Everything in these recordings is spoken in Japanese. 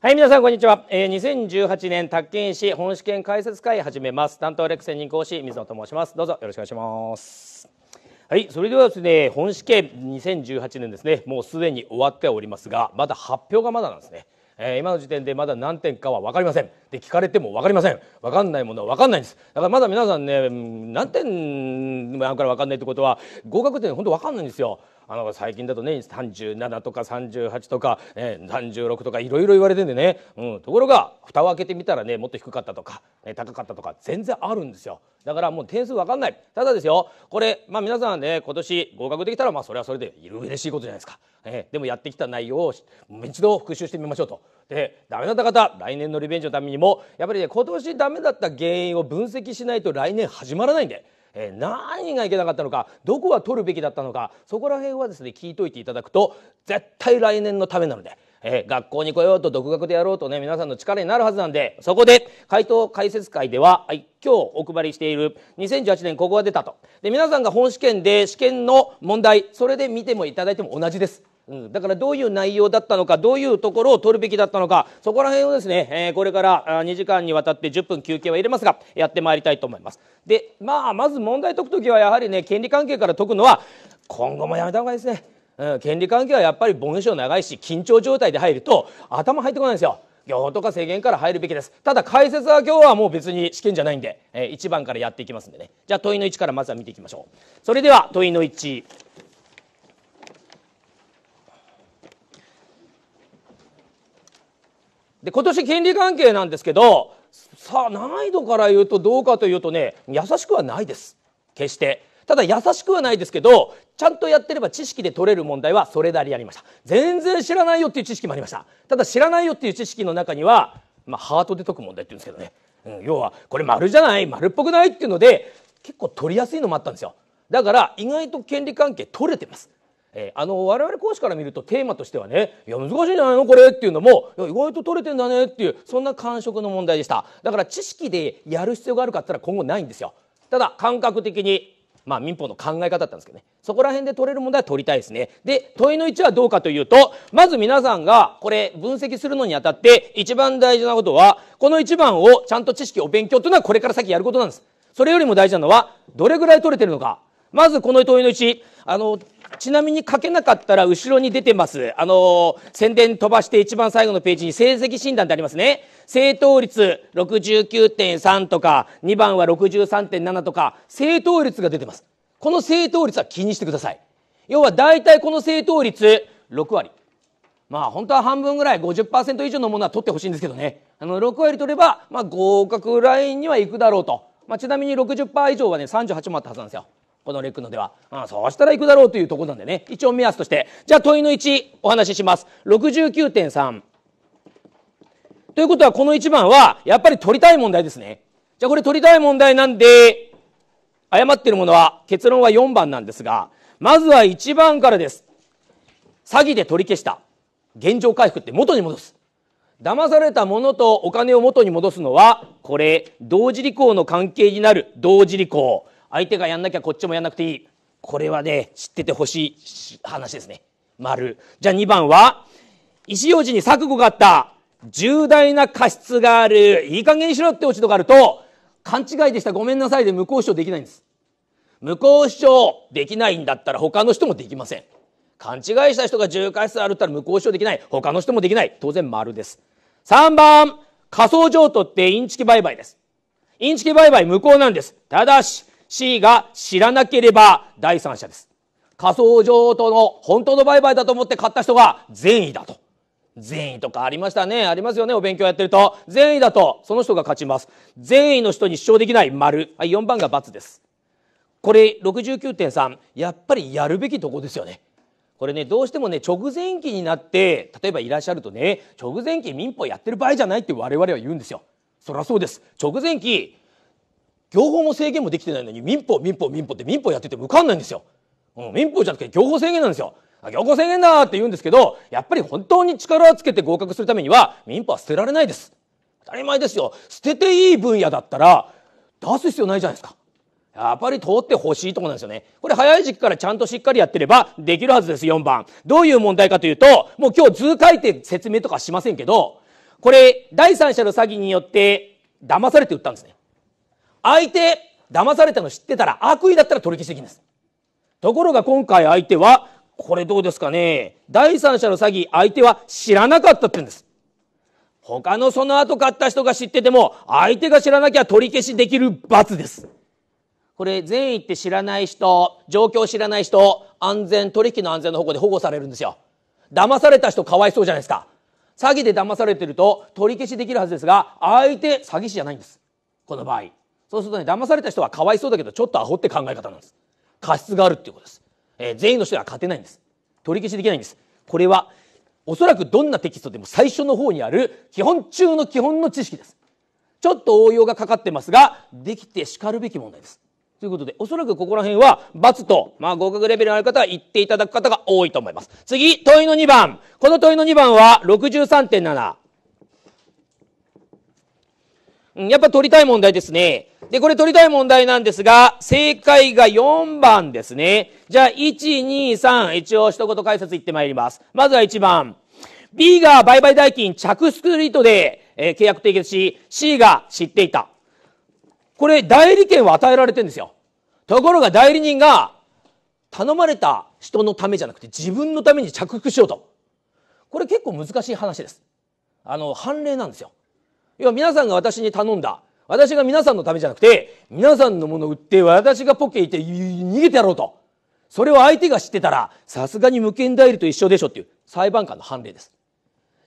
はい、皆さん、こんにちは。えー、2018年、宅建士本試験解説会始めます。担当レク選任講師、水野と申します。どうぞよろしくお願いします。はい、それではですね、本試験2018年ですね、もうすでに終わっておりますが、まだ発表がまだなんですね。えー、今の時点でまだ何点かは分かりませんで聞かれても分かりません分かんないものは分かんないんですだからまだ皆さんね何点なんから分かんないってことは合格点本当分かんないんですよあの最近だとね37とか38とか、えー、36とかいろいろ言われてんでね、うん、ところが蓋を開けてみたらねもっと低かったとか、ね、高かったとか全然あるんですよだからもう点数分かんないただですよこれまあ皆さんね今年合格できたらまあそれはそれで嬉しいことじゃないですか、えー、でもやってきた内容を一度復習してみましょうとでダメだった方来年のリベンジのためにもやっぱりね今年ダメだった原因を分析しないと来年始まらないんで。えー、何がいけなかったのかどこは取るべきだったのかそこら辺はですね聞いといていただくと絶対来年のためなので。えー、学校に来ようと独学でやろうとね皆さんの力になるはずなんでそこで回答解説会では、はい、今日お配りしている2018年ここが出たとで皆さんが本試験で試験の問題それで見てもいただいても同じですうん、だからどういう内容だったのかどういうところを取るべきだったのかそこら辺をですね、えー、これから2時間にわたって10分休憩は入れますがやってまいりたいと思いますでまあまず問題解く時はやはりね権利関係から解くのは今後もやめた方がいいですね、うん、権利関係はやっぱり防御省長いし緊張状態で入ると頭入ってこないんですよ業法とか制限から入るべきですただ解説は今日はもう別に試験じゃないんで、えー、1番からやっていきますんでねじゃあ問いの1からまずは見ていきましょうそれでは問いの1で、今年権利関係なんですけど、さあ、難易度から言うとどうかというとね、優しくはないです。決して。ただ優しくはないですけど、ちゃんとやってれば知識で取れる問題はそれなりありました。全然知らないよっていう知識もありました。ただ知らないよっていう知識の中には、まあ、ハートで解く問題って言うんですけどね。うん、要は、これ丸じゃない丸っぽくないっていうので、結構取りやすいのもあったんですよ。だから、意外と権利関係取れてます。えー、あの我々講師から見るとテーマとしてはねいや難しいんじゃないのこれっていうのも意外と取れてんだねっていうそんな感触の問題でしただから知識でやる必要があるかったら今後ないんですよただ感覚的にまあ民法の考え方だったんですけどねそこら辺で取れる問題は取りたいですねで問いの1はどうかというとまず皆さんがこれ分析するのにあたって一番大事なことはこの1番をちゃんと知識を勉強というのはこれから先やることなんですそれよりも大事なのはどれぐらい取れてるのかまずこの問いの1あのちなみに書けなかったら後ろに出てます。あのー、宣伝飛ばして一番最後のページに成績診断ってありますね。正答率69.3とか、2番は63.7とか、正答率が出てます。この正答率は気にしてください。要は大体この正答率6割。まあ本当は半分ぐらい50%以上のものは取ってほしいんですけどね。あの、6割取れば、まあ合格ラインにはいくだろうと。まあちなみに60%以上はね、38もあったはずなんですよ。このレックのでは、あそうしたらいくだろうというところなんでね一応目安としてじゃあ問いの1お話しします69.3ということはこの1番はやっぱり取りたい問題ですねじゃあこれ取りたい問題なんで誤ってるものは結論は4番なんですがまずは1番からです詐欺で取り消した現状回復って元に戻す騙されたものとお金を元に戻すのはこれ同時履行の関係になる同時履行相手がやんなきゃこっちもやんなくていいこれはね知っててほしい話ですね丸じゃあ2番は石用子に錯誤があった重大な過失があるいい加減にしろって落ち度があると勘違いでしたごめんなさいで無効主張できないんです無効主張できないんだったら他の人もできません勘違いした人が重過失あるったら無効主張できない他の人もできない当然丸です3番仮想譲渡ってインチキ売買ですインチキ売買無効なんですただし C が知らなければ第三者です。仮想上との本当の売買だと思って買った人が善意だと。善意とかありましたね。ありますよね。お勉強やってると。善意だと、その人が勝ちます。善意の人に主張できない丸。はい、4番が×です。これ69.3。やっぱりやるべきとこですよね。これね、どうしてもね、直前期になって、例えばいらっしゃるとね、直前期民法やってる場合じゃないって我々は言うんですよ。そりゃそうです。直前期、業法も制限もできてないのに民法民法民法って民法やってても受かんないんですよ、うん、民法じゃなくて業法制限なんですよあ業法制限だって言うんですけどやっぱり本当に力をつけて合格するためには民法は捨てられないです当たり前ですよ捨てていい分野だったら出す必要ないじゃないですかやっぱり通ってほしいとこなんですよね。これ早い時期からちゃんとしっかりやってればできるはずです、4番。どういう問題かというと、もう今日図書いて説明とかしませんけど、これ、第三者の詐欺によって騙されて売ったんですね。相手、騙されたの知ってたら悪意だったら取り消しできるんです。ところが今回相手は、これどうですかね。第三者の詐欺、相手は知らなかったって言うんです。他のその後買った人が知ってても、相手が知らなきゃ取り消しできる罰です。これ、善意って知らない人、状況知らない人、安全、取引の安全の保護で保護されるんですよ。騙された人かわいそうじゃないですか。詐欺で騙されてると取り消しできるはずですが、相手、詐欺師じゃないんです。この場合。そうするとね騙された人はかわいそうだけどちょっとアホって考え方なんです過失があるっていうことです、えー、全員の人は勝てないんです取り消しできないんですこれはおそらくどんなテキストでも最初の方にある基本中の基本の知識ですちょっと応用がかかってますができて叱るべき問題ですということで、おそらくここら辺は、罰と、まあ、合格レベルのある方は言っていただく方が多いと思います。次、問いの2番。この問いの2番は63.7。やっぱ取りたい問題ですね。で、これ取りたい問題なんですが、正解が4番ですね。じゃあ、1、2、3、一応一言解説いってまいります。まずは1番。B が売買代金着スクリートで、えー、契約締結し、C が知っていた。これ、代理権は与えられてるんですよ。ところが代理人が、頼まれた人のためじゃなくて自分のために着服しようと。これ結構難しい話です。あの、判例なんですよ。要は皆さんが私に頼んだ。私が皆さんのためじゃなくて、皆さんのもの売って私がポケ行って逃げてやろうと。それを相手が知ってたら、さすがに無権代理と一緒でしょっていう裁判官の判例です。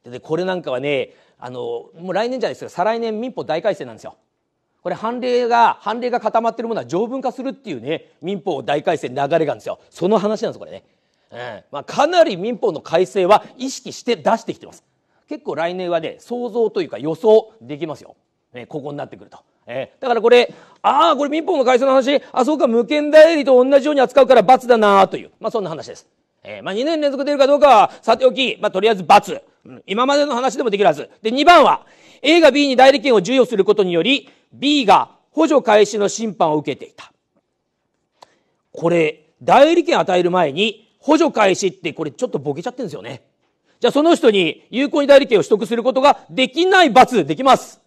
で、これなんかはね、あの、もう来年じゃないですか、再来年民法大改正なんですよ。これ判例が、判例が固まってるものは条文化するっていうね、民法大改正流れがあるんですよ。その話なんです、これね。うん。まあ、かなり民法の改正は意識して出してきてます。結構来年はね想像というか予想できますよ、ね、ここになってくると。えー、だからこれ、ああ、これ民法の改正の話、あ、そうか、無権代理と同じように扱うから罰だなという、まあそんな話です。えー、まあ2年連続出るかどうかは、さておき、まあとりあえず罰。うん、今までの話でもできるはず。で、2番は、A が B に代理権を授与することにより、B が補助開始の審判を受けていた。これ、代理権与える前に、補助開始って、これちょっとボケちゃってるんですよね。じゃあその人に有効に代理権を取得することができない罰できます。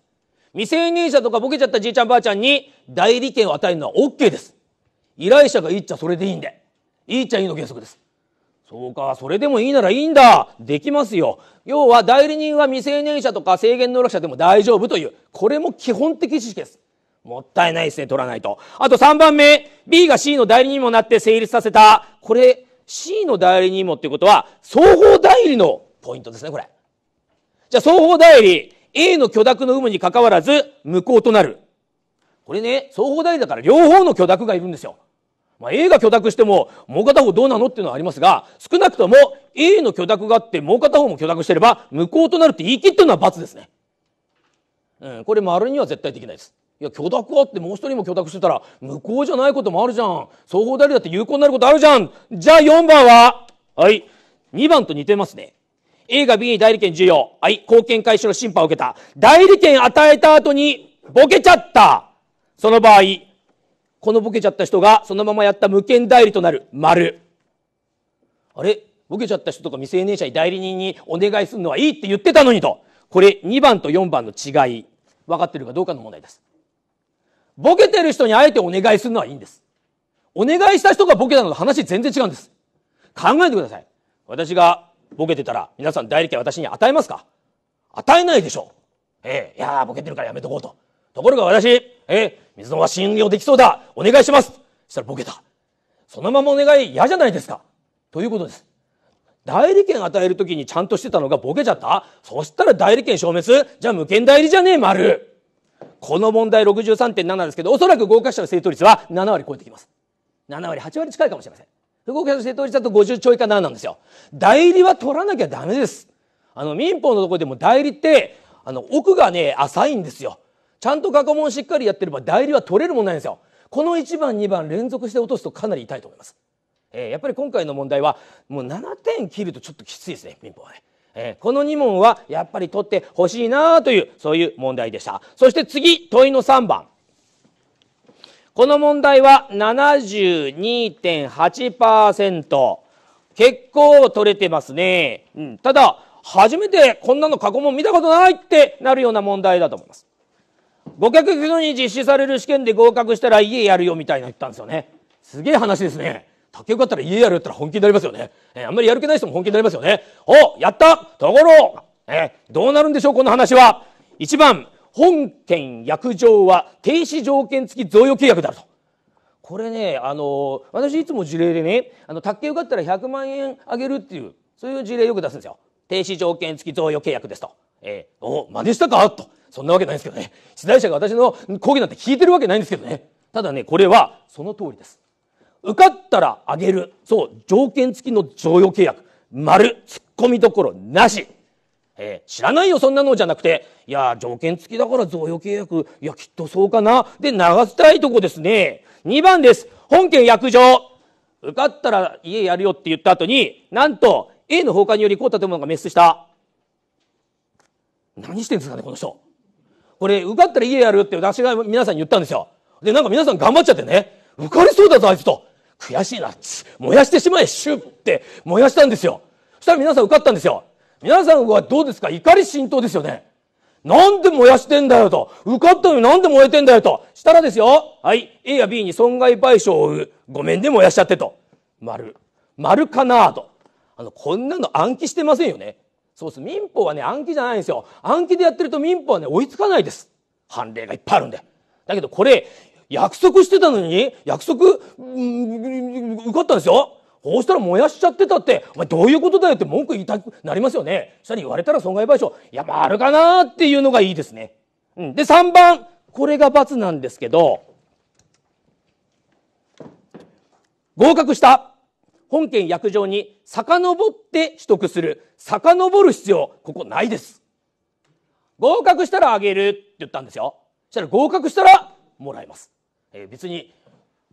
未成年者とかボケちゃったじいちゃんばあちゃんに代理権を与えるのは OK です。依頼者がいいっちゃそれでいいんで。いいっちゃいいの原則です。そうか、それでもいいならいいんだ。できますよ。要は代理人は未成年者とか制限能力者でも大丈夫という、これも基本的知識です。もったいないですね、取らないと。あと3番目、B が C の代理人もなって成立させた。これ、C の代理人もっていうことは、双方代理のポイントですね、これ。じゃあ、双方代理、A の許諾の有無にかかわらず、無効となる。これね、双方代理だから両方の許諾がいるんですよ。まあ、A が許諾しても、もう片方どうなのっていうのはありますが、少なくとも A の許諾があって、もう片方も許諾してれば、無効となるって言い切ってのは罰ですね。うん、これ丸には絶対できないです。いや、許諾あってもう一人も許諾してたら、無効じゃないこともあるじゃん。双方代理だって有効になることあるじゃん。じゃあ4番ははい。2番と似てますね。A が B に代理権授与。はい、貢献開始の審判を受けた。代理権与えた後に、ボケちゃった。その場合、このボケちゃった人がそのままやった無権代理となる。丸。あれボケちゃった人とか未成年者に代理人にお願いするのはいいって言ってたのにと。これ2番と4番の違い。分かってるかどうかの問題です。ボケてる人にあえてお願いするのはいいんです。お願いした人がボケたのと話全然違うんです。考えてください。私がボケてたら、皆さん代理権私に与えますか与えないでしょ。ええいやー、ボケてるからやめとこうと。ところが私、ええ水野は信用できそうだ。お願いします。したらボケた。そのままお願い嫌じゃないですか。ということです。代理権与えるときにちゃんとしてたのがボケちゃったそしたら代理権消滅じゃあ無権代理じゃねえ、丸。この問題63.7ですけど、おそらく合格者の正答率は7割超えてきます。7割、8割近いかもしれません。不合格正当率だと50兆以下7なんですよ。代理は取らなきゃダメです。あの、民法のところでも代理って、あの、奥がね、浅いんですよ。ちゃんと過去問しっかりやってれば代理は取れるもんなんですよ。この1番、2番連続して落とすとかなり痛いと思います。えー、やっぱり今回の問題は、もう7点切るとちょっときついですね、民法はね。えー、この2問はやっぱり取ってほしいなという、そういう問題でした。そして次、問いの3番。この問題は72.8%。結構取れてますね。うん、ただ、初めてこんなの過去問見たことないってなるような問題だと思います。合格基に実施される試験で合格したら家やるよみたいな言ったんですよね。すげえ話ですね。竹岡ったら家やるったら本気になりますよね。えー、あんまりやる気ない人も本気になりますよね。おやったところえー、どうなるんでしょうこの話は。1番、本件約定は停止条件付き贈与契約であると。これね、あの、私いつも事例でね、あの、卓球受かったら100万円あげるっていう、そういう事例よく出すんですよ。停止条件付き贈与契約ですと。えー、お、真似したかと。そんなわけないんですけどね。取材者が私の講義なんて聞いてるわけないんですけどね。ただね、これはその通りです。受かったらあげる。そう、条件付きの贈与契約。丸、突っ込みどころなし。えー、知らないよそんなのじゃなくて、いや、条件付きだから贈与契約、いや、きっとそうかな。で、流したいとこですね。2番です。本件約定。受かったら家やるよって言った後に、なんと、A の放火によりこう建物が滅出した。何してんですかね、この人。これ、受かったら家やるよって私が皆さんに言ったんですよ。で、なんか皆さん頑張っちゃってね、受かりそうだぞ、あいつと。悔しいな、燃やしてしまえ、シュッって燃やしたんですよ。そしたら皆さん受かったんですよ。皆さんはどうですか怒り浸透ですよね。なんで燃やしてんだよと。受かったのになんで燃えてんだよと。したらですよ。はい。A や B に損害賠償を負う。ごめんで燃やしちゃってと。丸。丸かなと。あの、こんなの暗記してませんよね。そうです。民法はね、暗記じゃないんですよ。暗記でやってると民法はね、追いつかないです。判例がいっぱいあるんで。だけどこれ、約束してたのに、約束、うん、受かったんですよ。こうしたら燃やしちゃってたって、お前どういうことだよって文句言いたくなりますよね。そしたら言われたら損害賠償。いや、まああるかなっていうのがいいですね。うん。で、3番。これが罰なんですけど、合格した本件約定に遡って取得する。遡る必要、ここないです。合格したらあげるって言ったんですよ。そしたら合格したらもらえます。えー、別に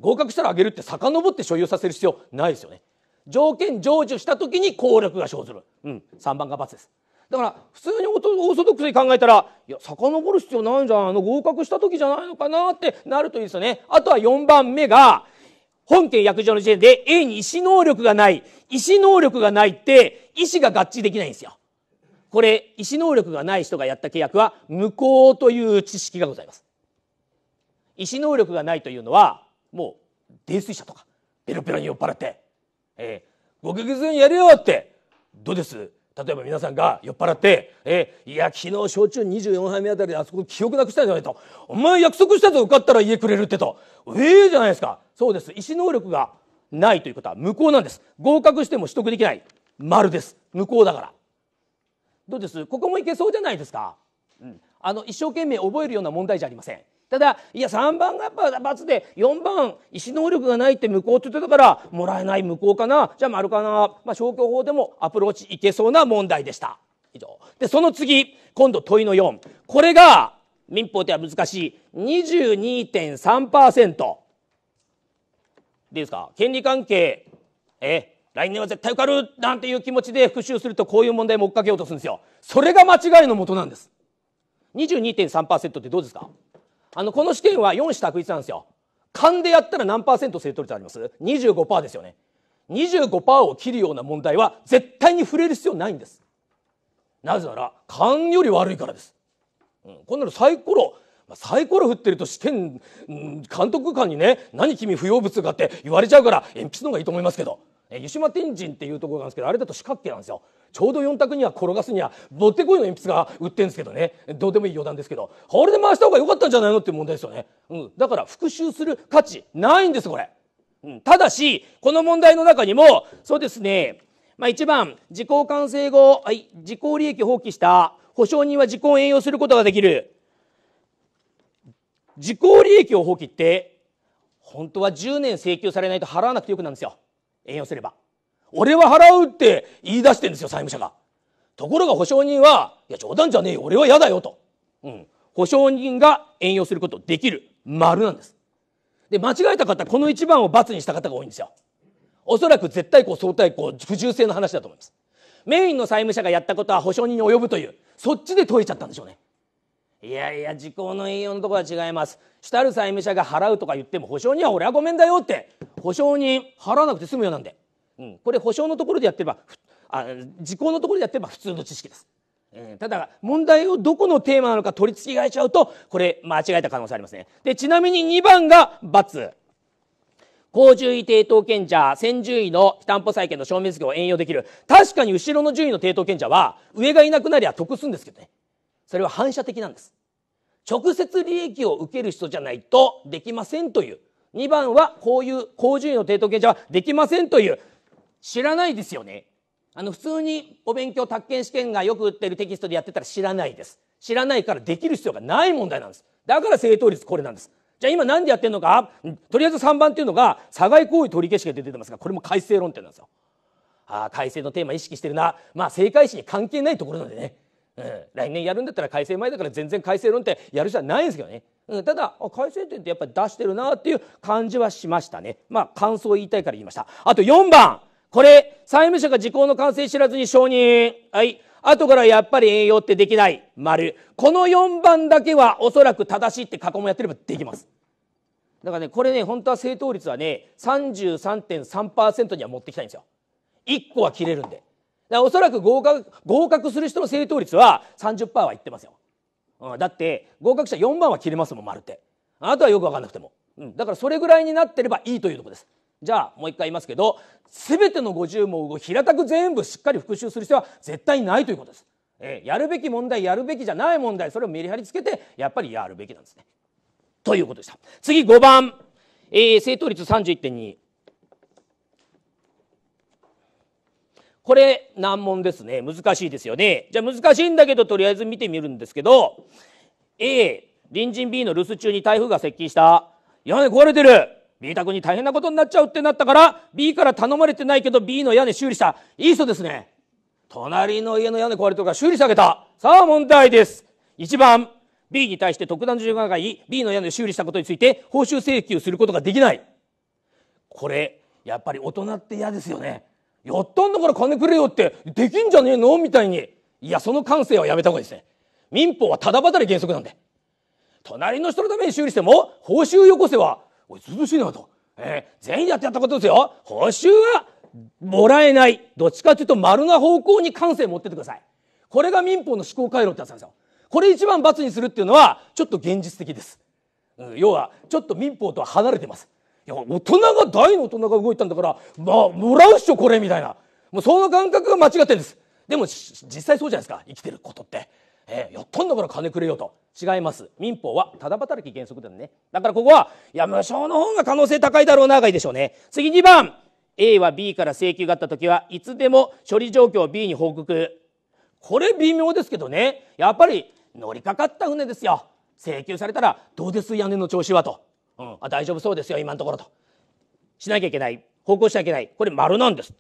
合格したらあげるって遡って所有させる必要ないですよね条件成就した時に効力が生ずる、うん、3番が×ですだから普通にオーソドックスに考えたらいや遡る必要ないんじゃんあの合格した時じゃないのかなってなるといいですよねあとは4番目が本件約定の時点で A に意思能力がない意思能力がないって意思が合致できないんですよこれ意思能力がない人がやった契約は無効という知識がございます意思能力がないというのはもう泥酔者とかペロペロに酔っ払って、えー、ご激にやれよってどうです例えば皆さんが酔っ払って、えー、いや昨日焼酎24杯目あたりであそこ記憶なくしたんじゃないとお前約束したぞ受かったら家くれるってとええー、じゃないですかそうです意思能力がないということは無効なんです合格しても取得できない丸です無効だからどうですここもいけそうじゃないですか、うん、あの一生懸命覚えるような問題じゃありませんただいや3番がやっぱ罰で4番意思能力がないって無効って言ってたからもらえない無効かなじゃあ丸かな、まあ、消去法でもアプローチいけそうな問題でした以上でその次今度問いの4これが民法では難しい22.3%でいいですか権利関係え来年は絶対受かるなんていう気持ちで復習するとこういう問題も追っかけようとするんですよそれが間違いのもとなんです22.3%ってどうですかあのこの試験は4子択一なんですよ勘でやったら何パーセント正答率あります ?25% ですよね25%を切るような問題は絶対に触れる必要ないんですなぜなら勘より悪いからです、うん、こんなのサイコロサイコロ振ってると試験、監督官にね何君不要物かって言われちゃうから鉛筆の方がいいと思いますけどえ、湯島天神っていうところなんですけどあれだと四角形なんですよちょうど4択には転がすにはもってこいの鉛筆が売ってんですけどねどうでもいい余談ですけどこれで回した方が良かったんじゃないのって問題ですよね、うん、だから復習する価値ないんですこれ、うん、ただしこの問題の中にもそうですねまあ、1番、時効完成後、はい、時効利益放棄した、保証人は時効を援用することができる。時効利益を放棄って、本当は10年請求されないと払わなくてよくなんですよ。援用すれば。俺は払うって言い出してんですよ、債務者が。ところが保証人は、いや、冗談じゃねえよ、俺は嫌だよと。うん。保証人が援用することできる。丸なんです。で、間違えた方、この一番を罰にした方が多いんですよ。おそらく絶対こう相対う不従性の話だと思います。メインの債務者がやったことは保証人に及ぶという、そっちで解いちゃったんでしょうね。いやいや、時効の引用のところは違います。主たる債務者が払うとか言っても、保証人は俺はごめんだよって、保証人払わなくて済むようなんで。うん、これ保証のところでやってればあ時効のところでやってれば普通の知識です。えー、ただ問題をどこのテーマなのか取り付け替えちゃうとこれ間違えた可能性ありますね。でちなみに2番が×。高獣位抵当権者、先獣位の担保債権の消滅業を援用できる。確かに後ろの獣位の抵当権者は、上がいなくなりゃ得すんですけどね。それは反射的なんです。直接利益を受ける人じゃないとできませんという。2番はこういう高獣位の抵当権者はできませんという知らないですよね。あの、普通にお勉強、宅建試験がよく売ってるテキストでやってたら知らないです。知らないからできる必要がない問題なんです。だから正答率これなんです。じゃあ今何でやってんのかとりあえず3番っていうのが、差外行為取り消しが出てますが、これも改正論点なんですよ。ああ、改正のテーマ意識してるな。まあ、正解詞に関係ないところなんでね。うん、来年やるんだったら改正前だから全然改正論点やるじゃないんですけどね、うん、ただ改正点ってやっぱり出してるなっていう感じはしましたねまあ感想を言いたいから言いましたあと4番これ、債務者が時効の完成知らずに承認。はい。後からやっぱり栄養ってできない。丸。この4番だけはおそらく正しいって過去もやってればできます。だからね、これね、本当は正答率はね、33.3%には持ってきたいんですよ。1個は切れるんで。だからおそらく合格、合格する人の正答率は30%はいってますよ。うん、だって、合格者4番は切れますもん、丸って。あとはよくわかんなくても。うん。だからそれぐらいになってればいいというとこです。じゃあもう一回言いますけど全ての50問を平たく全部しっかり復習する必要は絶対ないということです。えー、やるべき問題やるべきじゃない問題それをメリハリつけてやっぱりやるべきなんですね。ということでした。次5番、えー、正答率31.2。これ難問ですね難しいですよねじゃあ難しいんだけどとりあえず見てみるんですけど A 隣人 B の留守中に台風が接近した屋根壊れてる B 宅に大変なことになっちゃうってなったから、B から頼まれてないけど B の屋根修理した。いい人ですね。隣の家の屋根壊れてるから修理してあげた。さあ問題です。1番、B に対して特段事情がい B の屋根修理したことについて報酬請求することができない。これ、やっぱり大人って嫌ですよね。やったんだから金くれよって、できんじゃねえのみたいに。いや、その感性はやめた方がいいですね。民法はただ働き原則なんで。隣の人のために修理しても、報酬よこせはおい、涼しいなと。えー、全員でやってやったことですよ。報酬はもらえない。どっちかというと丸な方向に感性持ってってください。これが民法の思考回路ってやつなんですよ。これ一番罰にするっていうのは、ちょっと現実的です。うん、要は、ちょっと民法とは離れてます。いや、大人が、大の大人が動いたんだから、まあ、もらうっしょ、これ、みたいな。もうその感覚が間違ってるんです。でも、実際そうじゃないですか、生きてることって。えー、やったんだから金くれよと違います民法はただ働き原則だねだからここはいや無償の方が可能性高いだろうながいいでしょうね次2番 A は B から請求があった時はいつでも処理状況を B に報告これ微妙ですけどねやっぱり乗りかかった船ですよ請求されたら「どうです屋根の調子は」と「うん、あ大丈夫そうですよ今のところ」としなきゃいけない報告しなきゃいけないこれ丸なんです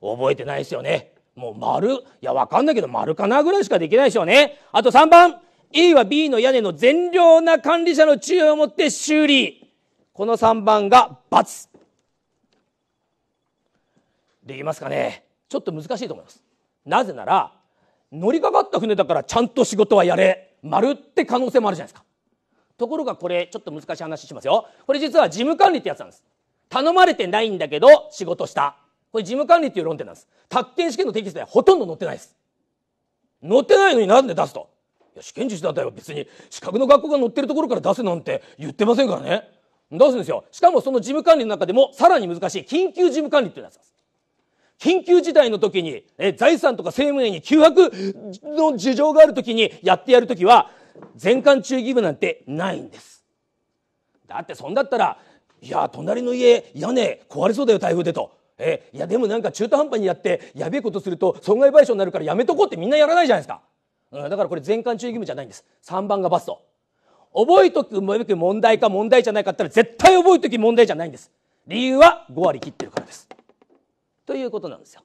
覚えてないですよねもう丸、いや、わかんないけど丸かなぐらいしかできないでしょうね。あと3番、A は B の屋根の善良な管理者の注意をもって修理。この3番が×。できますかねちょっと難しいと思います。なぜなら、乗りかかった船だからちゃんと仕事はやれ。丸って可能性もあるじゃないですか。ところがこれ、ちょっと難しい話しますよ。これ実は事務管理ってやつなんです。頼まれてないんだけど仕事した。これ事務管理っていう論点なんです。宅建試験のテキストはほとんど載ってないです。載ってないのになんで出すと。いや、試験実団体は別に資格の学校が載ってるところから出せなんて言ってませんからね。出すんですよ。しかもその事務管理の中でもさらに難しい緊急事務管理っていうやつです。緊急事態の時に、え財産とか政務命に急迫の事情がある時にやってやる時は、全館注意義務なんてないんです。だってそんだったら、いや、隣の家、屋根壊れそうだよ、台風でと。えいやでもなんか中途半端にやってやべえことすると損害賠償になるからやめとこうってみんなやらないじゃないですか、うん、だからこれ全館注意義務じゃないんです3番がバスト覚えとくべき問題か問題じゃないかったら絶対覚えとき問題じゃないんです理由は5割切ってるからですということなんですよ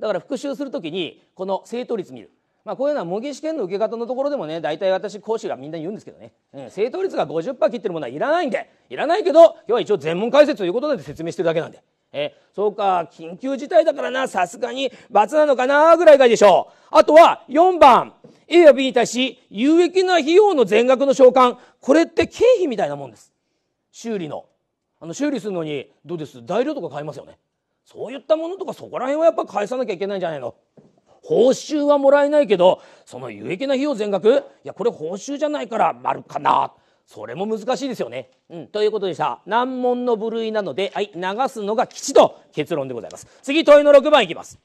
だから復習するときにこの正答率見るまあ、こういうのは模擬試験の受け方のところでもね大体私講師がみんな言うんですけどね、うん、正答率が50%切ってるものはいらないんでいらないけど今日は一応全問解説ということで説明してるだけなんでえそうか、緊急事態だからな、さすがに、罰なのかな、ぐらいがいいでしょう。あとは、4番、A や B に対し、有益な費用の全額の償還。これって経費みたいなもんです。修理の。あの、修理するのに、どうです材料とか買いますよね。そういったものとか、そこら辺はやっぱ返さなきゃいけないんじゃないの報酬はもらえないけど、その有益な費用全額、いや、これ報酬じゃないから、丸かな。それも難しいですよね。うん、ということでした難問の部類なので、はい、流すのが吉と結論でございます。次問いの6番いきます。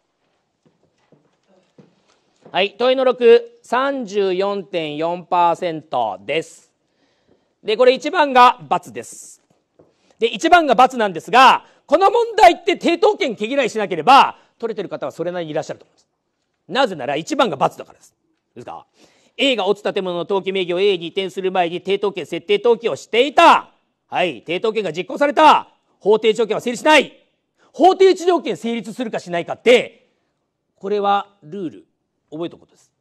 はい、問いの6、34.4%です。で、これ1番が×です。で、1番が×なんですが、この問題って抵当権毛嫌いしなければ、取れてる方はそれなりにいらっしゃると思います。なぜなら1番が×だからです。ですか A が落建物の登記名義を A に移転する前に抵当権設定登記をしていた。はい。抵当権が実行された。法定条件は成立しない。法定条件成立するかしないかって、これはルール。覚えておくことです。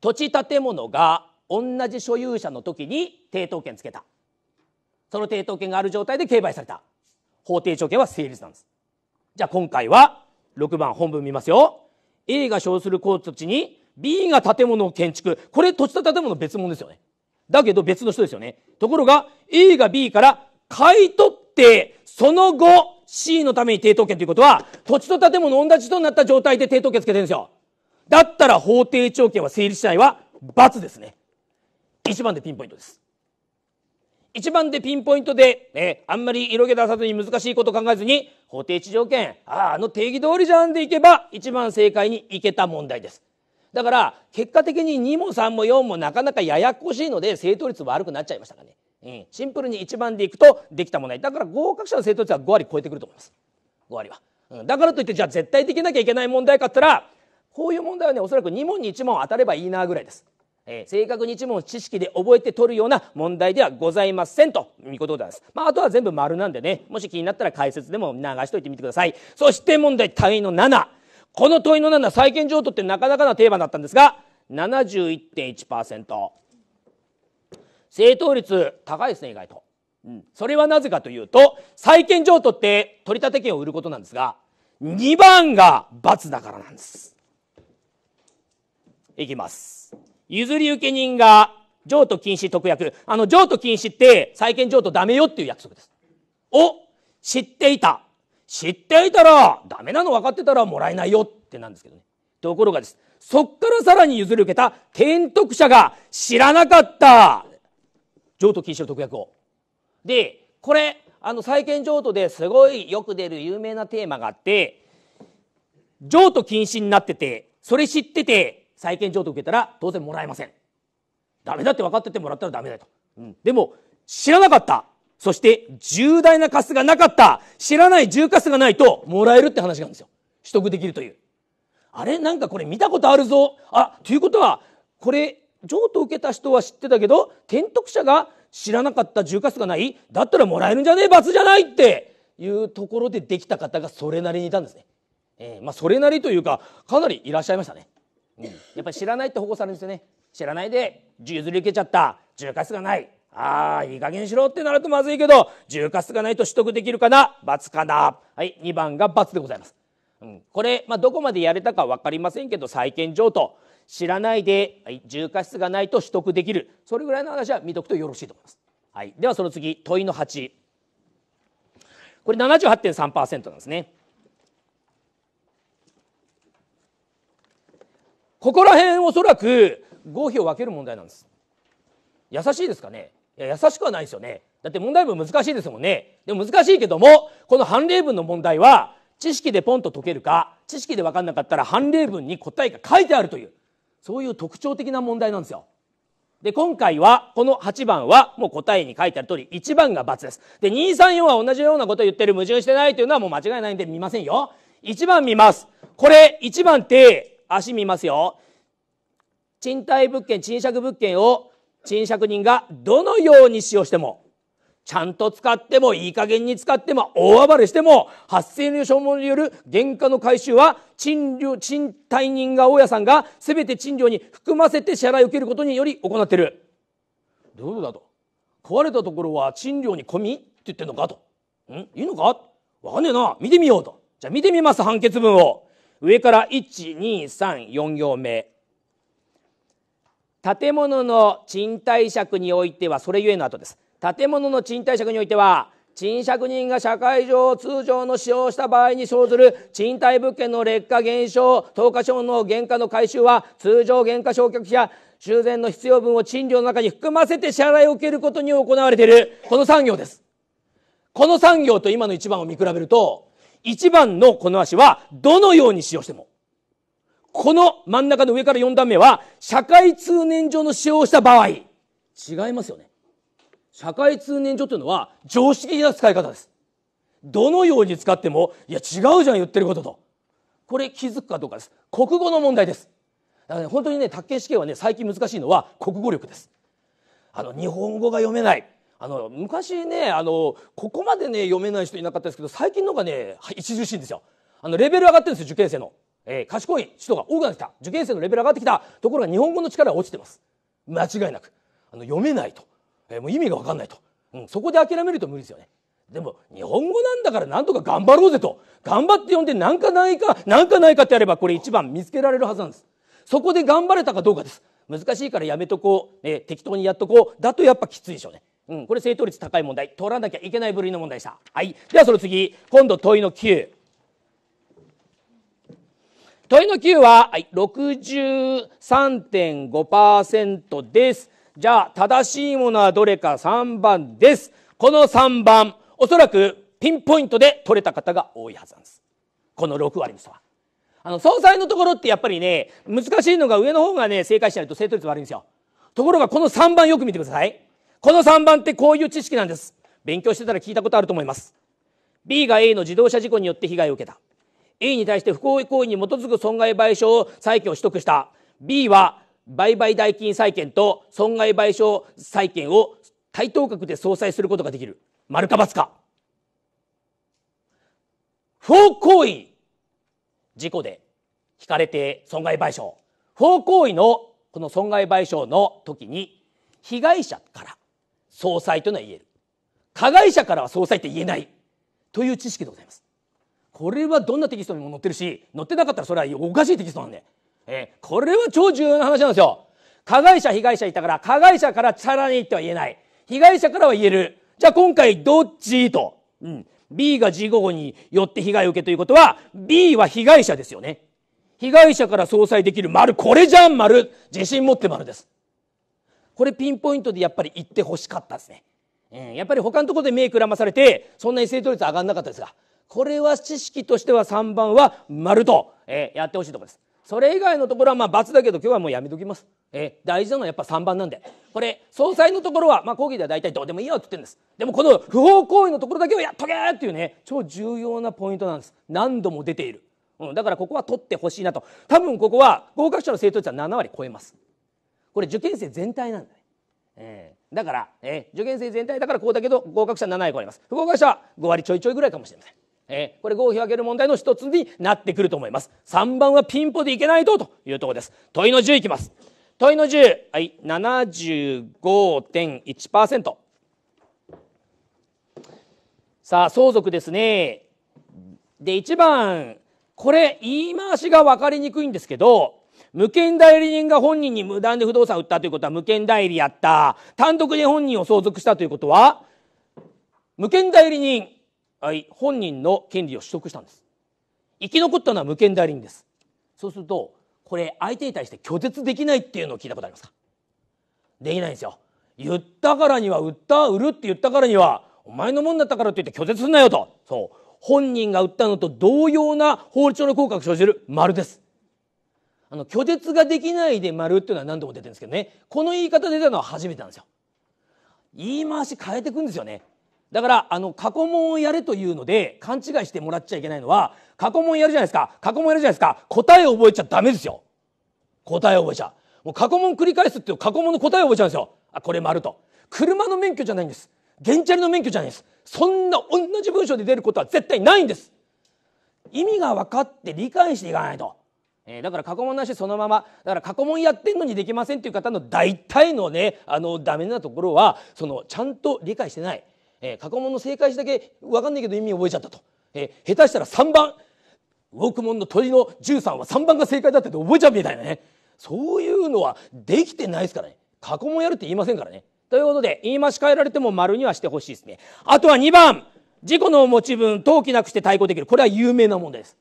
土地建物が同じ所有者の時に抵当権つけた。その抵当権がある状態で競売された。法定条件は成立なんです。じゃあ今回は6番本文見ますよ。A が所する高土地に B が建物建築これ土地と建物別物ですよねだけど別の人ですよねところが A が B から買い取ってその後 C のために抵当権ということは土地と建物同じ人になった状態で抵当権つけてるんですよだったら法定条件は成立しないは×ですね1番でピンポイントです一番でピンポイントで、ね、あんまり色気出さずに難しいこと考えずに、法定地条件、ああ、あの定義通りじゃんでいけば、一番正解にいけた問題です。だから結果的に2も3も4もなかなかややこしいので正答率悪くなっちゃいましたかね、うん、シンプルに1番でいくとできた問題。だから合格者の正答率は5割超えてくると思います5割は、うん、だからといってじゃあ絶対できなきゃいけない問題かったらこういう問題はねおそらく2問に1問当たればいいなぐらいです、えー、正確に1問知識で覚えて取るような問題ではございませんということです、まあ、あとは全部丸なんでねもし気になったら解説でも流しといてみてくださいそして問題単位の7この問いの7債権譲渡ってなかなかなテーマだったんですが71.1%正答率高いですね意外と、うん、それはなぜかというと債権譲渡って取り立て権を売ることなんですが2番が罰だからなんですいきます譲り受け人が譲渡禁止特約あの譲渡禁止って債権譲渡ダメよっていう約束ですを知っていた知っていたらダメなの分かってたらもらえないよってなんですけどねところがですそっからさらに譲り受けた転得者が知らなかった譲渡禁止の特約をでこれあの債権譲渡ですごいよく出る有名なテーマがあって譲渡禁止になっててそれ知ってて債権譲渡受けたら当然もらえませんダメだって分かっててもらったらダメだと、うん、でも知らなかったそして重大な貸すがなかった。知らない重貸すがないともらえるって話なんですよ。取得できるという。あれなんかこれ見たことあるぞ。あ、ということは、これ、譲渡受けた人は知ってたけど、転得者が知らなかった重貸すがない。だったらもらえるんじゃねえ罰じゃないっていうところでできた方がそれなりにいたんですね。えー、まあそれなりというか、かなりいらっしゃいましたね。うん、やっぱり知らないって保護されるんですよね。知らないで、譲り受けちゃった。重貸すがない。ああ、いい加減しろってなるとまずいけど、重活がないと取得できるかな×かな。はい、2番が×でございます。うん、これ、まあ、どこまでやれたか分かりませんけど、債権譲渡。知らないで、はい、重過失がないと取得できる。それぐらいの話は見とくとよろしいと思います。はい、ではその次、問いの8。これ78.3%なんですね。ここら辺おそらく合否を分ける問題なんです。優しいですかねいや、優しくはないですよね。だって問題文難しいですもんね。でも難しいけども、この判例文の問題は、知識でポンと解けるか、知識で分かんなかったら判例文に答えが書いてあるという、そういう特徴的な問題なんですよ。で、今回は、この8番は、もう答えに書いてある通り、1番が×です。で、2、3、4は同じようなことを言ってる、矛盾してないというのはもう間違いないんで見ませんよ。1番見ます。これ、1番って、足見ますよ。賃貸物件、賃借物件を賃借人がどのように使用しても、ちゃんと使っても、いい加減に使っても、大暴れしても、発生の消耗による原価の回収は、賃料、賃貸人が大家さんが、すべて賃料に含ませて支払いを受けることにより行っている。どうだと。壊れたところは賃料に込みって言ってんのかと。んいいのかわかんねえな。見てみようと。じゃあ見てみます、判決文を。上から1、2、3、4行目。建物の賃貸借においてはそれゆえの後です建物の賃貸借においては賃借人が社会上通常の使用した場合に生ずる賃貸物件の劣化減少投下証の原価の回収は通常原価償却や修繕の必要分を賃料の中に含ませて支払いを受けることに行われているこの産業ですこの産業と今の1番を見比べると1番のこの足はどのように使用してもこの真ん中の上から4段目は、社会通念上の使用をした場合、違いますよね。社会通念上というのは常識的な使い方です。どのように使っても、いや違うじゃん言ってることと。これ気づくかどうかです。国語の問題です。だからね、本当にね、宅建試験はね、最近難しいのは国語力です。あの、日本語が読めない。あの、昔ね、あの、ここまでね、読めない人いなかったですけど、最近のがね、著しいんですよ。あの、レベル上がってるんですよ、受験生の。えー、賢い人が多くなってきた受験生のレベル上がってきたところが日本語の力は落ちてます間違いなくあの読めないと、えー、もう意味が分かんないと、うん、そこで諦めると無理ですよねでも日本語なんだからなんとか頑張ろうぜと頑張って読んで何かないか何かないかってやればこれ一番見つけられるはずなんですそこで頑張れたかどうかです難しいからやめとこう、えー、適当にやっとこうだとやっぱきついでしょうねうん、これ正答率高い問題取らなきゃいけない部類の問題でした。はい。ではその次、今度問いの9。問いの9は、はい、63.5%です。じゃあ、正しいものはどれか3番です。この3番、おそらくピンポイントで取れた方が多いはずなんです。この6割の人は。あの、総裁のところってやっぱりね、難しいのが上の方がね、正解しないと正答率悪いんですよ。ところがこの3番よく見てください。この3番ってこういう知識なんです。勉強してたら聞いたことあると思います。B が A の自動車事故によって被害を受けた。A に対して不法行為に基づく損害賠償を債権を取得した B は売買代金債権と損害賠償債権を対等格で相殺することができる丸か×か不法行為事故で引かれて損害賠償不法行為のこの損害賠償の時に被害者から総裁というのは言える加害者からは総裁って言えないという知識でございますこれはどんなテキストにも載ってるし載ってなかったらそれはおかしいテキストなんで、えー、これは超重要な話なんですよ加害者被害者いたから加害者からさらにっては言えない被害者からは言えるじゃあ今回どっちと、うん、B が事後によって被害を受けということは B は被害者ですよね被害者から相殺できる丸これじゃん丸自信持って丸ですこれピンポイントでやっぱり言ってほしかったですね、うん、やっぱり他のところで目くらまされてそんなに正答率上がんなかったですがこれは知識としては3番は丸と、えー、やってほしいところです。それ以外のところはまあ×だけど今日はもうやめときます。えー、大事なのはやっぱ3番なんで。これ、総裁のところは、まあ講義では大体どうでもいいよって言ってるんです。でもこの不法行為のところだけはやっとけっていうね、超重要なポイントなんです。何度も出ている。うん、だからここは取ってほしいなと。多分ここは合格者の生徒率は7割超えます。これ受験生全体なんだね。えー、だから、えー、受験生全体だからこうだけど合格者7割超えます。不合格者は5割ちょいちょいぐらいかもしれません。えー、これ合否を挙げる問題の一つになってくると思います。3番はピンポでいけないとというところです。問いの10いきます。問いの10、はい、75.1%。さあ、相続ですね。で、1番、これ言い回しが分かりにくいんですけど、無権代理人が本人に無断で不動産を売ったということは無権代理やった。単独で本人を相続したということは、無権代理人、本人の権利を取得したんです生き残ったのは無権代理人ですそうするとこれ相手に対して拒絶できないっていうのを聞いたことありますかできないんですよ言ったからには売った売るって言ったからにはお前のもんだったからって言って拒絶すんなよとそう本人が売ったのと同様な法律上の効果が生じる丸ですあの拒絶ができないで丸っていうのは何度も出てるんですけどねこの言い方で出たのは初めてなんですよ言い回し変えていくんですよねだからあの過去問をやれというので勘違いしてもらっちゃいけないのは過去問やるじゃないですか過去問やるじゃないですか答えを覚えちゃダメですよ答えを覚えちゃもう過去問繰り返すっていう過去問の答えを覚えちゃうんですよあこれ丸と車の免許じゃないんですゲンチャリの免許じゃないですそんな同じ文章で出ることは絶対ないんです意味が分かって理解していかないと、えー、だから過去問なしそのままだから過去問やってんのにできませんっていう方の大体のねあのダメなところはそのちゃんと理解してないえー、過去問の正解詞だけ分かんないけど意味覚えちゃったと、えー、下手したら3番ウォークモンの鳥の13は3番が正解だって覚えちゃうみたいなねそういうのはできてないですからね過去問やるって言いませんからねということで言い間変えられても丸にはしてほしいですねあとは2番事故の持ち分登記なくして対抗できるこれは有名な問題です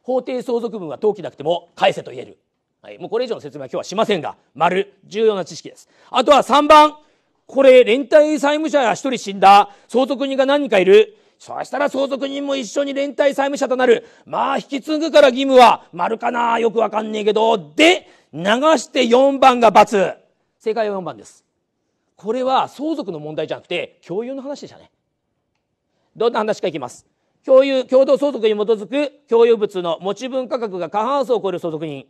法定相続分は登記なくても返せと言える、はい、もうこれ以上の説明は今日はしませんが丸重要な知識ですあとは3番これ、連帯債務者が一人死んだ。相続人が何人かいる。そしたら相続人も一緒に連帯債務者となる。まあ、引き継ぐから義務は丸かなよくわかんねえけど。で、流して4番が×。正解は4番です。これは相続の問題じゃなくて、共有の話でしたね。どんな話かいきます。共有、共同相続に基づく共有物の持ち分価格が過半数を超える相続人。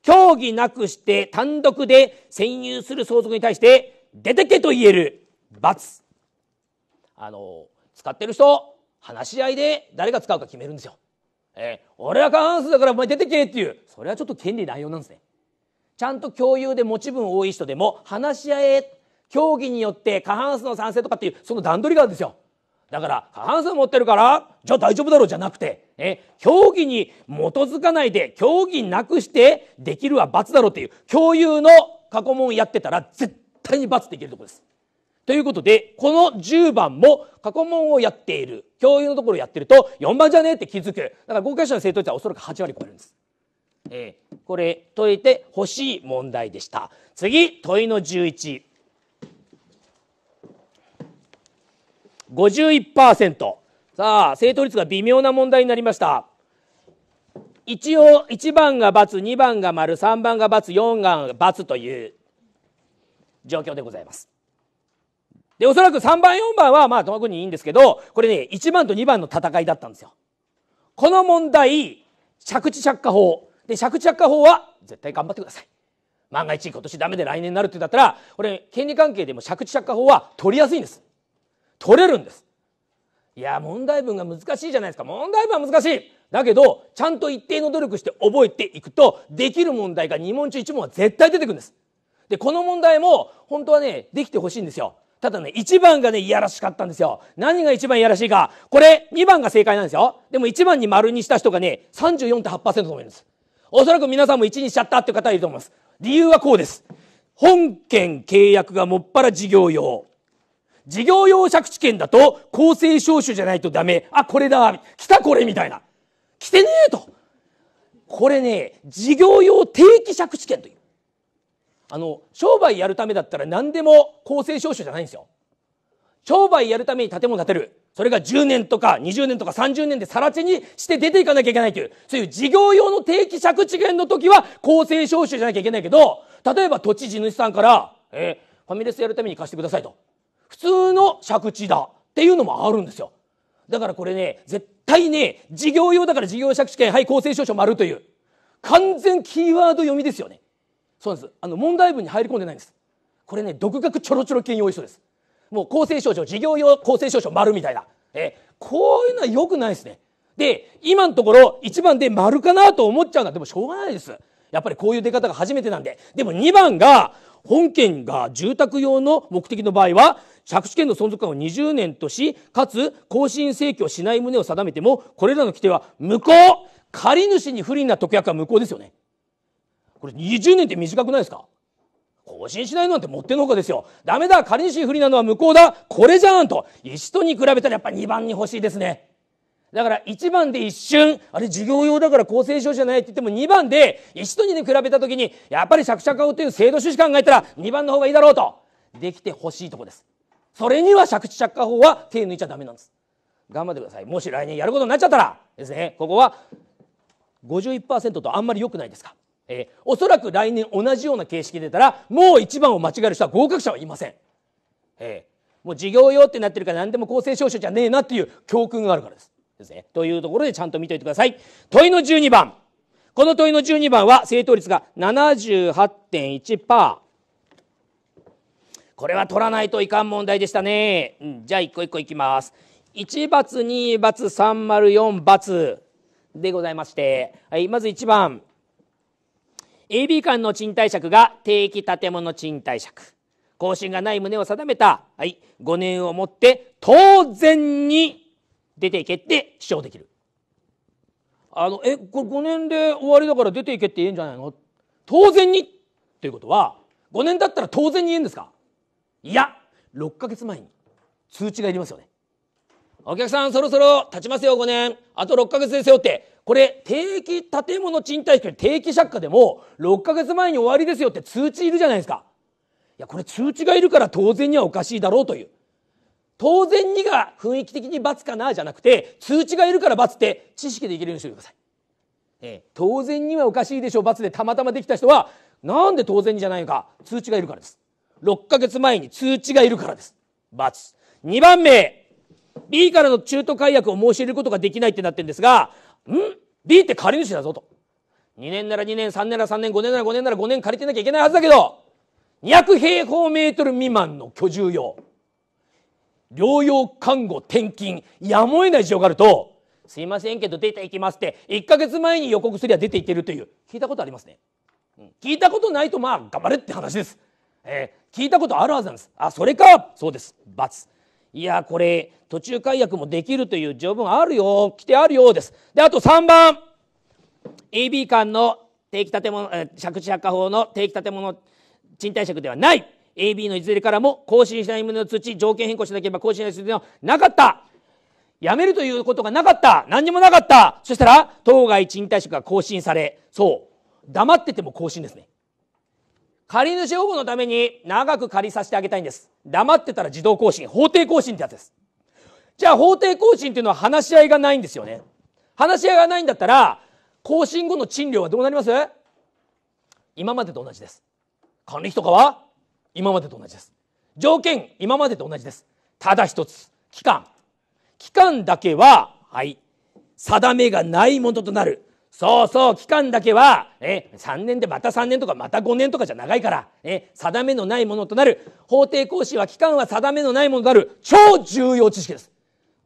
協議なくして単独で占有する相続に対して、出てけと言える罰あの使ってる人話し合いで誰が使うか決めるんですよ。えー、俺は過半数だからお前出てけっていうそれはちょっと権利内容なんですね。ちゃんと共有で持ち分多い人でも話し合え協議によって過半数の賛成とかっていうその段取りがあるんですよ。だから過半数持ってるからじゃあ大丈夫だろうじゃなくて、え、協議に基づかないで協議なくしてできるは罰だろうっていう共有の過去問やってたら絶対に罰できるところです。ということで、この10番も過去問をやっている、教諭のところをやってると、4番じゃねえって気づく。だから合格者の生徒率はおそらく8割超えるんです。えー、これ解いてほしい問題でした。次、問いの11。51%。さあ、正答率が微妙な問題になりました。一応、1番が×、2番が丸、3番が×、4番が×という状況でございます。で、おそらく3番、4番は、まあ、特にいいんですけど、これね、1番と2番の戦いだったんですよ。この問題、着地着火法。で、着地着火法は、絶対頑張ってください。万が一今年ダメで来年になるってだったら、これ、権利関係でも着地着火法は取りやすいんです。取れるんです。いや、問題文が難しいじゃないですか。問題文は難しい。だけど、ちゃんと一定の努力して覚えていくと、できる問題が2問中1問は絶対出てくるんです。で、この問題も本当はね、できてほしいんですよ。ただね、1番がね、いやらしかったんですよ。何が1番いやらしいか。これ、2番が正解なんですよ。でも1番に丸にした人がね、34.8%と思います。おそらく皆さんも1にしちゃったっていう方いると思います。理由はこうです。本件契約がもっぱら事業用。事業用借地権だと、公正証書じゃないとダメ。あ、これだ。来たこれみたいな。来てねえと。これね、事業用定期借地権という。あの商売やるためだったら何でも公正証書じゃないんですよ商売やるために建物建てるそれが10年とか20年とか30年で更地にして出ていかなきゃいけないというそういう事業用の定期借地権の時は公正証書じゃなきゃいけないけど例えば土地地主さんから、えー、ファミレスやるために貸してくださいと普通の借地だっていうのもあるんですよだからこれね絶対ね事業用だから事業借地権はい公正証書丸という完全キーワード読みですよねそうですあの問題文に入り込んでないんですこれね独学ちょろちょろ兼用意書ですもう厚生省庁事業用厚生省庁丸みたいなえこういうのはよくないですねで今のところ1番で丸かなと思っちゃうのはでもしょうがないですやっぱりこういう出方が初めてなんででも2番が本件が住宅用の目的の場合は借地権の存続感を20年としかつ更新請求をしない旨を定めてもこれらの規定は無効借主に不利な特約は無効ですよねこれ20年って短くないですか更新しないなんてもってのほかですよ。ダメだ仮にし不利なのは無効だこれじゃんと石とに比べたらやっぱ2番に欲しいですね。だから1番で一瞬、あれ授業用だから厚生省じゃないって言っても2番で石とに比べた時に、やっぱり借地クシャカオという制度趣旨考えたら2番の方がいいだろうと。できてほしいとこです。それには借地借家法は手抜いちゃダメなんです。頑張ってください。もし来年やることになっちゃったらですね、ここは51%とあんまり良くないですか。えー、おそらく来年同じような形式出たらもう1番を間違える人は合格者はいません、えー、もう事業用ってなってるから何でも公正証書じゃねえなっていう教訓があるからですですねというところでちゃんと見ておいてください問いの12番この問いの12番は正答率が78.1%これは取らないといかん問題でしたね、うん、じゃあ一個一個いきます1罰2罰304罰でございまして、はい、まず1番 AB 間の賃貸借が定期建物賃貸借。更新がない旨を定めた、はい、5年をもって当然に出ていけって主張できる。あの、え、これ5年で終わりだから出ていけって言えんじゃないの当然にということは、5年だったら当然に言えんですかいや、6ヶ月前に通知がいりますよね。お客さんそろそろ経ちますよ5年。あと6ヶ月ですよって、これ、定期建物賃貸権定期借家でも、6ヶ月前に終わりですよって通知いるじゃないですか。いや、これ通知がいるから当然にはおかしいだろうという。当然にが雰囲気的に罰かなじゃなくて、通知がいるから罰って知識でいけるようにしてください。ええ、当然にはおかしいでしょう罰でたまたまできた人は、なんで当然にじゃないのか通知がいるからです。6ヶ月前に通知がいるからです。罰。2番目、B からの中途解約を申し入れることができないってなってるんですが、B って借り主だぞと。2年なら2年、3年なら3年、5年なら5年なら5年借りてなきゃいけないはずだけど、200平方メートル未満の居住用。療養看護転勤、やむを得ない事情があると、すいませんけど出ていきますって、1ヶ月前に予告すりゃ出ていけるという、聞いたことありますね。うん、聞いたことないとまあ頑張れって話です。えー、聞いたことあるはずなんです。あ、それか、そうです。×。いやこれ途中解約もできるという条文あるよ規定あるようですであと3番 AB 間の定期建物借地借家法の定期建物賃貸借ではない AB のいずれからも更新しない旨の通知条件変更しなければ更新しない通知はなかったやめるということがなかった何にもなかったそしたら当該賃貸借が更新されそう黙ってても更新ですね借主保護のために長く借りさせてあげたいんです。黙ってたら自動更新、法定更新ってやつです。じゃあ法定更新っていうのは話し合いがないんですよね。話し合いがないんだったら、更新後の賃料はどうなります今までと同じです。管理費とかは今までと同じです。条件、今までと同じです。ただ一つ、期間。期間だけは、はい、定めがないものとなる。そうそう、期間だけは、え、3年でまた3年とかまた5年とかじゃ長いから、え、定めのないものとなる。法定講師は期間は定めのないものとなる。超重要知識です。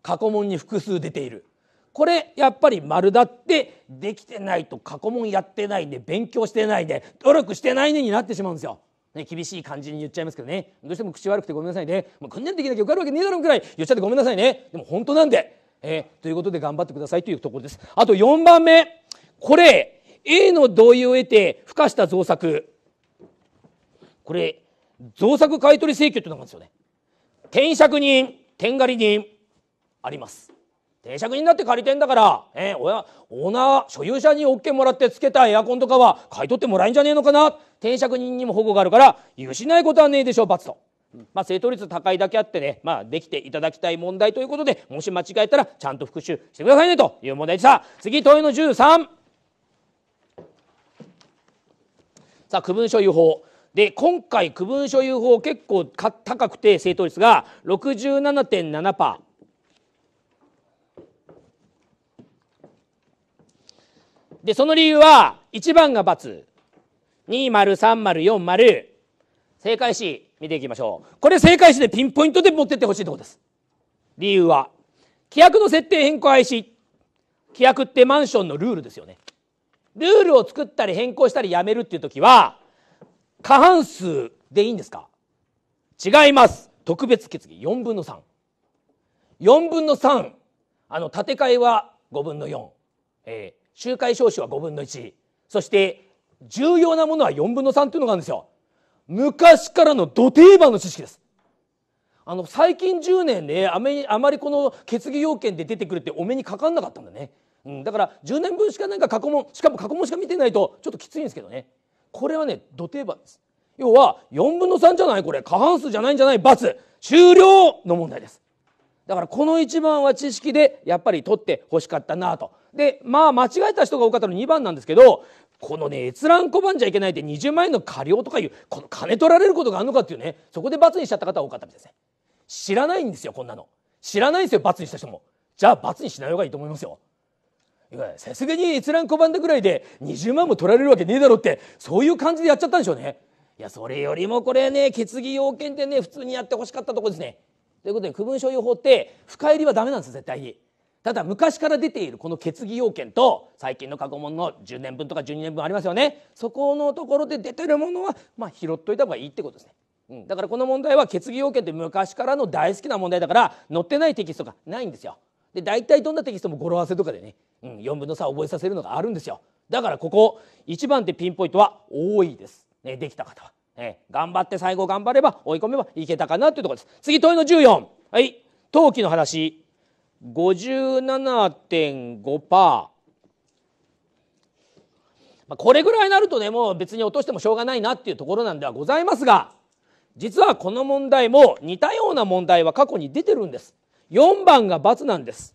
過去問に複数出ている。これ、やっぱり丸だって、できてないと過去問やってないで、勉強してないで、努力してないねになってしまうんですよ。ね、厳しい感じに言っちゃいますけどね。どうしても口悪くてごめんなさいね。もう訓練できなきゃ受かるわけねえだろうくらい言っちゃってごめんなさいね。でも本当なんで。えー、ということで頑張ってくださいというところです。あと4番目。これ A の同意を得て付加した造作これ造作買取請求ってのがあるんですよね転借人転借人あります転借人だって借りてんだから、えー、親オーナー所有者に OK もらってつけたエアコンとかは買い取ってもらえんじゃねえのかな転借人にも保護があるから許しないことはねえでしょう罰と。まあ、正答率高いだけあってね、まあ、できていただきたい問題ということでもし間違えたらちゃんと復習してくださいねという問題でした次問いの13。さあ区分所有法で今回区分所有法結構高くて正答率が67.7%。でその理由は1番が×。203040正解詞見ていきましょうこれ正解詞でピンポイントで持ってってほしいとこです理由は規約の設定変更廃止規約ってマンションのルールですよねルールを作ったり変更したりやめるっていう時は過半数でいいんですか違います特別決議4分の34分の3あの建て替えは5分の4、えー、集会招集は5分の1そして重要なものは4分の3っていうのがあるんですよ昔からの土定番の知識ですあの最近10年ねあめあまりこの決議要件で出てくるってお目にかかんなかったんだねうん、だから10年分しかなんか過去問しかも過去問しか見てないとちょっときついんですけどねこれはね土定番です要は4分の3じゃないこれ過半数じゃないんじゃない×終了の問題ですだからこの1番は知識でやっぱり取ってほしかったなとでまあ間違えた人が多かったの2番なんですけどこのね閲覧拒んじゃいけないで20万円の過料とかいうこの金取られることがあるのかっていうねそこで罰にしちゃった方多かったみたいですね知らないんですよこんなの知らないんですよ罰にした人もじゃあ罰にしない方がいいと思いますよさすがに閲覧拒んだぐらいで20万も取られるわけねえだろってそういう感じでやっちゃったんでしょうねいやそれよりもこれね決議要件でね普通にやってほしかったとこですねということで区分所有法って深入りはダメなんです絶対にただ昔から出ているこの決議要件と最近の過去問の10年分とか12年分ありますよねそこのところで出てるものはまあ拾っといた方がいいってことですねうん、だからこの問題は決議要件って昔からの大好きな問題だから載ってないテキストがないんですよ。で大体どんなテキストも語呂合わせとかでねうん、4分の3を覚えさせるのがあるんですよだからここ1番でピンポイントは多いです、ね、できた方は、ね、頑張って最後頑張れば追い込めばいけたかなというところです次問いの14はい陶器の話57.5%これぐらいになるとねもう別に落としてもしょうがないなっていうところなんではございますが実はこの問題も似たような問題は過去に出てるんです4番が×なんです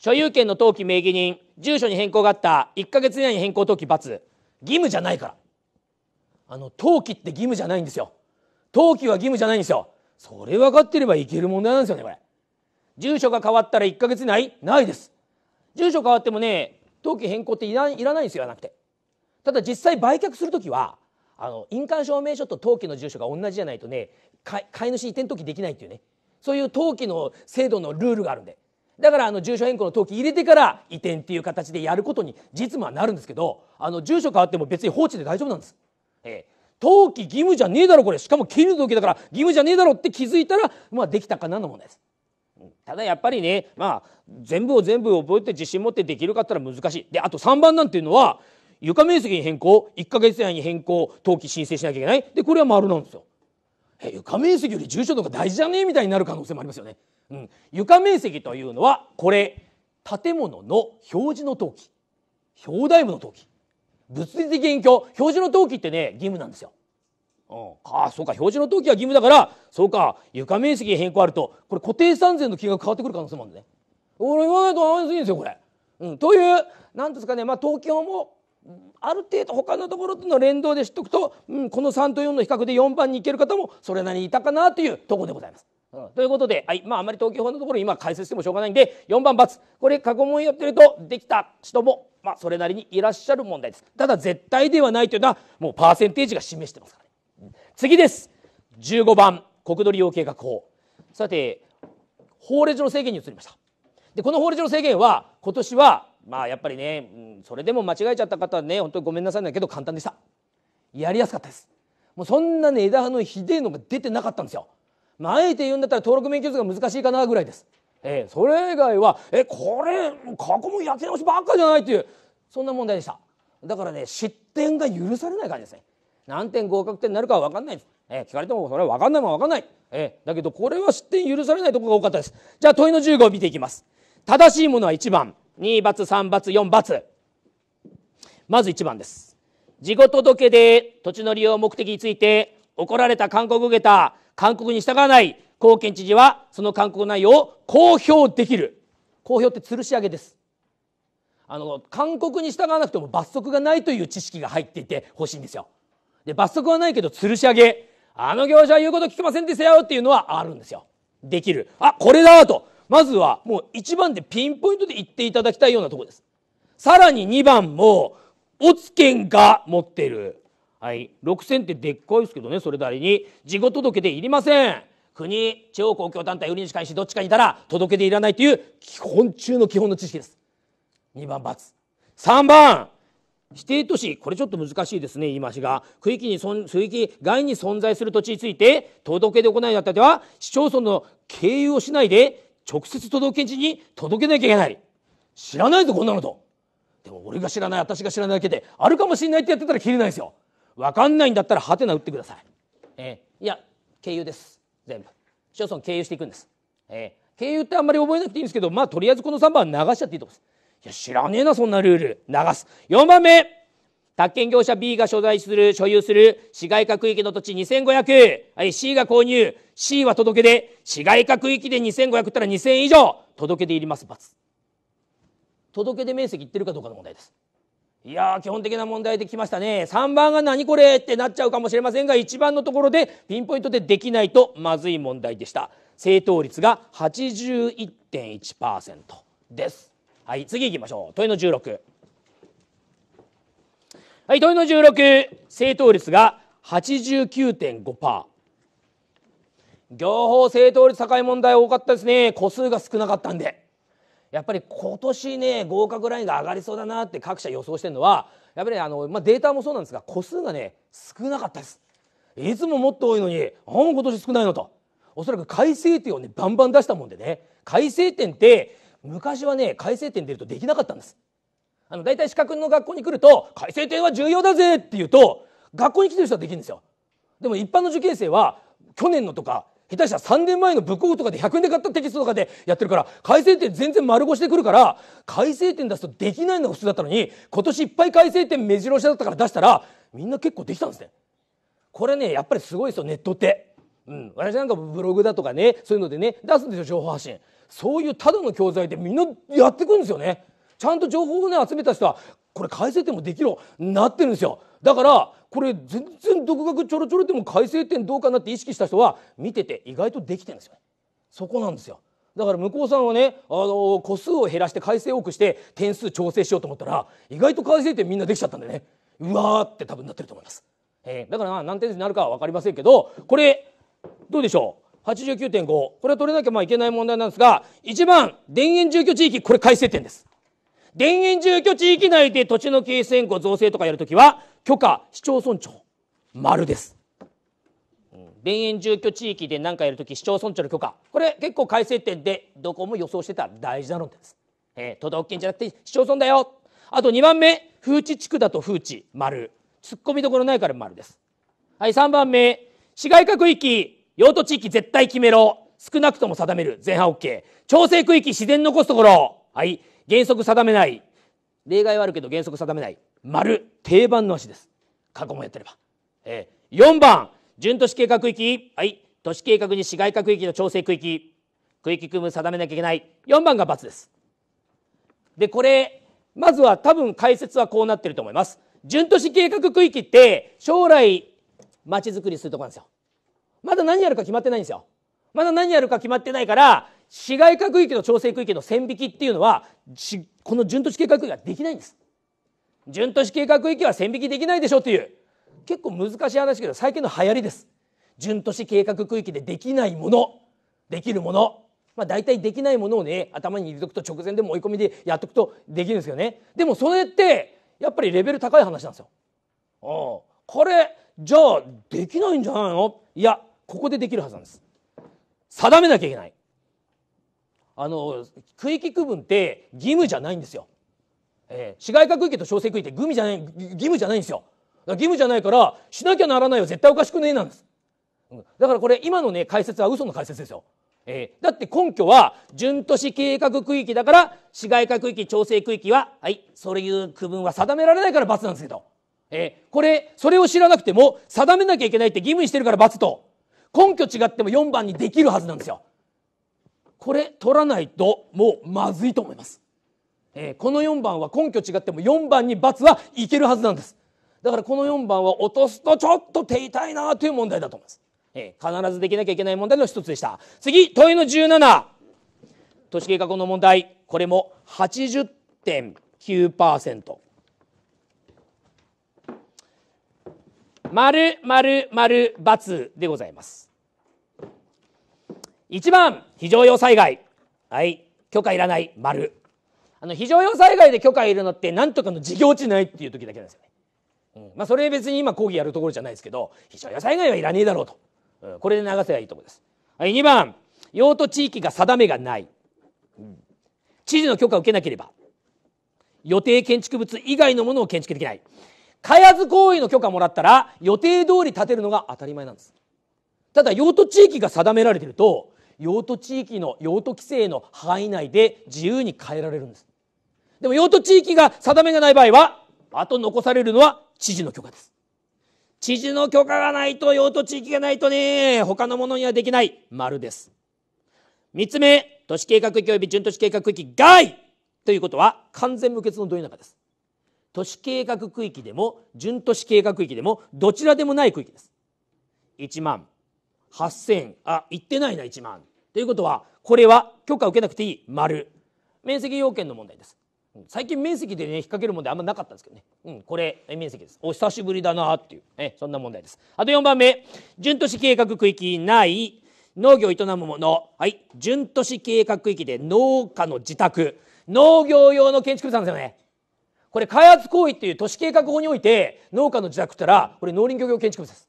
所有権の登記名義人住所に変更があった1か月以内に変更登記×義務じゃないからあの登記って義務じゃないんですよ登記は義務じゃないんですよそれ分かってればいける問題なんですよねこれ住所が変わったら1か月以内ないです住所変わってもね登記変更っていらいらないんですよなくてただ実際売却する時はあの印鑑証明書と登記の住所が同じじゃないとね買い主移転登記できないっていうねそういう登記の制度のルールがあるんでだからあの住所変更の登記入れてから移転っていう形でやることに実務はなるんですけどあの住所変わっても別に放置で大丈夫なんです。え登記義務じゃねえだろこれしかも切る時だから義務じゃねえだろって気づいたら、まあ、できたかなの問題です。ただやっぱりね、まあ、全部を全部覚えて自信持ってできるかったら難しいであと3番なんていうのは床面積に変更1か月以内に変更登記申請しなきゃいけないでこれは丸なんですよ。床面積より住所の方が大事じゃねえみたいになる可能性もありますよね。うん、床面積というのはこれ建物の表示の登記表題部の登記物理的影響表示の登記ってね義務なんですよ。うん、ああそうか表示の登記は義務だからそうか床面積変更あるとこれ固定産税の金額変わってくる可能性もあるんでね。俺言わないとまずいんですよこれ。うん、という何ですかねまあ東京もある程度他のところとの連動で知っておくと、うん、この3と4の比較で4番に行ける方もそれなりにいたかなというとこでございます。うん、ということで、はいまあ、あまり東京法のところ今解説してもしょうがないんで4番×これ過去問やってるとできた人も、まあ、それなりにいらっしゃる問題ですただ絶対ではないというのはもうパーセンテージが示してますから、ね、次です15番国土利用計画法さて法令上の制限に移りましたでこの法令上の制限は今年はまあやっぱりね、うん、それでも間違えちゃった方はね本当にごめんなさいだけど簡単でしたやりやすかったですもうそんなね枝のひでえのが出てなかったんですよ、まあ、えて言うんだったら登録免許図が難しいかなぐらいです、えー、それ以外はえこれ過去もやって直しばっかじゃないっていうそんな問題でしただからね失点が許されない感じですね何点合格点になるかは分かんないです、えー、聞かれてもそれは分かんないもん分かんない、えー、だけどこれは失点許されないとこが多かったですじゃあ問いの15を見ていきます正しいものは1番2罰、3罰、4罰。まず1番です。事後届で土地の利用目的について怒られた勧告を受けた勧告に従わない高検知事はその勧告内容を公表できる。公表って吊るし上げです。あの、勧告に従わなくても罰則がないという知識が入っていてほしいんですよ。で、罰則はないけど吊るし上げ。あの業者は言うこと聞きませんでしたよっていうのはあるんですよ。できる。あ、これだと。まずはもう1番でピンポイントで言っていただきたいようなところです。さらに2番も、オツケンが持ってる。はい。6000ってでっかいですけどね、それなりに。事後届でいりません。国、地方公共団体、売り主会し、どっちかにいたら届けでいらないという基本中の基本の知識です。2番×。3番。指定都市、これちょっと難しいですね、言い回しが。区域に、区域外に存在する土地について、届けで行いにった手は、市町村の経由をしないで、直接都道府県知事に届けなきゃいけない知らないぞこんなのとでも俺が知らない私が知らないだけであるかもしれないってやってたら切れないですよ分かんないんだったらはてな打ってください、えー、いや経由です全部市町村経由していくんです、えー、経由ってあんまり覚えなくていいんですけどまあとりあえずこの3番は流しちゃっていいと思いますいや知らねえなそんなルール流す4番目宅建業者 B が所在する、所有する市街化区域の土地2500、はい、C が購入、C は届け出、市街化区域で2500ったら2000以上、届け出いります、×。届け出面積いってるかどうかの問題です。いや基本的な問題できましたね。3番が何これってなっちゃうかもしれませんが、1番のところでピンポイントでできないとまずい問題でした。正答率が81.1%です。はい、次行きましょう。問いの16。はい、問いの16、正答率が89.5%。両方正答率高い問題多かったですね。個数が少なかったんで。やっぱり今年ね、合格ラインが上がりそうだなって各社予想してるのは、やっぱりあの、まあ、データもそうなんですが、個数がね、少なかったです。いつももっと多いのに、あん今年少ないのと。おそらく改正点をね、バンバン出したもんでね、改正点って、昔はね、改正点出るとできなかったんです。あの大体資格の学校に来ると改正点は重要だぜって言うと学校に来てる人はできるんですよでも一般の受験生は去年のとか下手したら3年前のブックオフとかで100円で買ったテキストとかでやってるから改正点全然丸腰でくるから改正点出すとできないのが普通だったのに今年いっぱい改正点目白押しだったから出したらみんな結構できたんですねこれねやっぱりすごいですよネットって、うん、私なんかブログだとかねそういうのでね出すんですよ情報発信そういうただの教材でみんなやってくんですよねちゃんと情報をね集めた人はこれ改正点もできるようになってるんですよだからこれ全然独学ちょろちょろでも改正点どうかなって意識した人は見てて意外とできてるんですよそこなんですよだから向こうさんはね、あの個数を減らして改正多くして点数調整しようと思ったら意外と改正点みんなできちゃったんでねうわーって多分なってると思います、えー、だから何点になるかは分かりませんけどこれどうでしょう89.5これは取れなきゃまあいけない問題なんですが1番田園住居地域これ改正点です田園住居地域内で土地の形成庫造成とかやるときは、許可、市町村長、丸です。田園住居地域で何かやるとき市町村長の許可これ結構改正点でどこも予想してた大事なのです、えー、都道府県じゃなくて市町村だよあと2番目風地地区だと風地丸ツッコミどころないから丸ですはい3番目市街化区域用途地域絶対決めろ少なくとも定める前半 OK 調整区域自然残すところはい原則定めない。例外はあるけど原則定めない。丸、定番の足です。過去もやってれば。えー、4番、準都市計画区域。はい。都市計画に市街化区域の調整区域。区域区分定めなきゃいけない。4番が×です。で、これ、まずは多分解説はこうなってると思います。準都市計画区域って将来まちづくりするとこなんですよ。まだ何やるか決まってないんですよ。まだ何やるか決まってないから、市街化区域の調整区域の線引きっていうのはこの準都市計画区域はできないんです準都市計画区域は線引きできないでしょうっていう結構難しい話けど最近の流行りです準都市計画区域でできないものできるものまあ、大体できないものをね頭に入れておくと直前でも追い込みでやっとくとできるんですよねでもそれってやっぱりレベル高い話なんですよ。ああこれじゃあできないんじゃないのいやここでできるはずなんです。定めなきゃいけないあの区域区分って義務じゃないんですよ、えー、市街化区域と小生区域って義務じゃない義務じゃないんですよ義務じゃないからしなきゃならないは絶対おかしくねえなんです、うん、だからこれ今のね解説は嘘の解説ですよえー、だって根拠は準都市計画区域だから市街化区域調整区域ははいそういう区分は定められないから罰なんですけど、えー、これそれを知らなくても定めなきゃいけないって義務にしてるから罰と根拠違っても4番にできるはずなんですよ。これ取らないともうまずいと思います、えー、この4番は根拠違っても4番に罰はいけるはずなんですだからこの4番は落とすとちょっと手痛いなという問題だと思います、えー、必ずできなきゃいけない問題の一つでした次問いの17都市計画の問題これも80.9%丸丸丸×でございます1番、非常用災害。はい。許可いらない、丸。あの、非常用災害で許可いるのって、何とかの事業地ないっていう時だけなんですよね。うん。まあ、それ別に今講義やるところじゃないですけど、非常用災害はいらねえだろうと。うん、これで流せばいいところです。はい、2番、用途地域が定めがない。うん。知事の許可を受けなければ。予定建築物以外のものを建築できない。開発行為の許可もらったら、予定通り建てるのが当たり前なんです。ただ、用途地域が定められてると、用途地域の用途規制の範囲内で自由に変えられるんですでも用途地域が定めがない場合はあと残されるのは知事の許可です知事の許可がないと用途地域がないとね他のものにはできない丸です3つ目都市計画域及び準都市計画区域外ということは完全無欠のどう中です都市計画区域でも準都市計画区域でもどちらでもない区域です1万8000あ行ってないな1万ということはこれは許可受けなくていい丸面積要件の問題です、最近面積でね引っ掛ける問題あんまなかったんですけどね、うん、これ面積ですお久しぶりだなっていう、えそんな問題ですあと4番目準都市計画区域内農業を営むもの、はい、準都市計画区域で農家の自宅農業用の建築物なんですよねこれ開発行為っていう都市計画法において農家の自宅ったらこれ農林漁業建築物です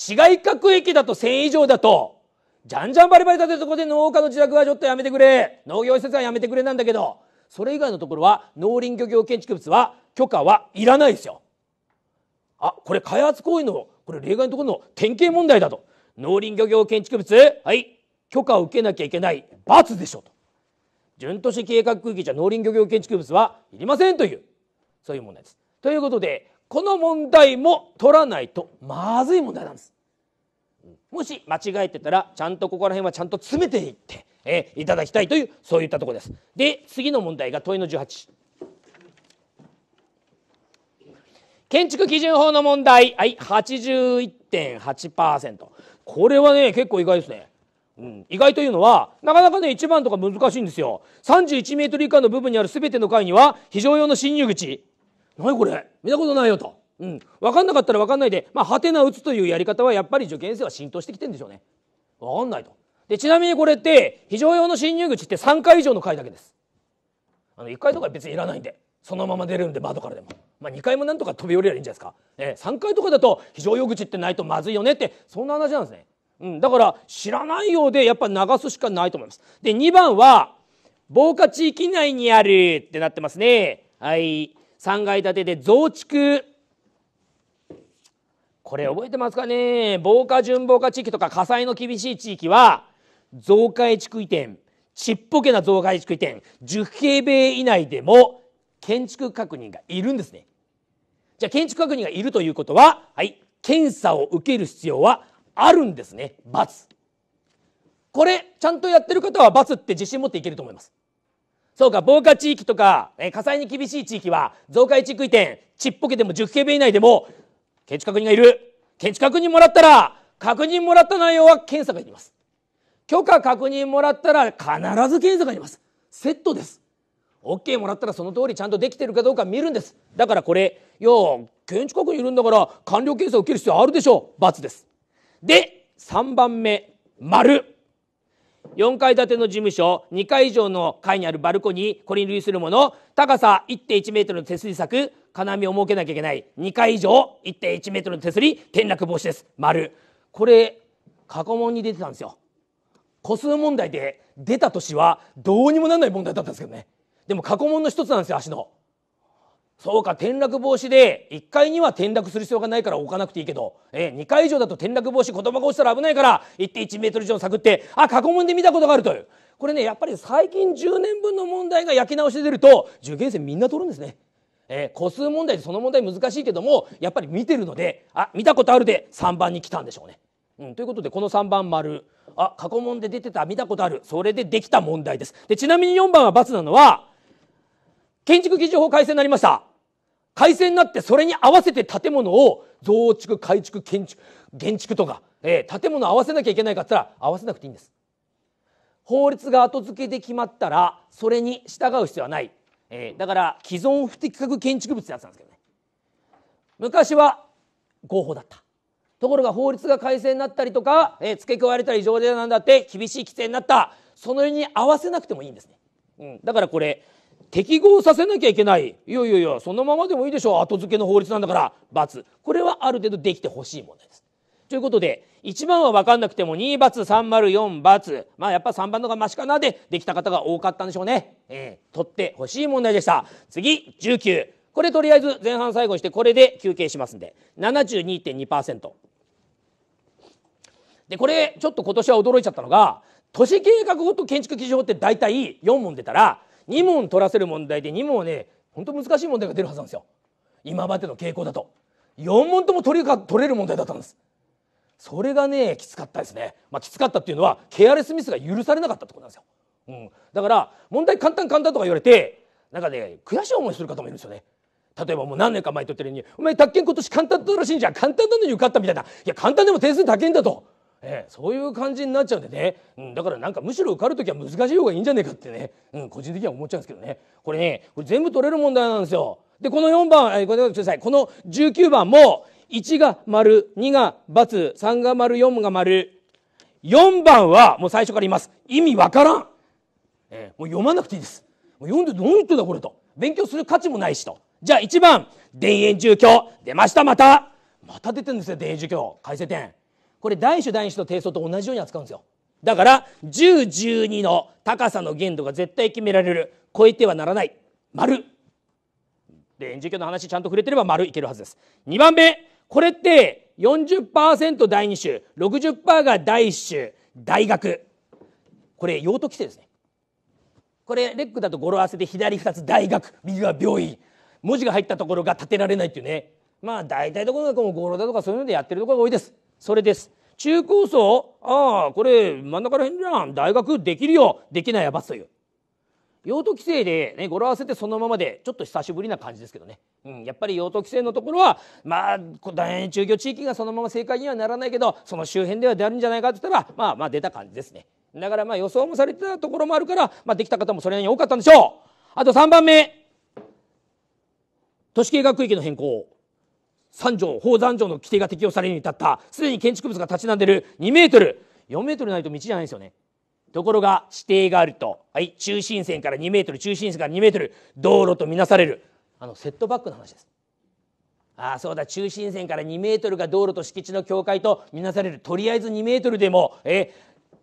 市街化区域だと1000以上だと、じゃんじゃんバリバリ建てるとこで農家の自宅はちょっとやめてくれ。農業施設はやめてくれなんだけど、それ以外のところは農林漁業建築物は許可はいらないですよ。あ、これ開発行為の、これ例外のところの典型問題だと。農林漁業建築物、はい、許可を受けなきゃいけない罰でしょと。準都市計画区域じゃ農林漁業建築物はいりませんという、そういう問題です。ということで、この問題も取らないとまずい問題なんです。もし間違えてたらちゃんとここら辺はちゃんと詰めていって、えいただきたいというそういったとこです。で次の問題が問いの18。建築基準法の問題、はい、81.8%。これはね、結構意外ですね。うん、意外というのは、なかなかね、1番とか難しいんですよ。31メートル以下の部分にある全ての階には、非常用の侵入口、何これ見たことないよと、うん、分かんなかったら分かんないで、まあ、はてな打つというやり方はやっぱり受験生は浸透してきてるんでしょうね分かんないとでちなみにこれって非常用の侵入口って3回以上の回だけですあの1回とか別にいらないんでそのまま出るんで窓からでも、まあ、2回もなんとか飛び降りればいいんじゃないですか、えー、3回とかだと非常用口ってないとまずいよねってそんな話なんですね、うん、だから知らないようでやっぱ流すしかないと思いますで2番は防火地域内にあるってなってますねはい3階建てで増築これ覚えてますかね防火準防火地域とか火災の厳しい地域は増改築移転ちっぽけな増改築移転10平米以内でも建築確認がいるんですねじゃあ建築確認がいるということははい検査を受ける必要はあるんですね×これちゃんとやってる方は×って自信持っていけると思いますそうか、防火地域とか、え火災に厳しい地域は、増改築移転、ちっぽけでも10平米以内でも、建築確認がいる。建築確認もらったら、確認もらった内容は検査がいります。許可確認もらったら、必ず検査がいります。セットです。OK もらったらその通りちゃんとできてるかどうか見るんです。だからこれ、いや、建築確認いるんだから、官僚検査を受ける必要あるでしょう。×です。で、3番目、丸。4階建ての事務所2階以上の階にあるバルコニーこれに類するもの高さ1.1メートルの手すり柵金網を設けなきゃいけない2階以上1.1メートルの手すり転落防止です丸これ過去問に出てたんですよ個数問題で出た年はどうにもならない問題だったんですけどねでも過去問の一つなんですよ足のそうか、転落防止で、1階には転落する必要がないから置かなくていいけど、えー、2階以上だと転落防止、子供が落ちたら危ないから、1.1メートル以上探って、あ、過去問で見たことがあるという。これね、やっぱり最近10年分の問題が焼き直しで出ると、受験生みんな取るんですね。えー、個数問題でその問題難しいけども、やっぱり見てるので、あ、見たことあるで3番に来たんでしょうね。うん、ということで、この3番丸。あ、過去問で出てた、見たことある。それでできた問題です。で、ちなみに4番は×なのは、建築基準法改正になりました。改正になってそれに合わせて建物を増築、改築、建築、建築とか、えー、建物を合わせなきゃいけないかって言ったら合わせなくていいんです。法律が後付けで決まったらそれに従う必要はない。えー、だから既存不適格建築物ってやつなんですけどね。昔は合法だった。ところが法律が改正になったりとか、えー、付け加えられたり条例なんだって厳しい規制になった。そのに合わせなくてもいいんですね。うん、だからこれ適合させなきゃいけない。いやいやいや、そのままでもいいでしょう。後付けの法律なんだから、×。これはある程度できてほしい問題です。ということで、1番は分かんなくても2 × 304 ×まあやっぱ3番のがマシかなでできた方が多かったんでしょうね。えー、取ってほしい問題でした。次、19。これとりあえず前半最後にしてこれで休憩しますんで。72.2%。で、これちょっと今年は驚いちゃったのが、都市計画法と建築基準法って大体4問出たら、2問取らせる問題で2問はね本当難しい問題が出るはずなんですよ今までの傾向だと4問とも取れか取れる問題だったんですそれがねきつかったですね、まあ、きつかったっていうのはケアレスミスが許されなかったってことなんですよ、うん、だから問題簡単簡単とか言われてなんかね悔しい思いする方もいるんですよね例えばもう何年か前と言ってるように「お前宅建今年簡単だったらしいんじゃん簡単なのに受かった」みたいな「いや簡単でも点数高いんだ」と。ええ、そういう感じになっちゃうんでね、うん、だからなんかむしろ受かる時は難しい方がいいんじゃねえかってね、うん、個人的には思っちゃうんですけどねこれねこれ全部取れる問題なんですよ。でこの4番、えごめんなさいこの19番も1が丸2が×、3が丸4が丸4番はもう最初から言います意味わからん、ええ、もう読まなくていいですもう読んでどう言ってんだこれと勉強する価値もないしとじゃあ1番田園住居出ましたまたまた出てるんですよ田園住居改正点これ第一第二種の定層と同じように扱うんですよだから1012の高さの限度が絶対決められる超えてはならない丸でじ柱形の話ちゃんと触れてれば丸いけるはずです2番目これって40%第2種60%が第1種大学これ用途規制ですねこれレックだと語呂合わせで左2つ大学右が病院文字が入ったところが立てられないっていうねまあ大体どころがこの語呂だとかそういうのでやってるところが多いですそれです。中高層ああ、これ真ん中ら辺じゃん。大学できるよ。できないやばすという。用途規制で、ね、語呂合わせてそのままでちょっと久しぶりな感じですけどね、うん、やっぱり用途規制のところはまあ大変中魚地域がそのまま正解にはならないけどその周辺ではであるんじゃないかって言ったらまあまあ出た感じですねだからまあ予想もされてたところもあるから、まあ、できた方もそれなりに多かったんでしょうあと3番目都市計画区域の変更3条法残条の規定が適用されるに至ったすでに建築物が立ち並んでる2メートル4メートルないと道じゃないですよねところが指定があると、はい、中心線から2メートル中心線から2メートル道路とみなされるあのセットバックの話ですああそうだ中心線から2メートルが道路と敷地の境界とみなされるとりあえず2メートルでもえ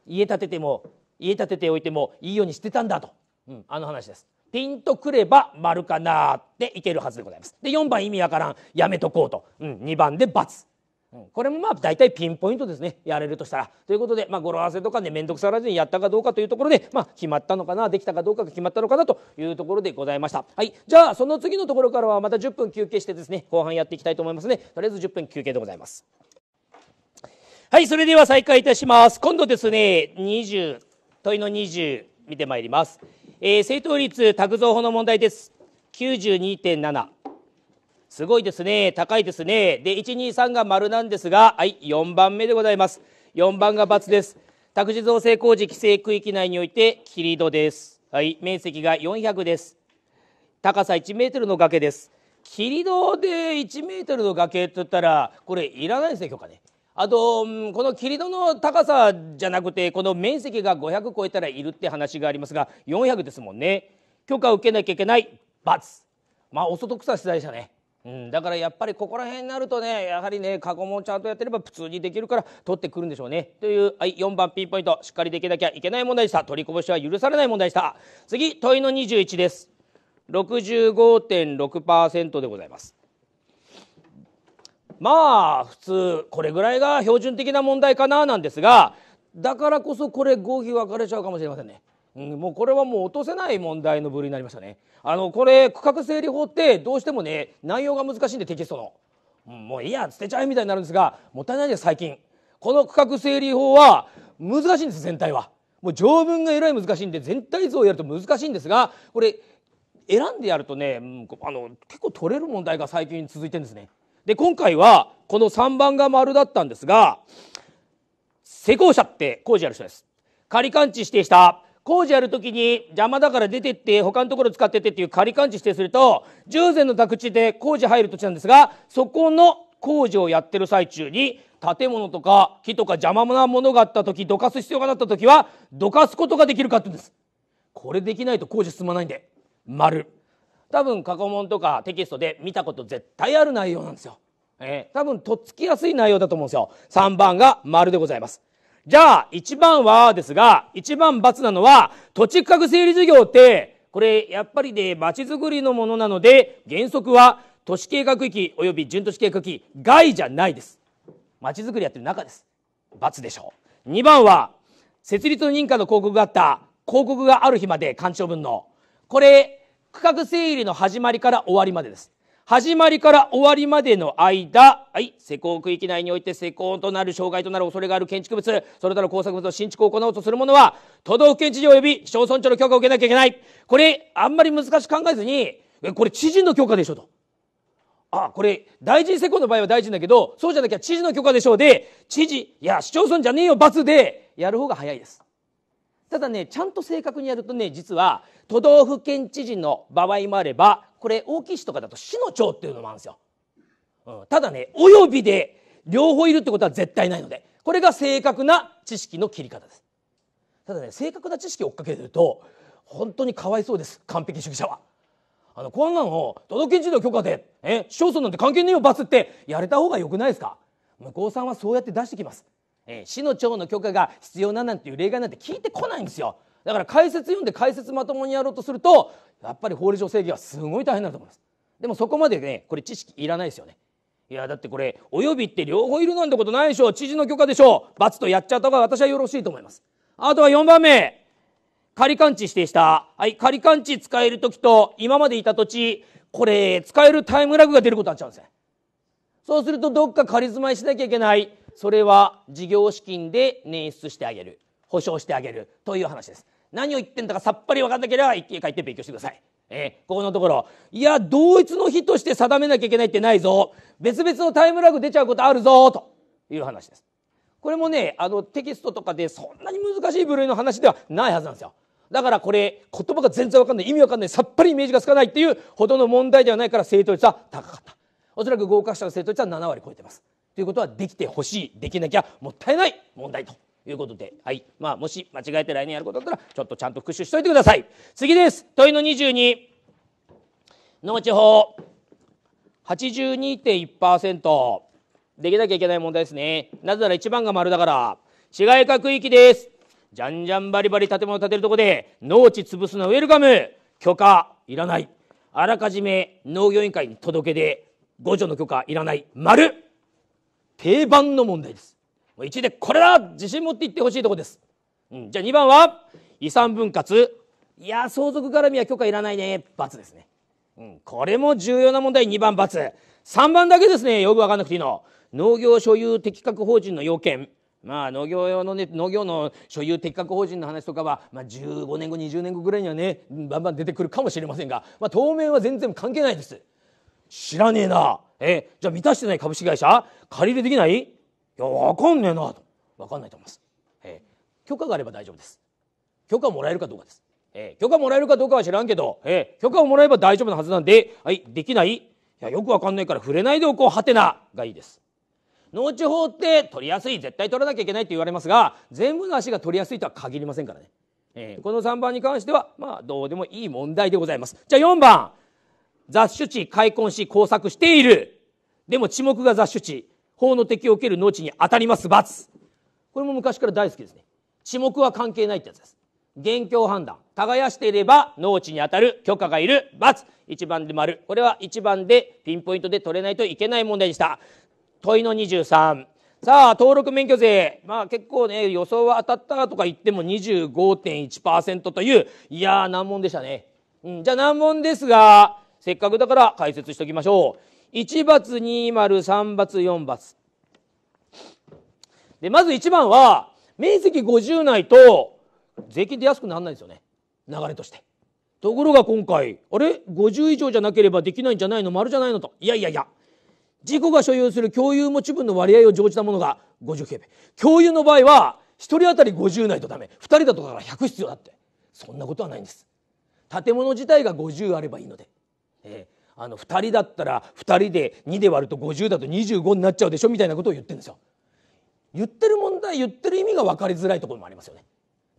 家建てても家建てておいてもいいようにしてたんだと、うん、あの話ですピンとくれば丸かなっていけるはずでございます。で4番意味わからんやめとこうと、うん、2番で×。これもまあ大体ピンポイントですねやれるとしたら。ということで、まあ、語呂合わせとかね面倒くさらずにやったかどうかというところで、まあ、決まったのかなできたかどうかが決まったのかなというところでございました。はい、じゃあその次のところからはまた10分休憩してですね後半やっていきたいと思いますねとりあえず10分休憩でございます。はい、それでは再開いたします。今度ですね20問いの20見てまいります。えー、正答率卓造法の問題です。92.7。すごいですね。高いですね。で、123が丸なんですが、はい、4番目でございます。4番が×です。宅地造成工事規制区域内において、切り戸です。はい、面積が400です。高さ1メートルの崖です。切り戸で1メートルの崖って言ったら、これいらないですね、許可ね。あとこの霧戸の高さじゃなくてこの面積が500超えたらいるって話がありますが400ですもんね許可を受けなきゃいけない×まあオ外ソドックスな世代でしたね。うん、だからやっぱりここら辺になるとねやはりね過去問ちゃんとやってれば普通にできるから取ってくるんでしょうねという、はい、4番ピンポイントしっかりできなきゃいけない問題でした取りこぼしは許されない問題でした次問いの21です65.6%でございますまあ普通これぐらいが標準的な問題かななんですがだからこそこれ合否分かれちゃうかもしれませんね。うん、もうこれはもう落とせない問題の部類になりましたね。あのこれ区画整理法ってどうしてもね内容が難しいんでテキストの、うん、もういいや捨てちゃえみたいになるんですがもったいないです最近この区画整理法は難しいんです全体はもう条文がえらい難しいんで全体像をやると難しいんですがこれ選んでやるとね、うん、あの結構取れる問題が最近続いてるんですね。で、今回は、この3番が丸だったんですが、施工者って工事やる人です。仮感知指定した。工事やるときに邪魔だから出てって他のところ使ってってっていう仮感知指定すると、従前の宅地で工事入る土地なんですが、そこの工事をやってる最中に建物とか木とか邪魔なものがあった時どかす必要があった時は、どかすことができるかって言うんです。これできないと工事進まないんで、丸。多分過去問とかテキストで見たこと絶対ある内容なんですよ。えー、多分とっつきやすい内容だと思うんですよ。3番が丸でございます。じゃあ、1番はですが、1番×なのは、土地区画整理事業って、これ、やっぱりで、ね、街づくりのものなので、原則は、都市計画域及び準都市計画域外じゃないです。街づくりやってる中です。×でしょう。2番は、設立の認可の広告があった、広告がある日まで干潮分の。これ、区画整理の始まりから終わりまでです。始まりから終わりまでの間、はい、施工区域内において施工となる障害となる恐れがある建築物、それらの工作物の新築を行おうとするものは、都道府県知事及び市町村長の許可を受けなきゃいけない。これ、あんまり難しく考えずに、これ知事の許可でしょと。あ、これ、大臣施工の場合は大臣だけど、そうじゃなきゃ知事の許可でしょうで、知事、いや、市町村じゃねえよ、罰で、やる方が早いです。ただねちゃんと正確にやるとね実は都道府県知事の場合もあればこれ大きい市とかだと市の長っていうのもあるんですよ、うん、ただねおよびで両方いるってことは絶対ないのでこれが正確な知識の切り方ですただね正確な知識を追っかけてると本当にかわいそうです完璧主義者は。あのこんなの都道府県知事の許可でえ市町村なんて関係ねえよ罰ってやれた方がよくないですか向こうさんはそうやって出してきますえー、市の長の許可が必要ななんていう例外なんて聞いてこないんですよだから解説読んで解説まともにやろうとするとやっぱり法律上正義はすごい大変になると思いますでもそこまでねこれ知識いらないですよねいやだってこれお呼びって両方いるなんてことないでしょ知事の許可でしょう罰とやっちゃった方が私はよろしいと思いますあとは4番目仮勘地指定した。はい、仮勘地使える時と、今までいた土地、これ、使えるタイムラグが出ることになっちゃうんですね。そうすると、どっか仮住まいしなきゃいけない。それは事業資金で捻出してあげる保証してあげるという話です何を言ってんだかさっぱり分かんなければ一気に書いて勉強してくださいえー、ここのところいや同一の日として定めなきゃいけないってないぞ別々のタイムラグ出ちゃうことあるぞという話ですこれもねあのテキストとかでそんなに難しい部類の話ではないはずなんですよだからこれ言葉が全然わかんない意味わかんないさっぱりイメージがつかないっていうほどの問題ではないから正答率は高かったおそらく合格者の正答率は7割超えてますということはできてほしいできなきゃもったいない問題ということで、はいまあ、もし間違えて来年やることだったらちょっとちゃんと復習しといてください次です問いの22野地法82.1%できなきゃいけない問題ですねなぜなら1番が丸だから市街化区域ですじゃんじゃんバリバリ建物建てるとこで農地潰すのウェルカム許可いらないあらかじめ農業委員会に届け出互助の許可いらない丸定番の問題ですもう1でこれだ自信持って言ってほしいとこです、うん、じゃあ2番は遺産分割いや相続絡みは許可いらないね罰ですね、うん、これも重要な問題2番罰。3番だけですねよく分かんなくていいの農業所有適格法人の要件まあ農業用のね農業の所有適格法人の話とかは、まあ、15年後20年後ぐらいにはねバンバン出てくるかもしれませんが、まあ、当面は全然関係ないです。知らねえな。えー、じゃあ満たしてない株式会社借り入れできないいや、わかんねえなと。わかんないと思います。えー、許可があれば大丈夫です。許可もらえるかどうかです。えー、許可もらえるかどうかは知らんけど、えー、許可をもらえば大丈夫なはずなんで、はい、できないいや、よくわかんないから触れないでおこう、はてながいいです。農地法って取りやすい、絶対取らなきゃいけないって言われますが、全部の足が取りやすいとは限りませんからね。えー、この3番に関しては、まあ、どうでもいい問題でございます。じゃあ4番。雑種地、開墾し、工作している。でも、地目が雑種地、法の敵を受ける農地に当たります罰。これも昔から大好きですね。地目は関係ないってやつです。現況判断。耕していれば農地に当たる許可がいる罰。一番で丸。これは一番でピンポイントで取れないといけない問題でした。問いの23。さあ、登録免許税。まあ結構ね、予想は当たったとか言っても25.1%という、いやー難問でしたね。うん、じゃあ難問ですが、せっかくだから解説しておきましょう。1罰2丸3罰4罰。で、まず1番は、面積50内と、税金で安くならないですよね。流れとして。ところが今回、あれ ?50 以上じゃなければできないんじゃないの丸じゃないのと。いやいやいや。事故が所有する共有持ち分の割合を乗じたものが50平米。共有の場合は、1人当たり50ないとダメ。2人だとだから100必要だって。そんなことはないんです。建物自体が50あればいいので。えー、あの2人だったら2人で2で割ると50だと25になっちゃうでしょみたいなことを言ってるんですよ。言ってる問題言ってる意味が分かりづらいところもありますよね。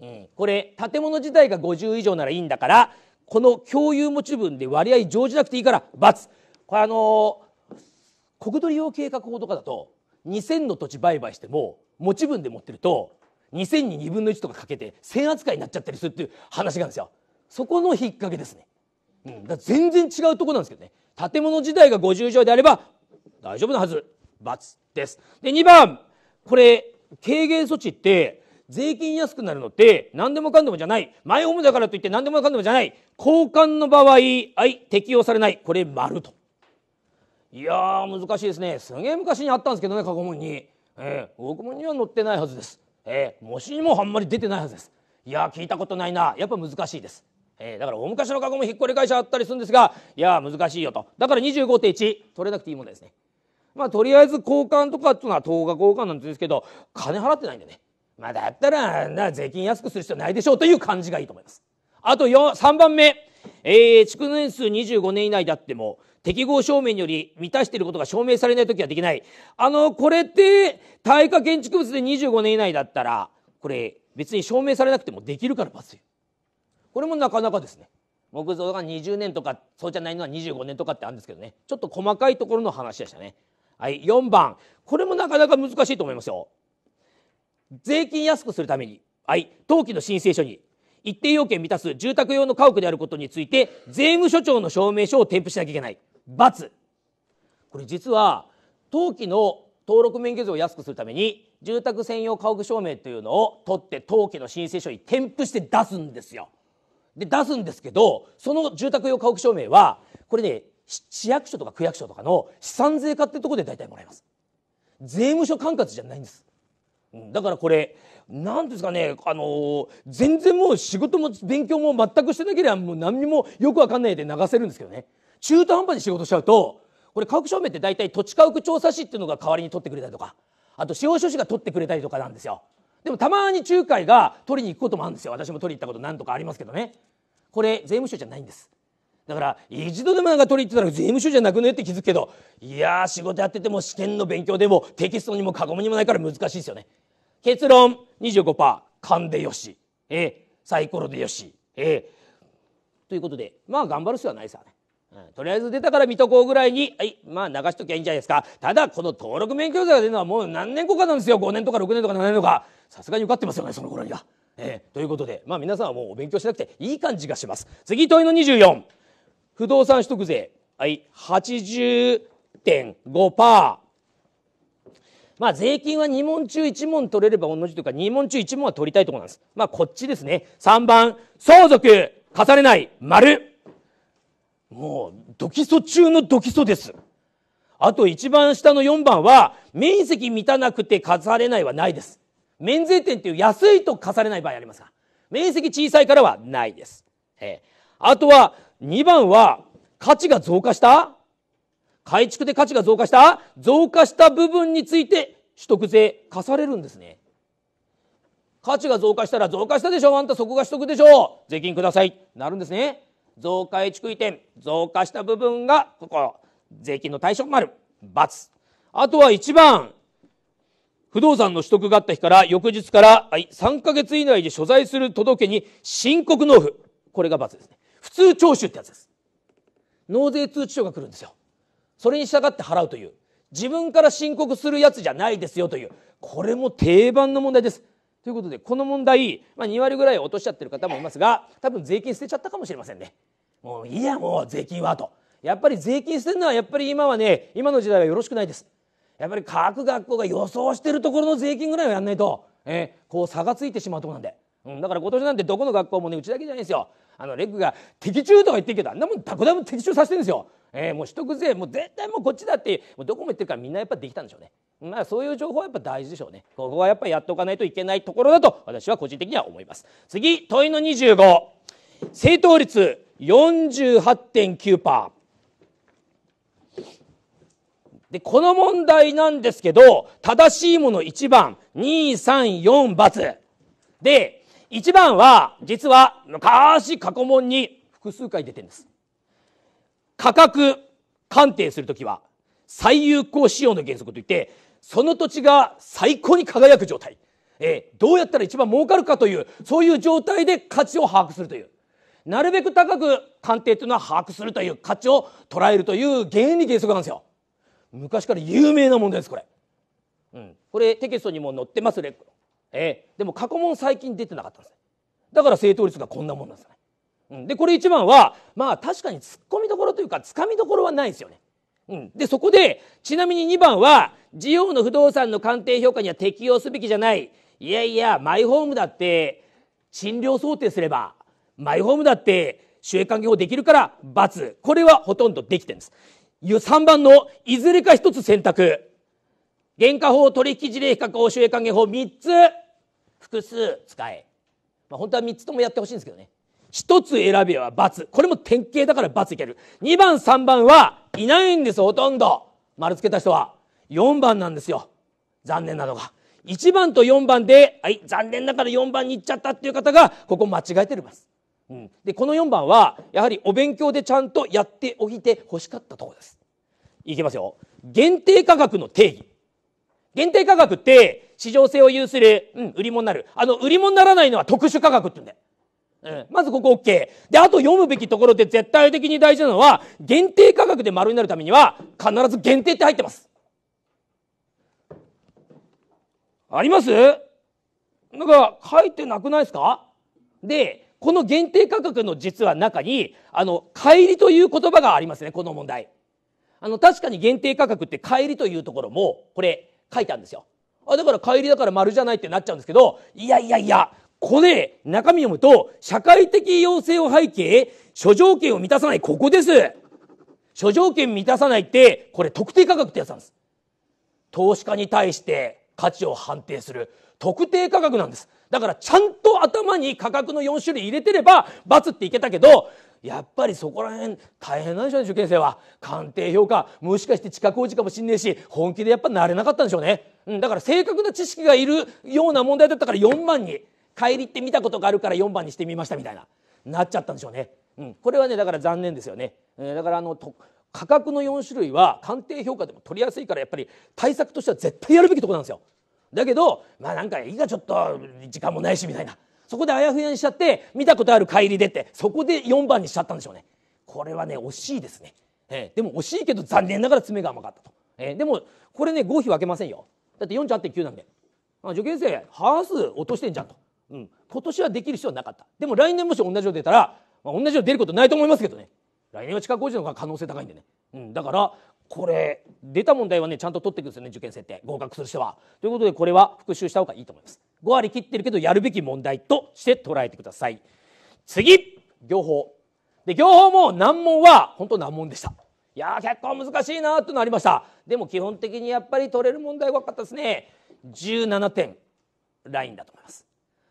うん、これ建物自体が50以上ならいいんだからこの共有持ち分で割合乗じなくていいから×これあのー、国土利用計画法とかだと2,000の土地売買しても持ち分で持ってると2,000に2分の1とかかけて1,000扱いになっちゃったりするっていう話があるんですよ。そこの引っ掛けですね。だ全然違うとこなんですけどね建物自体が50以上であれば大丈夫なはず×ですで2番これ軽減措置って税金安くなるのって何でもかんでもじゃないマイホームだからといって何でもかんでもじゃない交換の場合はい適用されないこれ丸といや難しいですねすげえ昔にあったんですけどね過去問に、えー、久保には載ってないはずです、えー、模試にもあんまり出てないはずですいや聞いたことないなやっぱ難しいですえー、だから大昔の過去もひっこり返しあったりするんですがいや難しいよとだから25.1取れなくていいもんですねまあとりあえず交換とかっていうのは等価交換なんですけど金払ってないんでねまあだったらな税金安くする必要ないでしょうという感じがいいと思いますあと3番目えー、築年数25年以内であっても適合証明により満たしていることが証明されない時はできない。あの、これって、耐火建築物で25年以内だったら、これ別に証明されなくてもできるから罰よ。これもなかなかですね木造が20年とかそうじゃないのは25年とかってあるんですけどねちょっと細かいところの話でしたねはい4番これもなかなか難しいと思いますよ税金安くするためにはい登記の申請書に一定要件満たす住宅用の家屋であることについて税務署長の証明書を添付しなきゃいけない×これ実は登記の登録免許税を安くするために住宅専用家屋証明というのを取って登記の申請書に添付して出すんですよで出すんですけどその住宅用家屋証明はこれね市役所とか区役所とかの資産税課ってとこで大体もらえます税務署管轄じゃないんですだからこれ何ですかねあのー、全然もう仕事も勉強も全くしてなければもう何にもよくわかんないで流せるんですけどね中途半端に仕事しちゃうとこれ家屋証明って大体土地家屋調査士っていうのが代わりに取ってくれたりとかあと司法書士が取ってくれたりとかなんですよでもたまに仲介が取りに行くこともあるんですよ私も取りに行ったこと何とかありますけどねこれ税務署じゃないんですだから一度でもなんか取りに行ってたら税務署じゃなくねって気づくけどいやー仕事やってても試験の勉強でもテキストにも過去にもないから難しいですよね結論25%勘でよし、えー、サイコロでよし、えー、ということでまあ頑張る必要はないですよねとりあえず出たから見とこうぐらいに、はい、まあ流しときゃいいんじゃないですか。ただ、この登録免許制が出るのはもう何年後かなんですよ。5年とか6年とか7年とか。さすがに受かってますよね、その頃には。えー、ということで、まあ皆さんはもうお勉強しなくていい感じがします。次、問いの24。不動産取得税。はい、80.5%。まあ税金は2問中1問取れれば同じというか2問中1問は取りたいところなんです。まあこっちですね。3番、相続、重ねない、丸。もう、ドキソ中のドキソです。あと一番下の4番は、面積満たなくて貸されないはないです。免税店っていう安いと貸されない場合ありますが、面積小さいからはないです。えー、あとは、2番は、価値が増加した改築で価値が増加した増加した部分について取得税課されるんですね。価値が増加したら増加したでしょあんたそこが取得でしょ税金ください。なるんですね。増加地区移転増加した部分がここ税金の対象る×あとは1番不動産の取得があった日から翌日から、はい、3ヶ月以内で所在する届けに申告納付これが×ですね普通徴収ってやつです納税通知書が来るんですよそれに従って払うという自分から申告するやつじゃないですよというこれも定番の問題ですということでこの問題、まあ、2割ぐらい落としちゃってる方もいますが多分税金捨てちゃったかもしれませんね。もういいやもう税金はとやっぱり税金捨てるのはやっぱり今はね今の時代はよろしくないです。やっぱり各学校が予想してるところの税金ぐらいはやんないと、えー、こう差がついてしまうとこなんで、うん、だから今年なんてどこの学校もねうちだけじゃないですよあのレックが的中とか言ってるけどあんなもんたこだぶ的中させてるんですよ、えー、もう取得税もう絶対もうこっちだってもうどこも言ってるからみんなやっぱできたんでしょうねまあ、そういう情報はやっぱ大事でしょうねここはやっぱりやっておかないといけないところだと私は個人的には思います次問いの25正答率48.9%でこの問題なんですけど正しいもの1番234 ×で1番は実は昔過去問に複数回出てるんです価格鑑定するときは最有効使用の原則といってその土地が最高に輝く状態、えー、どうやったら一番儲かるかというそういう状態で価値を把握するというなるべく高く鑑定というのは把握するという価値を捉えるという原理原則なんですよ昔から有名な問題ですこれ、うん、これテキストにも載ってますね、えー、でも過去問最近出てなかったんですだから正答率がこんなもんなんですね、うん、でこれ一番はまあ確かにツッコみどころというかつかみどころはないですよねうん、でそこでちなみに2番は事業の不動産の鑑定評価には適用すべきじゃないいやいやマイホームだって賃料想定すればマイホームだって収益還元法できるから×これはほとんどできてるんです3番のいずれか1つ選択原価法取引事例比較法収益還元法3つ複数使え、まあ、本当は3つともやってほしいんですけどね一つ選べば×。これも典型だから×いける。2番、3番はいないんです、ほとんど。丸つけた人は。4番なんですよ。残念なのが。1番と4番で、はい、残念ながら4番に行っちゃったっていう方が、ここ間違えてるます。うん、で、この4番は、やはりお勉強でちゃんとやっておいて欲しかったところです。いきますよ。限定価格の定義。限定価格って、市場性を有する、うん、売り物になる。あの、売り物にならないのは特殊価格って言うんだよ。まずここ OK。で、あと読むべきところで絶対的に大事なのは、限定価格で丸になるためには、必ず限定って入ってます。ありますなんか書いてなくないですかで、この限定価格の実は中に、あの、帰りという言葉がありますね、この問題。あの、確かに限定価格って帰りというところも、これ、書いたんですよ。あ、だから帰りだから丸じゃないってなっちゃうんですけど、いやいやいや、これ、中身読むと、社会的要請を背景、諸条件を満たさない、ここです。諸条件満たさないって、これ特定価格ってやつなんです。投資家に対して価値を判定する特定価格なんです。だからちゃんと頭に価格の4種類入れてればバツっていけたけどやっぱりそこら辺大変なんでしょうね受験生は鑑定評価もしかして近く落ちかもしんねえし本気でやっぱなれなかったんでしょうね、うん、だから正確な知識がいるような問題だったから4万に帰りって見たことがあるから4番にしてみましたみたいななっちゃったんでしょうね、うん、これはねだから残念ですよね、えー、だからあの価格の4種類は鑑定評価でも取りやすいからやっぱり対策としては絶対やるべきところなんですよだけどまあなんかいいかちょっと時間もないしみたいなそこであやふやにしちゃって見たことある帰りでってそこで4番にしちゃったんでしょうねこれはね惜しいですね、えー、でも惜しいけど残念ながら詰めが甘かったと、えー、でもこれね合否分けませんよだって48.9なんであ受験生ハ半ス落としてんじゃんとうん、今年はできる人はなかったでも来年もし同じよう出たら、まあ、同じよう出ることないと思いますけどね来年は地下工事の方が可能性高いんでね、うん、だからこれ出た問題はねちゃんと取っていくんですよね受験生って合格する人は。ということでこれは復習した方がいいと思います。5割切ってるけどやるべき問題として捉えてください。次行法で行法も難問は本当難問でした。いや結構難しいなとなりましたでも基本的にやっぱり取れる問題は多かったですね17点ラインだと思います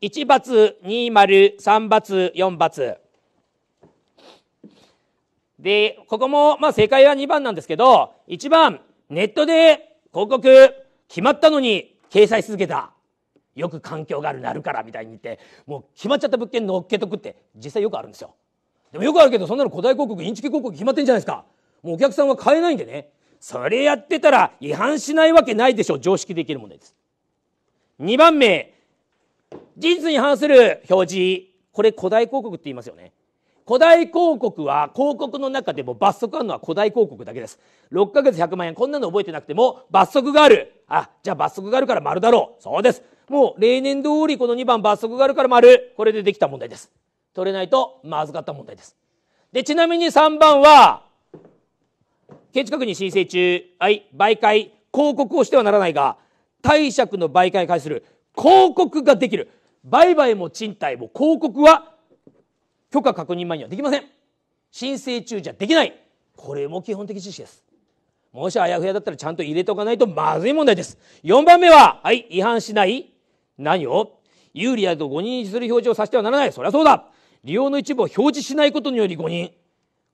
1罰、2丸、3罰、4罰。で、ここも、まあ正解は2番なんですけど、1番、ネットで広告決まったのに掲載し続けた。よく環境があるなるからみたいに言って、もう決まっちゃった物件乗っけとくって、実際よくあるんですよ。でもよくあるけど、そんなの古代広告、インチキ広告決まってんじゃないですか。もうお客さんは買えないんでね。それやってたら違反しないわけないでしょ。常識できる問題です。2番目、事実に反する表示これ古代広告って言いますよね古代広告は広告の中でも罰則あるのは古代広告だけです6ヶ月100万円こんなの覚えてなくても罰則があるあじゃあ罰則があるから丸だろうそうですもう例年通りこの2番罰則があるから丸これでできた問題です取れないとまずかった問題ですでちなみに3番は建築確認申請中、はい、媒介広告をしてはならないが貸借の媒介に関する広告ができる売買も賃貸も広告は許可確認前にはできません申請中じゃできないこれも基本的知識ですもしあやふやだったらちゃんと入れておかないとまずい問題です4番目ははい違反しない何を有利やと誤認する表示をさせてはならないそりゃそうだ利用の一部を表示しないことにより誤認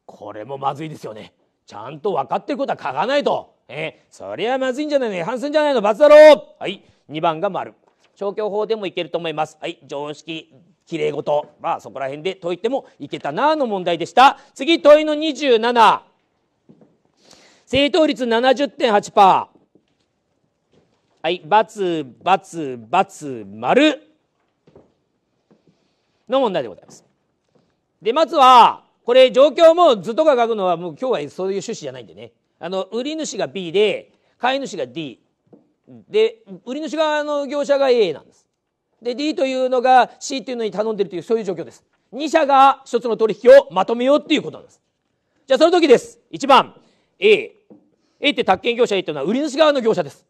これもまずいですよねちゃんと分かってることは書かないとえそりゃまずいんじゃないの違反するんじゃないの罰だろうはい2番が丸消去法でもいけると思いますはい常識きれいごとまあそこら辺で解いてもいけたなの問題でした次問いの27正答率70.8%はい、バツ、バツ、バツ、丸の問題でございます。で、まずは、これ、状況も図とか書くのは、もう今日はそういう趣旨じゃないんでね。あの、売り主が B で、買い主が D。で売り主側の業者が A なんですで D というのが C というのに頼んでるというそういう状況です2社が1つの取引をまとめようっていうことなんですじゃあその時です1番 A A って宅建業者 A というのは売り主側の業者です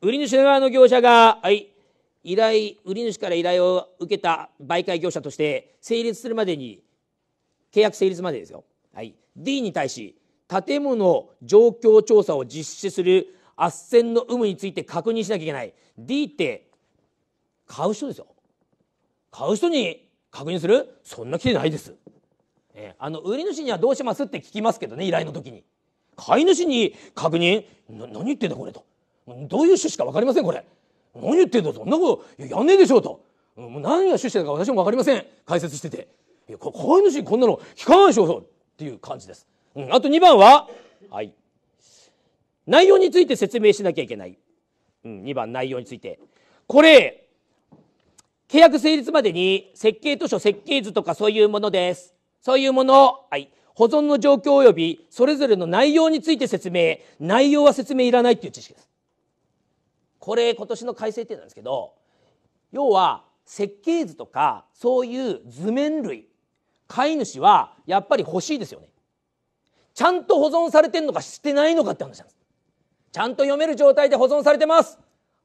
売り主側の業者が、はい、依頼売り主から依頼を受けた媒介業者として成立するまでに契約成立までですよ、はい、D に対し建物状況調査を実施する斡旋の有無について確認しなきゃいけない D って買う人ですよ買う人に確認するそんな規定ないです、えあの売り主にはどうしますって聞きますけどね依頼の時に買い主に確認な何言ってんだこれとどういう趣旨か分かりませんこれ何言ってんだそんなことやんねえでしょうともう何が趣旨だか私も分かりません解説してていやこ買い主にこんなの聞かないでしょうっていう感じです、うん、あと2番ははい内容について説明しなきゃいけない。うん、2番内容について。これ、契約成立までに設計図書、設計図とかそういうものです。そういうもの、はい、保存の状況及びそれぞれの内容について説明。内容は説明いらないっていう知識です。これ今年の改正点なんですけど、要は設計図とかそういう図面類、飼い主はやっぱり欲しいですよね。ちゃんと保存されてんのかしてないのかって話なんです。ちゃんと読める状態で保存されてます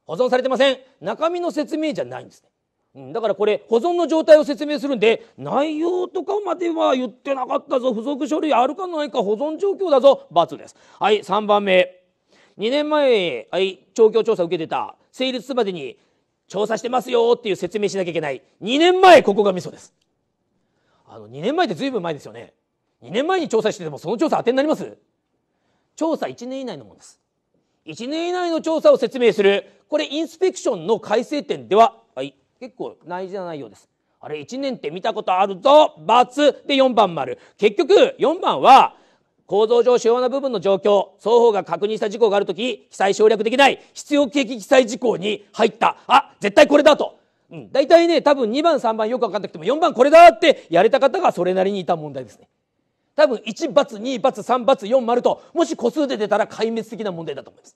保存されてません中身の説明じゃないんですねうん、だからこれ保存の状態を説明するんで内容とかまでは言ってなかったぞ付属書類あるかないか保存状況だぞ×ですはい3番目2年前、はい、調教調査受けてた成立すまでに調査してますよっていう説明しなきゃいけない2年前ここがミソですあの2年前ってずいぶん前ですよね2年前に調査しててもその調査当てになります調査1年以内のものです1年以内の調査を説明するこれインスペクションの改正点では、はい、結構大事な内容です。あれ1年って見たことあるぞ×で4番丸結局4番は構造上主要な部分の状況、双方が確認した事項があるとき、記載省略できない、必要経記記載事項に入った。あ、絶対これだと。うん、大体ね、多分2番、3番よく分かんなくても、4番これだってやれた方がそれなりにいた問題ですね。多分1罰2罰3罰4丸ともし個数で出たら壊滅的な問題だと思います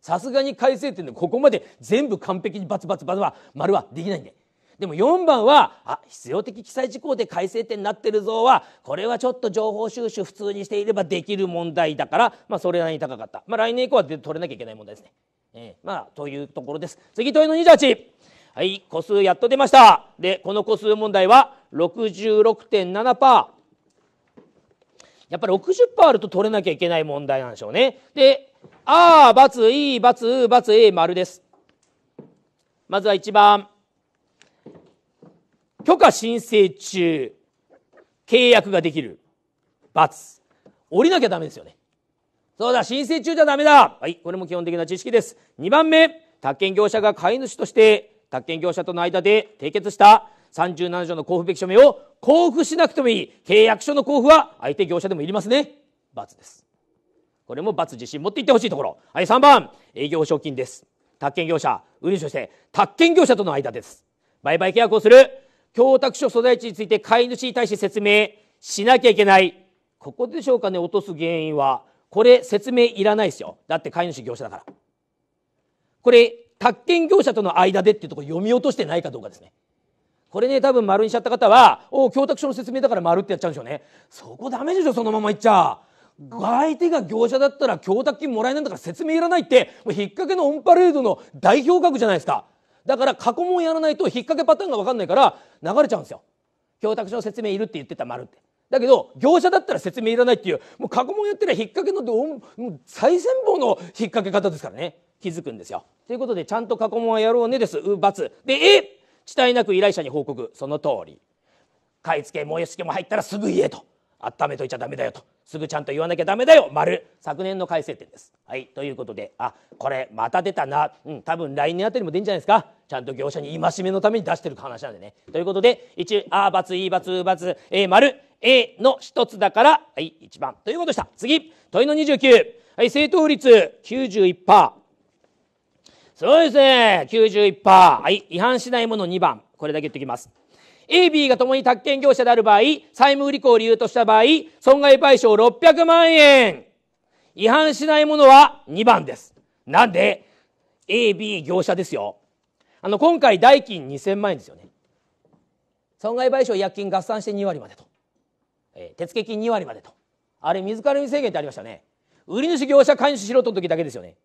さすがに改正点でここまで全部完璧にバツバツバツは丸はできないんででも4番はあ必要的記載事項で改正点になってるぞはこれはちょっと情報収集普通にしていればできる問題だから、まあ、それなりに高かった、まあ、来年以降は取れなきゃいけない問題ですね、えー、まあというところです次問いの28はい個数やっと出ましたでこの個数問題は66.7%やっぱり60%あると取れなきゃいけない問題なんでしょうね。で、あー、×、いい、×、×、え、丸です。まずは1番。許可申請中、契約ができる。×。降りなきゃダメですよね。そうだ、申請中じゃダメだ。はい、これも基本的な知識です。2番目、宅建業者が買い主として、宅建業者との間で締結した37条の交付べき書面を交付しなくてもいい契約書の交付は相手業者でもいりますね罰ですこれも罰自身持っていってほしいところはい3番営業保証金です宅建業者売主として宅建業者との間です売買契約をする供託書所在地について買い主に対して説明しなきゃいけないここでしょうかね落とす原因はこれ説明いらないですよだって買い主業者だからこれ宅建業者との間でっていうところ読み落としてないかどうかですねこれね多分丸にしちゃった方は「お教託書の説明だから丸ってやっちゃうんでしょうねそこダメでしょそのままいっちゃ相手が業者だったら供託金もらえないんだから説明いらないってもう引っ掛けのオンパレードの代表格じゃないですかだから過去問やらないと引っ掛けパターンが分かんないから流れちゃうんですよ供託書の説明いるって言ってた丸ってだけど業者だったら説明いらないっていうもう過去問やってりゃ引っ掛けの最先方の引っ掛け方ですからね気づくんですよということでちゃんと過去問はやろうねです「う」「ばつ。で「え」遅滞なく依頼者に報告その通り買い付け燃え付けも入ったらすぐ言えと温めといちゃダメだよとすぐちゃんと言わなきゃダメだよ丸昨年の改正点です。はいということであこれまた出たな、うん、多分来年あたりも出るんじゃないですかちゃんと業者に戒めのために出してる話なんでね。ということで一あ×いい××え丸 A の1つだからはい1番ということでした次問いの29、はい、正答率91%。そうですね。91%。はい。違反しないもの2番。これだけ言っておきます。A、B が共に宅建業者である場合、債務売り行を理由とした場合、損害賠償600万円。違反しないものは2番です。なんで、A、B 業者ですよ。あの、今回代金2000万円ですよね。損害賠償薬金合算して2割までと。えー、手付金2割までと。あれ、水軽ら制限ってありましたね。売り主業者監視しろとの時だけですよね。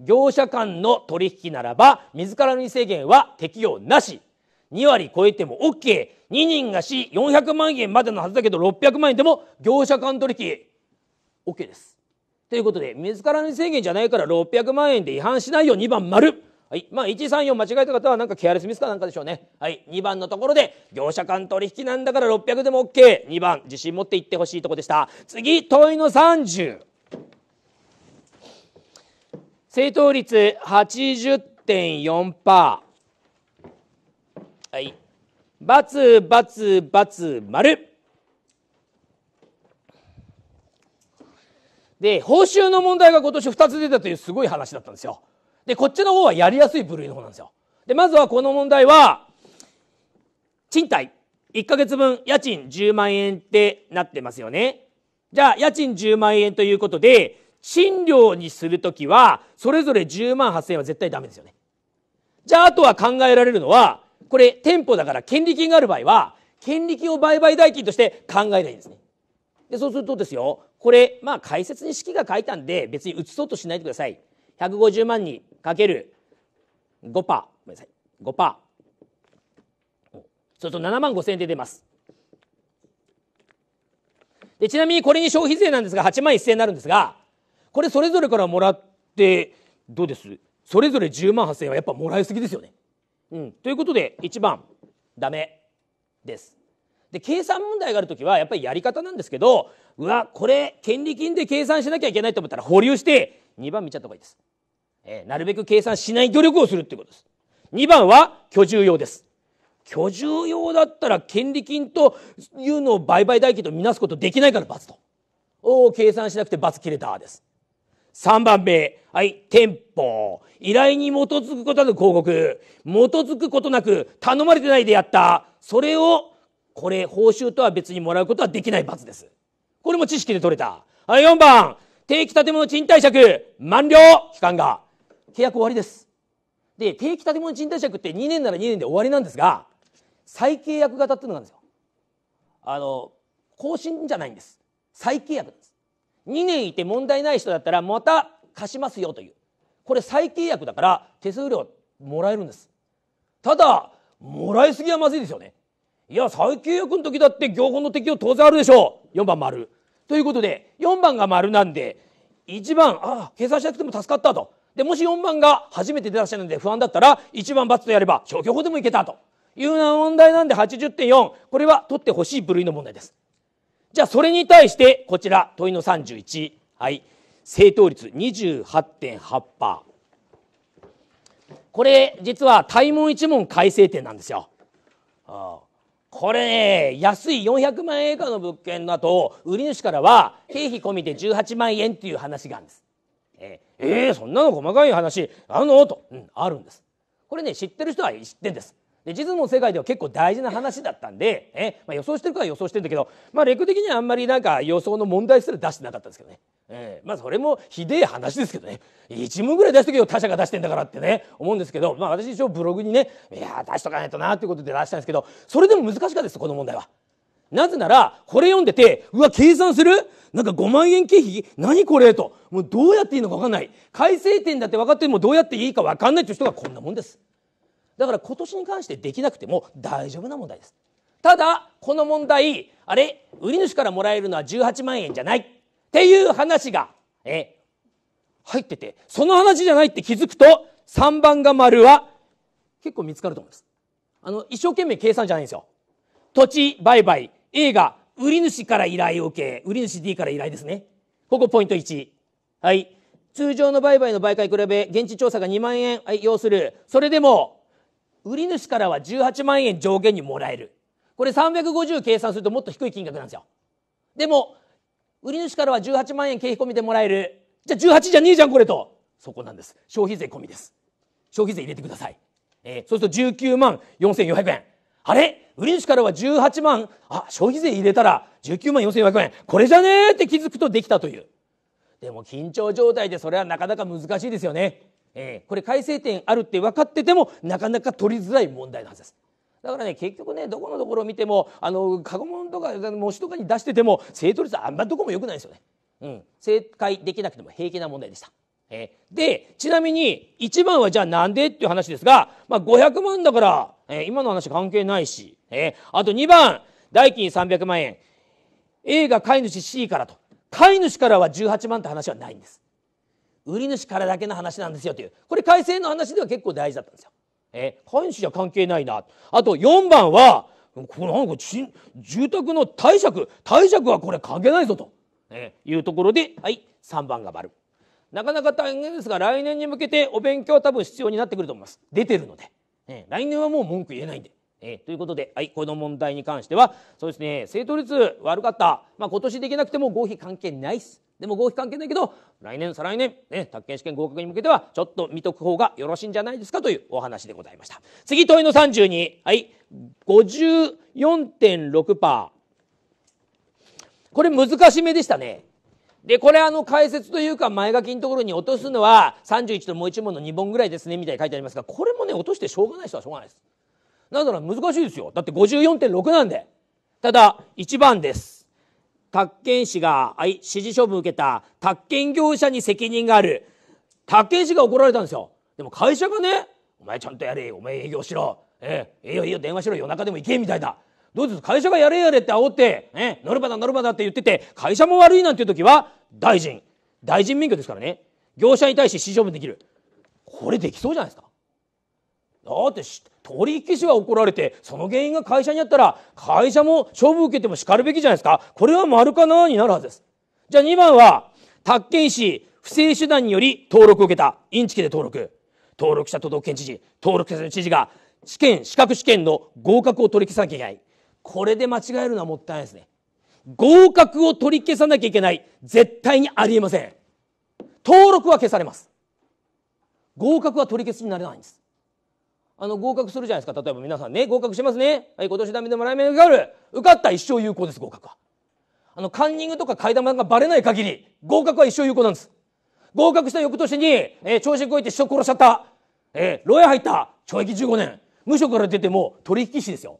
業者間の取引ならば自らの利制限は適用なし2割超えても OK2 人がし400万円までのはずだけど600万円でも業者間取引 OK ですということで自らの利制限じゃないから600万円で違反しないよ2番丸はい。まあ、134間違えた方は、なんかケアレスミスかなんかでしょうね。はい。2番のところで、業者間取引なんだから600でも OK。2番、自信持っていってほしいとこでした。次、問いの30。正答率80.4%。はい。バツバツバツ丸。で、報酬の問題が今年2つ出たというすごい話だったんですよ。で、こっちの方はやりやすい部類の方なんですよ。で、まずはこの問題は、賃貸。1ヶ月分家賃10万円ってなってますよね。じゃあ、家賃10万円ということで、診療にするときは、それぞれ10万8000円は絶対ダメですよね。じゃあ、あとは考えられるのは、これ店舗だから権利金がある場合は、権利金を売買代金として考えないんですね。で、そうするとですよ、これ、まあ解説に式が書いたんで、別に移そうとしないでください。150万にかける5%、ごめんなさい、5%。そうすると7万5000円で出ます。で、ちなみにこれに消費税なんですが、8万1000円になるんですが、これそれぞれからもらってどうですそれぞれ10万8,000円はやっぱもらいすぎですよね。うん、ということで1番ダメです。で計算問題がある時はやっぱりやり方なんですけどうわこれ権利金で計算しなきゃいけないと思ったら保留して2番見ちゃった方がいいです。えー、なるべく計算しない努力をするってことです。2番は居住用です。居住用だったら権利金というのを売買代金とみなすことできないから罰と。お計算しなくて罰切れたです。3番目、はい、店舗。依頼に基づくことなく広告。基づくことなく頼まれてないでやった。それを、これ、報酬とは別にもらうことはできない罰です。これも知識で取れた。はい、4番、定期建物賃貸借、満了期間が。契約終わりです。で、定期建物賃貸借って2年なら2年で終わりなんですが、再契約型っていうのがあるんですよ。あの、更新じゃないんです。再契約2年いて問題ない人だったらまた貸しますよというこれ再契約だから手数料もらえるんですただもらいすぎはまずいですよねいや再契約の時だって業法の適用当然あるでしょう4番丸ということで4番が丸なんで1番ああ計算しなくても助かったとでもし4番が初めて出らっしゃるので不安だったら1番×とやれば消去法でもいけたというような問題なんで80.4これは取ってほしい部類の問題ですじゃあそれに対してこちら問いの31はい正答率28.8%これ実は対問一問改正点なんですよ。ああこれね、安い400万円以下の物件だと、売り主からは経費込みで18万円っていう話があるんです。ええー、そんなの細かい話あるのと、うん、あるんです。これね、知ってる人は知ってんです。で地図の世界では結構大事な話だったんで、えまあ、予想してるから予想してるんだけど、まあ、レク的にはあんまりなんか予想の問題すら出してなかったんですけどね、えー、まあそれもひでえ話ですけどね1問ぐらい出しとけよ他社が出してんだからってね思うんですけど、まあ、私一応ブログにねいや出しとかないとなっていうことで出したんですけどそれでも難しかったですこの問題は。なぜなら、これ読んでて、うわ、計算するなんか5万円経費何これと。もうどうやっていいのか分かんない。改正点だって分かってもどうやっていいか分かんないという人がこんなもんです。だから今年に関してできなくても大丈夫な問題ですただこの問題あれ売り主からもらえるのは18万円じゃないっていう話がえ入っててその話じゃないって気づくと3番が丸は結構見つかると思いますあの一生懸命計算じゃないんですよ土地売買 A が売り主から依頼を受け売り主 D から依頼ですねここポイント1はい通常の売買の売買比べ現地調査が2万円、はい、要するそれでも売り主からは18万円上限にもらえる。これ350計算するともっと低い金額なんですよ。でも、売り主からは18万円経費込みでもらえる。じゃあ18じゃねえじゃんこれと。そこなんです。消費税込みです。消費税入れてください。えー、そうすると19万4400円。あれ売り主からは18万、あ、消費税入れたら19万4400円。これじゃねえって気づくとできたという。でも緊張状態でそれはなかなか難しいですよね。えー、これ改正点あるって分かっててもなかなか取りづらい問題のはずです。だからね結局ねどこのところを見てもあの過去問とか模試とかに出してても正答率あんまどこも良くないですよね。うん、正解できなくても平気な問題でした。えー、でちなみに1番はじゃあなんでっていう話ですが、まあ、500万だから、えー、今の話関係ないし、えー、あと2番代金300万円 A が飼い主 C からと飼い主からは18万って話はないんです。売り主からだけの話なんですよというこれ改正の話では結構大事だったんですよ。えー、監視じゃ関係ないなあと4番はこれなんか住宅の貸借貸借はこれ関係ないぞと、えー、いうところで、はい、3番が丸なかなか大変ですが来年に向けてお勉強は多分必要になってくると思います出てるので、えー、来年はもう文句言えないんで。えー、ということで、はい、この問題に関してはそうですね正答率悪かった、まあ、今年できなくても合否関係ないっす。でも合否関係ないけど来年再来年、ね、宅建試験合格に向けてはちょっと見とく方がよろしいんじゃないですかというお話でございました次問いの32はい54.6%これ難しめでしたねで、これあの解説というか前書きのところに落とすのは31ともう1問の2本ぐらいですねみたいに書いてありますが、これもね、落としてしょうがない人はしょうがないです。なぜなら難しいですよ。だって54.6なんで。ただ、1番です。宅建士が、指示処分受けた宅建業者に責任がある。宅建士が怒られたんですよ。でも会社がね、お前ちゃんとやれ、お前営業しろ、ええ、いいよいいよ電話しろ、夜中でも行け、みたいな。どうです会社がやれやれって煽って、え、ノルマだノルマだって言ってて、会社も悪いなんていう時は、大臣。大臣免許ですからね。業者に対して指示処分できる。これできそうじゃないですか。だって取引士が怒られてその原因が会社にあったら会社も勝負受けてもしかるべきじゃないですかこれは丸かなになるはずですじゃあ2番は宅建士不正手段により登録を受けたインチキで登録登録した都道府県知事登録者知事が試験資格試験の合格を取り消さなきゃいけないこれで間違えるのはもったいないですね合格を取り消さなきゃいけない絶対にありえません登録は消されます合格は取り消しになれないんですあの合格するじゃないですか例えば皆さんね合格しますねはい今年ダメでもい目受かる受かった一生有効です合格はあのカンニングとか替え玉がバレない限り合格は一生有効なんです合格した翌年に、えー、調子こいて人殺しちゃった、えー、牢屋入った懲役15年無職から出ても取引士ですよ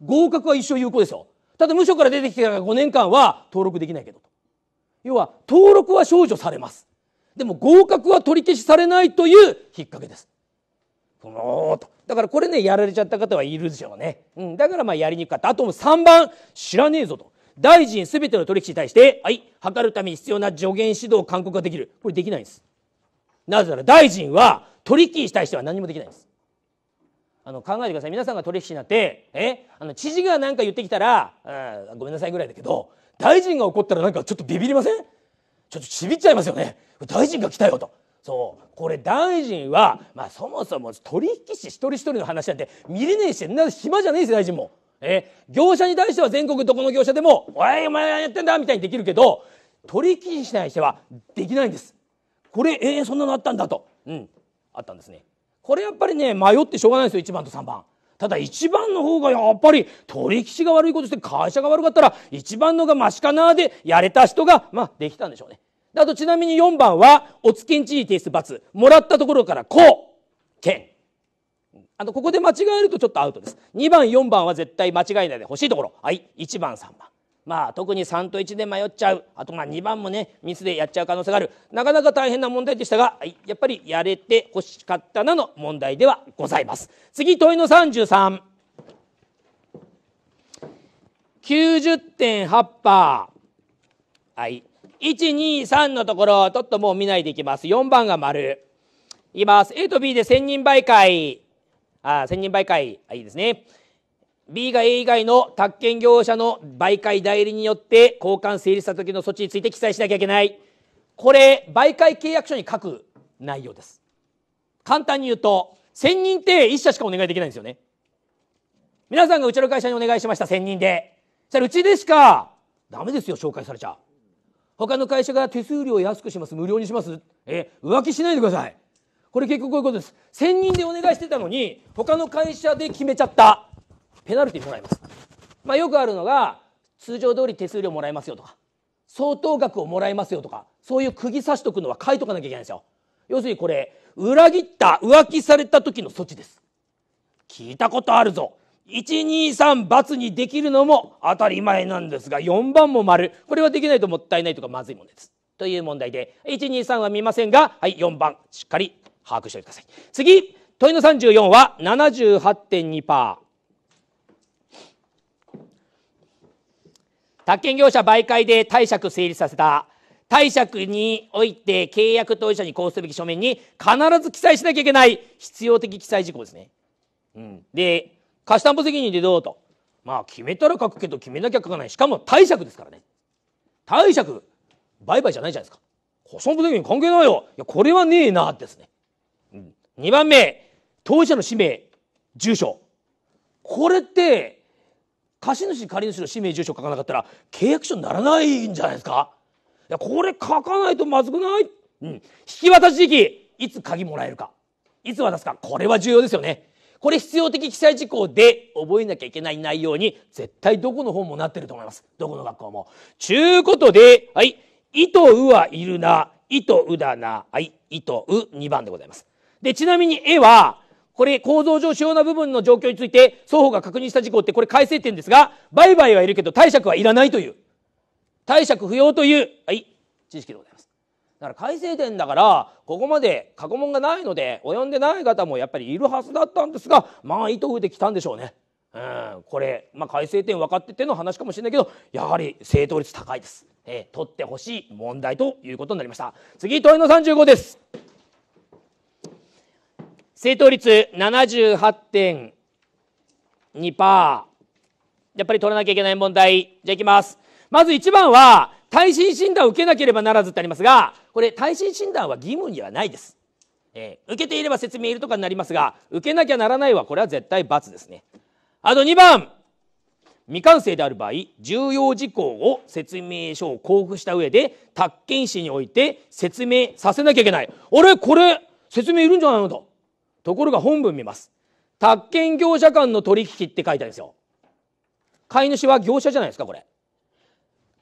合格は一生有効ですよただ無職から出てきてから5年間は登録できないけど要は登録は少女されますでも合格は取り消しされないという引っ掛けですおおとだからこれねやられちゃった方はいるでしょうね、うん、だからまあやりにくかったあともう3番知らねえぞと大臣すべての取引に対してはい測るために必要な助言指導勧告ができるこれできないんですなぜなら大臣は取引に対しては何もできないんですあの考えてください皆さんが取引になってえあの知事が何か言ってきたらごめんなさいぐらいだけど大臣が怒ったらなんかちょっとビビりませんちょっとちびっちゃいますよね大臣が来たよとそうこれ大臣は、まあ、そもそも取引士一人一人の話なんて見れねえしな暇じゃねえし大臣も。え業者に対しては全国どこの業者でも「おいお前何やってんだ」みたいにできるけど取引士に対してはできないんです。これえー、そんなのあったんだと、うん、あったんですね。これやっぱりね迷ってしょうがないんですよ1番と3番。ただ1番の方がやっぱり取引士が悪いことして会社が悪かったら1番のがマシかなでやれた人がまあできたんでしょうね。あとちなみに4番は、お付けん知事提出罰。もらったところからこう、県。あの、ここで間違えるとちょっとアウトです。2番、4番は絶対間違えないで欲しいところ。はい、1番、3番。まあ、特に3と1で迷っちゃう。あと、まあ、2番もね、ミスでやっちゃう可能性がある。なかなか大変な問題でしたが、はい、やっぱりやれてほしかったなの問題ではございます。次、問いの33。90.8%。はい。123のところ、ちょっともう見ないでいきます。4番が丸。いきます。A と B で千人媒介。あ、千人媒介。いいですね。B が A 以外の宅建業者の媒介代理によって交換成立した時の措置について記載しなきゃいけない。これ、媒介契約書に書く内容です。簡単に言うと、千人って1社しかお願いできないんですよね。皆さんがうちの会社にお願いしました、千人で。そしたらうちでしか、ダメですよ、紹介されちゃう。他の会社が手数料を安くします無料にしますえ浮気しないでくださいこれ結局こういうことです1000人でお願いしてたのに他の会社で決めちゃったペナルティもらいますまあよくあるのが通常通り手数料もらえますよとか相当額をもらえますよとかそういう釘刺しとくのは書いとかなきゃいけないんですよ要するにこれ裏切った浮気された時の措置です聞いたことあるぞ123罰にできるのも当たり前なんですが、4番も丸。これはできないともったいないとかまずいものです。という問題で、123は見ませんが、はい、4番、しっかり把握しておいてください。次、問いの34は78.2%。宅建業者媒介で貸借成立させた貸借において契約当事者に交付すべき書面に必ず記載しなきゃいけない必要的記載事項ですね。うん、で貸担保責任でどうと。まあ決めたら書くけど決めなきゃ書かない。しかも貸借ですからね。貸借、売買じゃないじゃないですか。貸し担保責任関係ないよ。いや、これはねえな、ですね。うん、2番目、当事者の氏名、住所。これって、貸主借主の氏名住所書かなかったら契約書にならないんじゃないですかいや、これ書かないとまずくないうん。引き渡し時期、いつ鍵もらえるか、いつ渡すか、これは重要ですよね。これ必要的記載事項で覚えなきゃいけない内容に絶対どこの本もなってると思います。どこの学校も。ちゅうことで、はい、いとうはいるな、いとうだな、はい、いとう2番でございます。で、ちなみに絵は、これ構造上主要な部分の状況について双方が確認した事項ってこれ改正点ですが、売買はいるけど貸借はいらないという、貸借不要という、はい、知識でございます。だから改正点だからここまで過去問がないので及んでない方もやっぱりいるはずだったんですがまあ意図不で来たんでしょうね。うん、これ、まあ、改正点分かってての話かもしれないけどやはり正答率高いです、えー、取ってほしい問題ということになりました次問いの35です正答率78.2%やっぱり取らなきゃいけない問題じゃあいきますまず1番は耐震診断を受けなければならずってありますがこれ耐震診断は義務にはないです、えー、受けていれば説明いるとかになりますが受けなきゃならないはこれは絶対罰ですねあと2番未完成である場合重要事項を説明書を交付した上で宅建士において説明させなきゃいけないあれこれ説明いるんじゃないのとところが本文見ます宅建業者間の取引って書いてあるんですよ買い主は業者じゃないですかこれ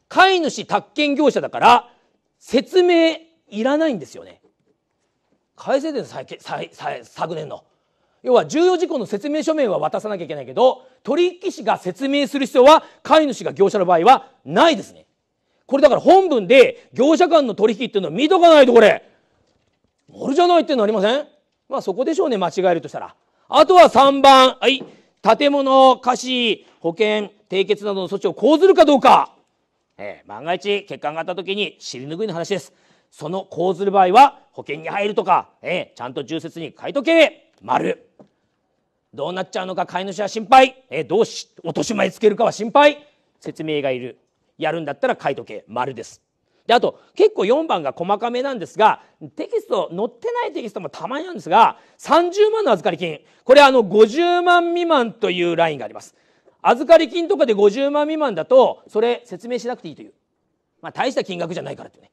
買い主宅建業者だから説明いらないんですよね。改正税の昨年の。要は重要事項の説明書面は渡さなきゃいけないけど、取引士が説明する必要は、買い主が業者の場合はないですね。これだから本文で業者間の取引っていうのを見とかないとこれ、るじゃないってなりませんまあそこでしょうね、間違えるとしたら。あとは3番、はい、建物、貸し、保険、締結などの措置を講ずるかどうか。えー、万が一、欠陥があった時に尻拭いの話です。その講ずる場合は保険に入るとか、えー、ちゃんと重説に書いとけ丸どうなっちゃうのか飼い主は心配、えー、どうし落とし前つけるかは心配説明がいるやるんだったら書いとけ丸ですであと結構4番が細かめなんですがテキスト載ってないテキストもたまになんですが30万の預かり金これあの50万未満というラインがあります預かり金とかで50万未満だとそれ説明しなくていいという、まあ、大した金額じゃないからってね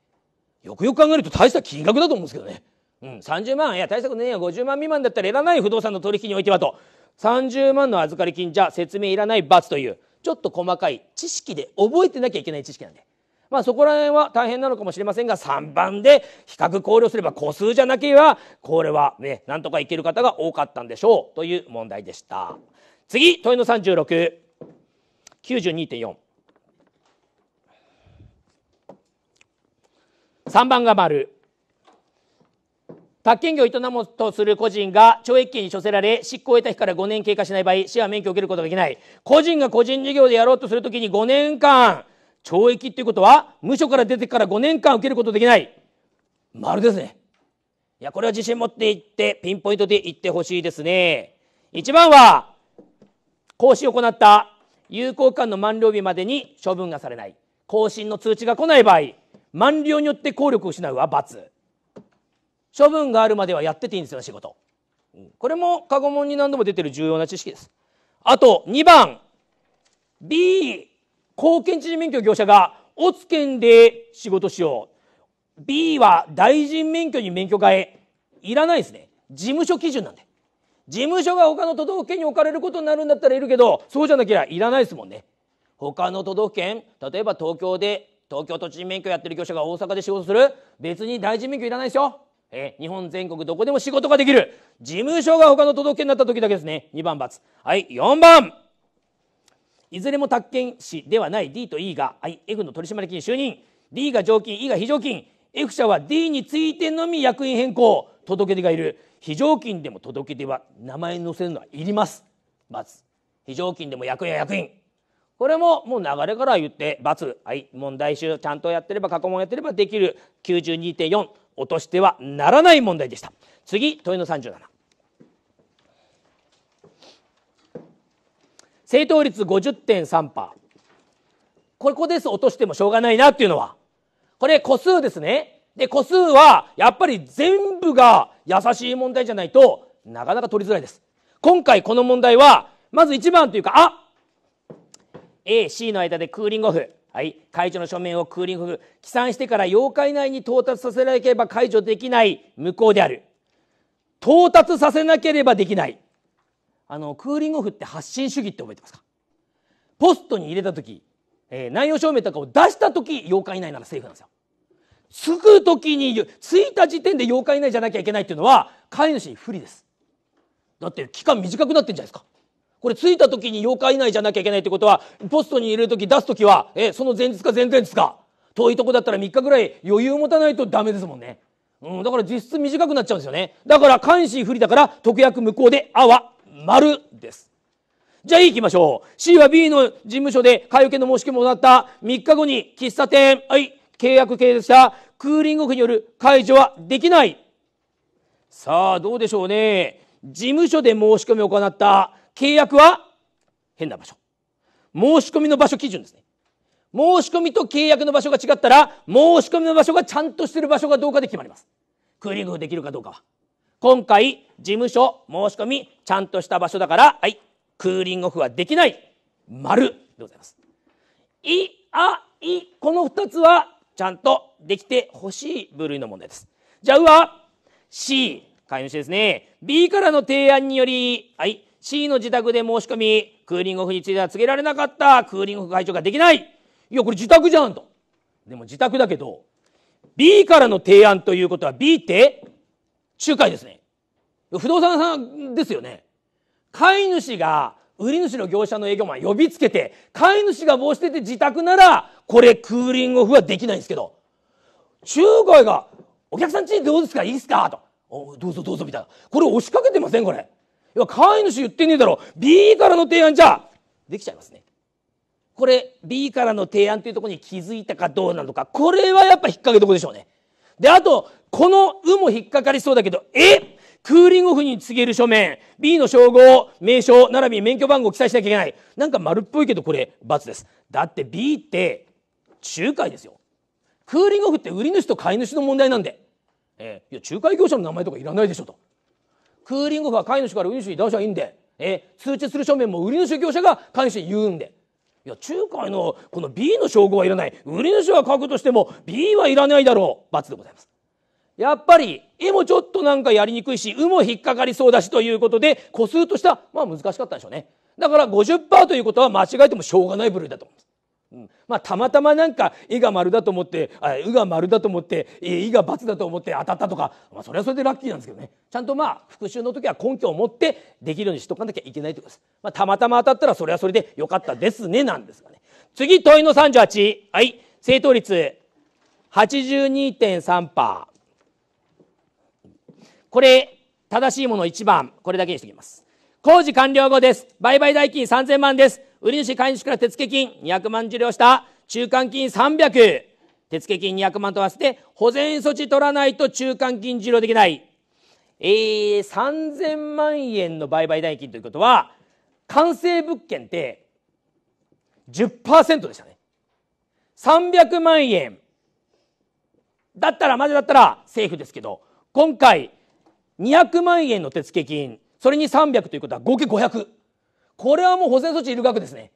よくよく考えると大した金額だと思うんですけどね。うん、30万いや大したことねえよ50万未満だったらいらない不動産の取引においてはと30万の預かり金じゃ説明いらない罰というちょっと細かい知識で覚えてなきゃいけない知識なんで。まあそこら辺は大変なのかもしれませんが3番で比較考慮すれば個数じゃなければこれはねなんとかいける方が多かったんでしょうという問題でした次問いの3692.4 3番が丸宅建業を営むとする個人が懲役刑に処せられ、執行を得た日から5年経過しない場合、市は免許を受けることができない。個人が個人事業でやろうとするときに5年間、懲役っていうことは、無所から出てから5年間受けることできない。丸ですね。いや、これは自信持っていって、ピンポイントで言ってほしいですね。1番は、更新を行った有効期間の満了日までに処分がされない。更新の通知が来ない場合、満了によって効力を失うは罰処分があるまではやってていいんですよ仕事これも過去問に何度も出てる重要な知識ですあと2番 B 高検知事免許業者がオツ県で仕事しよう B は大臣免許に免許変えいらないですね事務所基準なんで事務所が他の都道府県に置かれることになるんだったらいるけどそうじゃなきゃいらないですもんね他の都道府県例えば東京で東京都知事免許やってる業者が大阪で仕事する別に大臣免許いらないですよえ日本全国どこでも仕事ができる事務所が他の都道府県になった時だけですね2番×はい4番いずれも宅建士ではない D と E が、はい、F の取締役に就任 D が常勤 E が非常勤 F 社は D についてのみ役員変更届け出がいる非常勤でも届け出は名前載せるのはいりますまず非常勤でも役員は役員これももう流れから言って×はい問題集ちゃんとやってれば過去問やってればできる92.4落としてはならない問題でした次問いの37正答率50.3%ここです落としてもしょうがないなっていうのはこれ個数ですねで個数はやっぱり全部が優しい問題じゃないとなかなか取りづらいです今回この問題はまず1番というかあ AC の間でクーリングオフ、はい、解除の書面をクーリングオフ起算してから8日以内に到達させなければ解除できない無効である到達させなければできないあのクーリングオフって発信主義って覚えてますかポストに入れた時、えー、内容証明とかを出した時8日以内ならセーフなんですよ着く時に着いた時点で8日以内じゃなきゃいけないっていうのは飼い主に不利ですだって期間短くなってんじゃないですかこれ着いた時に8日以内じゃなきゃいけないってことは、ポストに入れる時、出す時は、え、その前日か前々日か。遠いとこだったら3日ぐらい余裕を持たないとダメですもんね。うん、だから実質短くなっちゃうんですよね。だから、監視不利だから、特約無効で、あは、丸です。じゃあ行きましょう。C は B の事務所で買い受けの申し込みを行った3日後に喫茶店、はい、契約形でしたクーリングオフによる解除はできない。さあ、どうでしょうね。事務所で申し込みを行った契約は変な場所。申し込みの場所基準ですね。申し込みと契約の場所が違ったら、申し込みの場所がちゃんとしてる場所がどうかで決まります。クーリングできるかどうかは。今回、事務所、申し込み、ちゃんとした場所だから、はい、クーリングオフはできない。丸でございます。い、あ、い、この二つは、ちゃんとできてほしい部類の問題です。じゃあ、うは、C、飼い主ですね。B からの提案により、はい、C の自宅で申し込み、クーリングオフについては告げられなかった、クーリングオフ会長ができない。いや、これ自宅じゃんと。でも自宅だけど、B からの提案ということは B って仲介ですね。不動産さんですよね。買い主が売り主の業者の営業マン呼びつけて、買い主が申し出て自宅なら、これクーリングオフはできないんですけど、仲介が、お客さんちどうですかいいですかと。どうぞどうぞみたいな。これ押しかけてませんこれ。要は飼い主言ってねえだろ。B からの提案じゃ、できちゃいますね。これ、B からの提案というところに気づいたかどうなのか。これはやっぱ引っ掛けどこでしょうね。で、あと、この「う」も引っかかりそうだけど、えクーリングオフに告げる書面、B の称号、名称、並び免許番号を記載しなきゃいけない。なんか丸っぽいけどこれ、×です。だって B って、仲介ですよ。クーリングオフって売り主と買い主の問題なんで。えー、いや、仲介業者の名前とかいらないでしょと。クーリングオフは飼い主から売り主に出しゃいいんで、えー、通知する書面も売り主業者が飼い主に言うんで。いや、仲介のこの B の称号はいらない。売り主は書くとしても B はいらないだろう。罰でございます。やっぱり、絵もちょっとなんかやりにくいし、うも引っかかりそうだしということで、個数としたまあ難しかったんでしょうね。だから50%ということは間違えてもしょうがない部類だと思います。まあ、たまたまなんか「い」が丸だと思って「う」が丸だと思って「い」が×だと思って当たったとか、まあ、それはそれでラッキーなんですけどねちゃんとまあ復習の時は根拠を持ってできるようにしとかなきゃいけないということです、まあ、たまたま当たったらそれはそれでよかったですねなんですがね次問いの38はい正答率82.3%これ正しいもの1番これだけにしておきます工事完了後です。売買代金3000万です。売り主買い主から手付金200万受領した。中間金300。手付金200万と合わせて、保全措置取らないと中間金受領できない。えー、3000万円の売買代金ということは、完成物件って10%でしたね。300万円。だったら、までだったらセーフですけど、今回、200万円の手付金それに300ということは合計500。これはもう補正措置いる額ですね。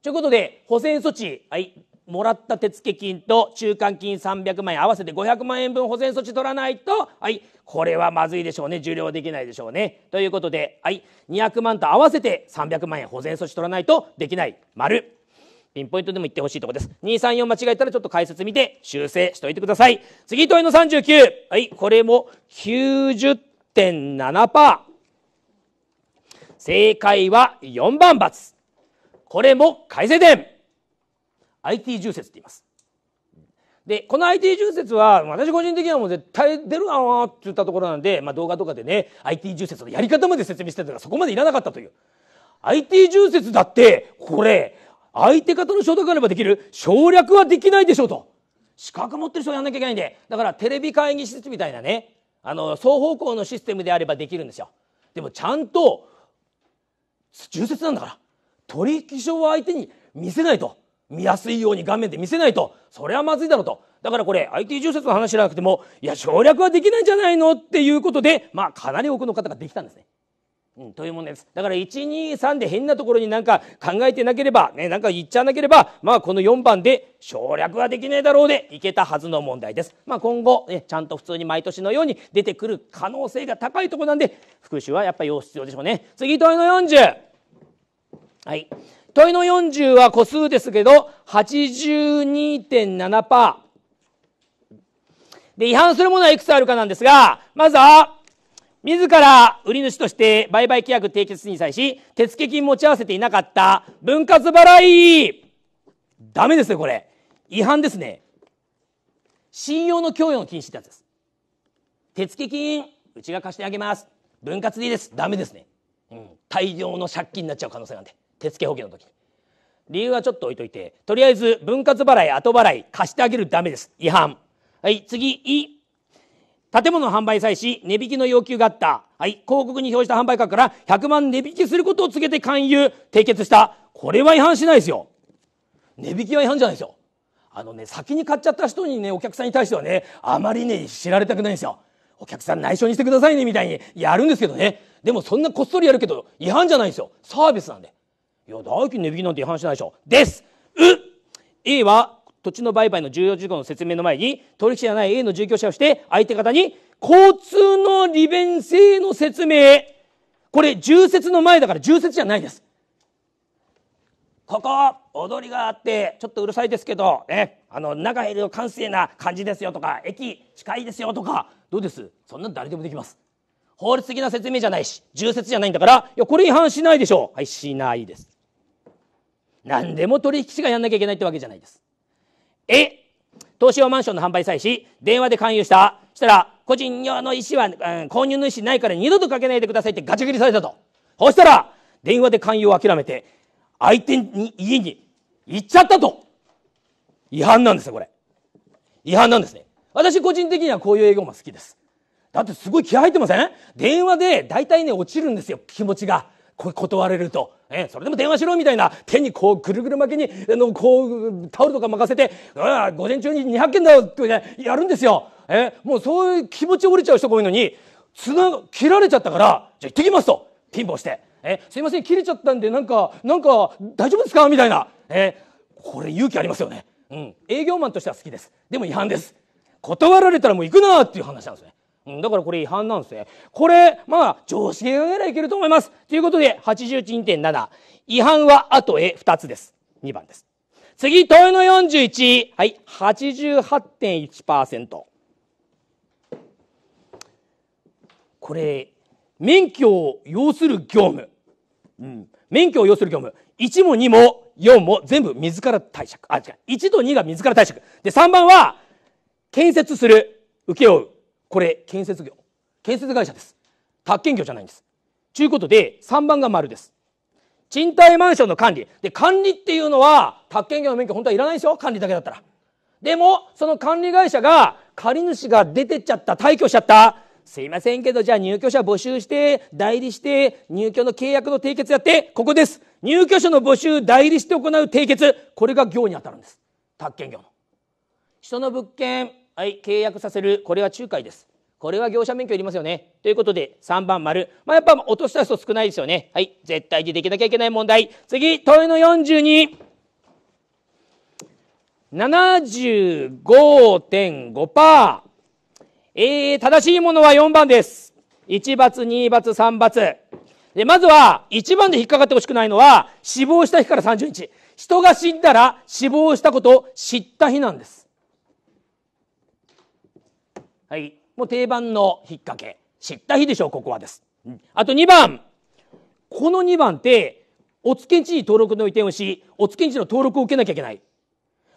ということで、補正措置、はい、もらった手付金と中間金300万円合わせて500万円分保全措置取らないと、はい、これはまずいでしょうね受領できないでしょうねということで、はい、200万と合わせて300万円保全措置取らないとできない丸ピンポイントでも言ってほしいところです234間違えたらちょっと解説見て修正しておいてください次問いの39、はい、これも90.7%正解は4番×これも改正点 IT 重説って言いますでこの IT 重説は私個人的にはもう絶対出るなって言ったところなんで、まあ、動画とかでね IT 重説のやり方まで説明してたからそこまでいらなかったという IT 重説だってこれ相手方の承諾があればできる省略はできないでしょうと資格持ってる人はやんなきゃいけないんでだからテレビ会議室みたいなねあの双方向のシステムであればできるんですよでもちゃんと重説なんだから取引所を相手に見せないと見やすいように画面で見せないとそれはまずいだろうとだからこれ IT 重説の話じゃなくてもいや省略はできないんじゃないのっていうことでまあかなり多くの方ができたんですね。というものです。だから123で変なところになんか考えてなければ、ね、なんか言っちゃなければ、まあこの4番で省略はできないだろうでいけたはずの問題です。まあ今後、ね、ちゃんと普通に毎年のように出てくる可能性が高いところなんで、復習はやっぱり要必要でしょうね。次、問いの 40! はい。問いの40は個数ですけど、82.7%。で、違反するものはいくつあるかなんですが、まずは、自ら売り主として売買契約締結に際し、手付金持ち合わせていなかった分割払いダメですね、これ。違反ですね。信用の供与の禁止ってやつです。手付金、うちが貸してあげます。分割でいいです。ダメですね。うん。大量の借金になっちゃう可能性なんで。手付保険の時に。理由はちょっと置いといて、とりあえず分割払い、後払い、貸してあげるダメです。違反。はい、次、い。建物販売再際し値引きの要求があった。はい。広告に表した販売価格から100万値引きすることを告げて勧誘、締結した。これは違反しないですよ。値引きは違反じゃないですよ。あのね、先に買っちゃった人にね、お客さんに対してはね、あまりね、知られたくないんですよ。お客さん内緒にしてくださいね、みたいにやるんですけどね。でもそんなこっそりやるけど、違反じゃないんですよ。サービスなんで。いや、大金値引きなんて違反しないでしょ。です。う !A は土地の売買の重要事項の説明の前に、取引者じゃない A の住居者をして、相手方に、交通の利便性の説明。これ、重説の前だから重説じゃないです。ここ、踊りがあって、ちょっとうるさいですけど、ね、あの、中入る閑静な感じですよとか、駅近いですよとか、どうですそんなの誰でもできます。法律的な説明じゃないし、重説じゃないんだから、いや、これ違反しないでしょう。はい、しないです。何でも取引士がやんなきゃいけないってわけじゃないです。え投資用マンションの販売さえし電話で勧誘したしたら個人用の思は、うん、購入の意思ないから二度とかけないでくださいってガチ切りされたとそしたら電話で勧誘を諦めて相手に家に行っちゃったと違反なんですよこれ違反なんですね私個人的にはこういう営業マン好きですだってすごい気合入ってません電話で大体ね落ちるんですよ気持ちが断れると、えそれでも電話しろみたいな手にこうぐるぐる巻きにあのこうタオルとか任せて「ああ午前中に200件だよ」ってやるんですよ。えもうそういう気持ち折れちゃう人が多いのにつな切られちゃったから「じゃあ行ってきます」とピンポンして「えすいません切れちゃったんでなんかなんか大丈夫ですか?」みたいな、えこれ勇気ありますよね。うん、営業マンとしては好きですでも違反です断られたらもう行くなっていう話なんですねうん、だからこれ違反なんですね。これ、まあ、常識がならいけると思います。ということで、8 1 7違反は後へ2つです。2番です。次、問いの41。はい、88.1%。これ、免許を要する業務。うん。免許を要する業務。1も2も4も全部自ら貸借。あ、違う。1と2が自ら貸借。で、3番は、建設する、請け負う。これ建設業建設会社です宅建業じゃないんですということで3番が丸です賃貸マンションの管理で管理っていうのは宅建業の免許本当はいらないんですよ管理だけだったらでもその管理会社が借主が出てっちゃった退去しちゃったすいませんけど、じゃあ入居者募集して、代理して、入居の契約の締結やって、ここです。入居者の募集、代理して行う締結。これが業に当たるんです。宅建業の。人の物件、はい、契約させる、これは仲介です。これは業者免許いりますよね。ということで、3番丸。まあ、やっぱ落とした人少ないですよね。はい。絶対にできなきゃいけない問題。次、問いの42。75.5%。えー、正しいものは4番です。1罰、2罰、3罰。で、まずは、1番で引っかかってほしくないのは、死亡した日から30日。人が死んだら死亡したことを知った日なんです。はい、もう定番の引っ掛け知った日でしょうここはです、うん、あと2番この2番っておつけんちに登録の移転をしおつけんちの登録を受けなきゃいけない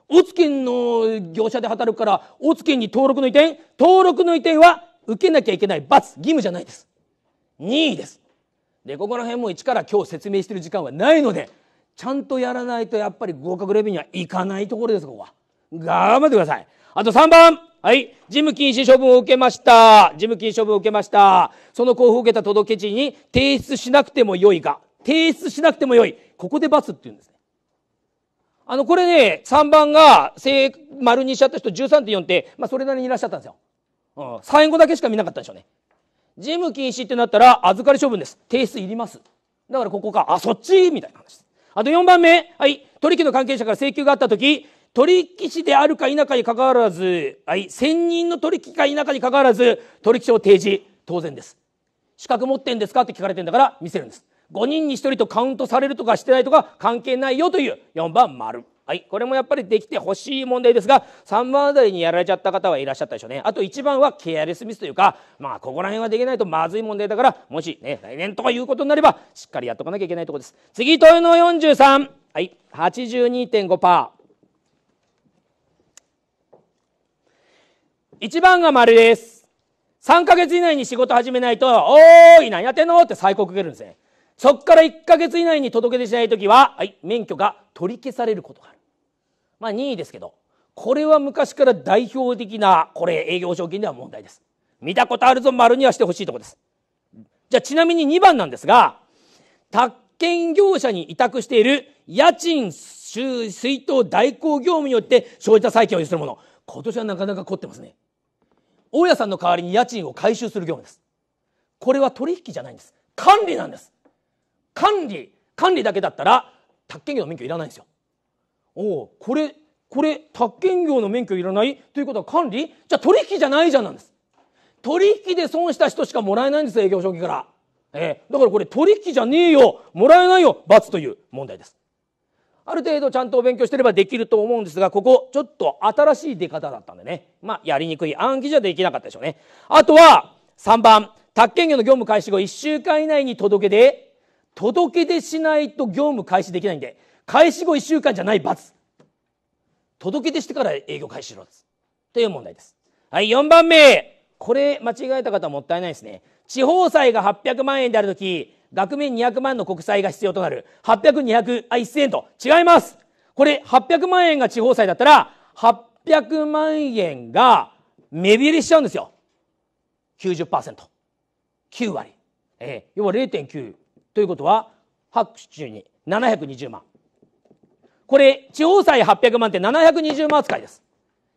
おつけんの業者で働くからおつけんに登録の移転登録の移転は受けなきゃいけない罰義務じゃないです任意ですでここら辺も一から今日説明してる時間はないのでちゃんとやらないとやっぱり合格レベルにはいかないところですここは頑張ってくださいあと3番はい。事務禁止処分を受けました。事務禁止処分を受けました。その交付を受けた届け地に提出しなくてもよいが、提出しなくてもよい。ここで罰って言うんですね。あの、これね、3番が正丸にしちゃった人13.4って、まあ、それなりにいらっしゃったんですよ。うん。最後だけしか見なかったんでしょうね。事務禁止ってなったら、預かり処分です。提出いります。だからここか。あ、そっちみたいな話です。あと4番目。はい。取引の関係者から請求があったとき、取引士であるか否かにかかわらず、はい、千人の取引か否かにかかわらず、取引書を提示、当然です。資格持ってんですかって聞かれてんだから見せるんです。5人に1人とカウントされるとかしてないとか関係ないよという4番丸。はい。これもやっぱりできてほしい問題ですが、3番あたりにやられちゃった方はいらっしゃったでしょうね。あと1番はケアレスミスというか、まあ、ここら辺はできないとまずい問題だから、もしね、来年とかいうことになれば、しっかりやっとかなきゃいけないところです。次、問いの43。はい。82.5%。一番が丸です。3ヶ月以内に仕事始めないと、おーい、何やってんのって最高かけるんですね。そっから1ヶ月以内に届け出しないときは、はい、免許が取り消されることがある。まあ任意ですけど、これは昔から代表的な、これ営業証券では問題です。見たことあるぞ、丸にはしてほしいとこです。じゃあちなみに2番なんですが、宅建業者に委託している家賃、水筒代行業務によって生じた債権を有するもの。今年はなかなか凝ってますね。大家さんの代わりに家賃を回収する業務ですこれは取引じゃないんです管理なんです管理管理だけだったら宅建業の免許いらないんですよおおこれこれ宅建業の免許いらないということは管理じゃあ取引じゃないじゃんなんです取引で損した人しかもらえないんです営業所期から、えー、だからこれ取引じゃねえよもらえないよ罰という問題ですある程度ちゃんとお勉強してればできると思うんですが、ここ、ちょっと新しい出方だったんでね。まあ、やりにくい。暗記じゃできなかったでしょうね。あとは、3番、宅建業の業務開始後1週間以内に届け出。届け出しないと業務開始できないんで、開始後1週間じゃない罰。届け出してから営業開始しろ。という問題です。はい、4番目。これ、間違えた方はもったいないですね。地方債が800万円であるとき、額面200万の国債が必要となる。800、200、あ、1000円と。違います。これ、800万円が地方債だったら、800万円が目減りしちゃうんですよ。90%。9割。えー、要は0.9。ということは、白州に720万。これ、地方債800万って720万扱いです。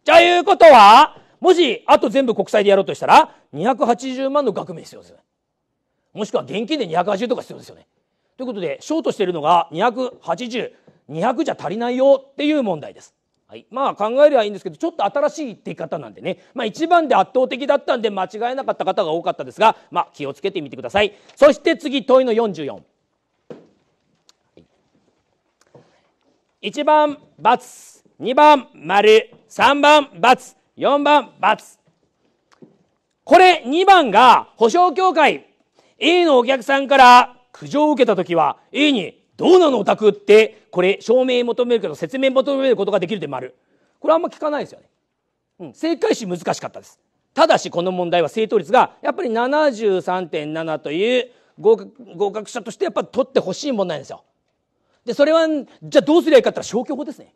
ということは、もし、あと全部国債でやろうとしたら、280万の額面必要です。もしくは現金で280とか必要ですよね。ということで、ショートしているのが280、200じゃ足りないよっていう問題です。はい、まあ考えればいいんですけどちょっと新しいって言い方なんでね、まあ、一番で圧倒的だったんで間違えなかった方が多かったですが、まあ、気をつけてみてくださいそして次問いの44、はい、1番×二番丸三番×四番×これ二番が保証協会 A のお客さんから苦情を受けた時は A にどうなのお宅ってこれ証明求めるけど説明求めることができるでもあるこれはあんま聞かないですよね、うん、正解し難しかったですただしこの問題は正答率がやっぱり73.7という合格者としてやっぱり取ってほしい問題なんですよでそれはじゃあどうすりゃいいかって言ったら消去法ですね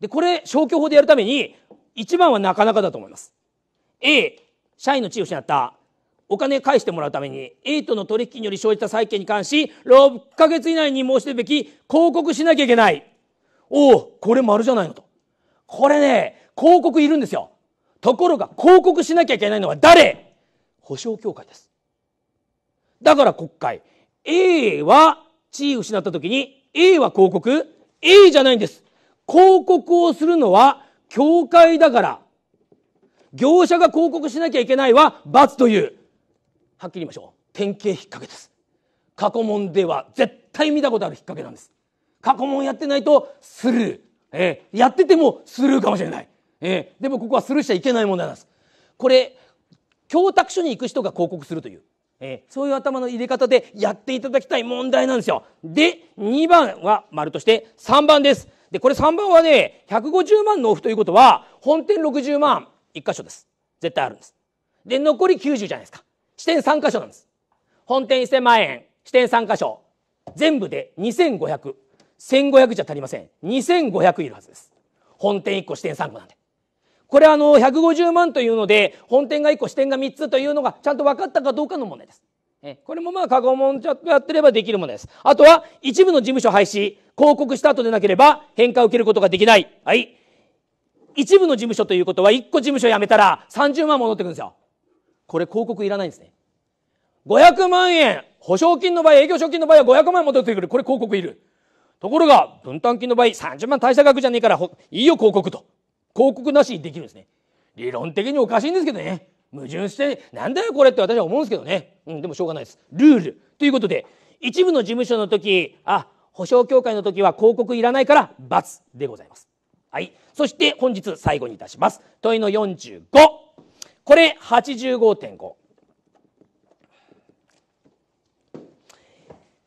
でこれ消去法でやるために一番はなかなかだと思います A 社員の地位を失ったお金返してもらうために、エイトの取引により生じた債権に関し、6ヶ月以内に申し出るべき広告しなきゃいけない。おお、これ丸じゃないのと。これね、広告いるんですよ。ところが、広告しなきゃいけないのは誰保証協会です。だから国会、A は地位失った時に、A は広告、A じゃないんです。広告をするのは協会だから、業者が広告しなきゃいけないは罰という。はっきり言いましょう典型引っ掛けです過去問では絶対見たことある引っ掛けなんです過去問やってないとスルー、えー、やっててもスルーかもしれない、えー、でもここはスルーしちゃいけない問題なんですこれ供託所に行く人が広告するというえー、そういう頭の入れ方でやっていただきたい問題なんですよ。で、2番は丸として3番です。で、これ3番はね、150万納付ということは、本店60万1箇所です。絶対あるんです。で、残り90じゃないですか。支店3カ所なんです。本店1000万円、支店3カ所。全部で2500。1500じゃ足りません。2500いるはずです。本店1個、支店3個なんで。これあの、150万というので、本店が1個、支店が3つというのがちゃんと分かったかどうかの問題です。これもまあ、過去問やってればできるものです。あとは、一部の事務所廃止、広告した後でなければ変化を受けることができない。はい。一部の事務所ということは、1個事務所辞めたら30万戻ってくるんですよ。これ広告いらないんですね。500万円保証金の場合、営業証金の場合は500万円戻ってくる。これ広告いる。ところが、分担金の場合、30万大した額じゃねえから、いいよ広告と。広告なしにできるんですね。理論的におかしいんですけどね。矛盾して、なんだよこれって私は思うんですけどね。うん、でもしょうがないです。ルール。ということで、一部の事務所の時、あ、保証協会の時は広告いらないから×でございます。はい。そして本日最後にいたします。問いの45。これ85.5。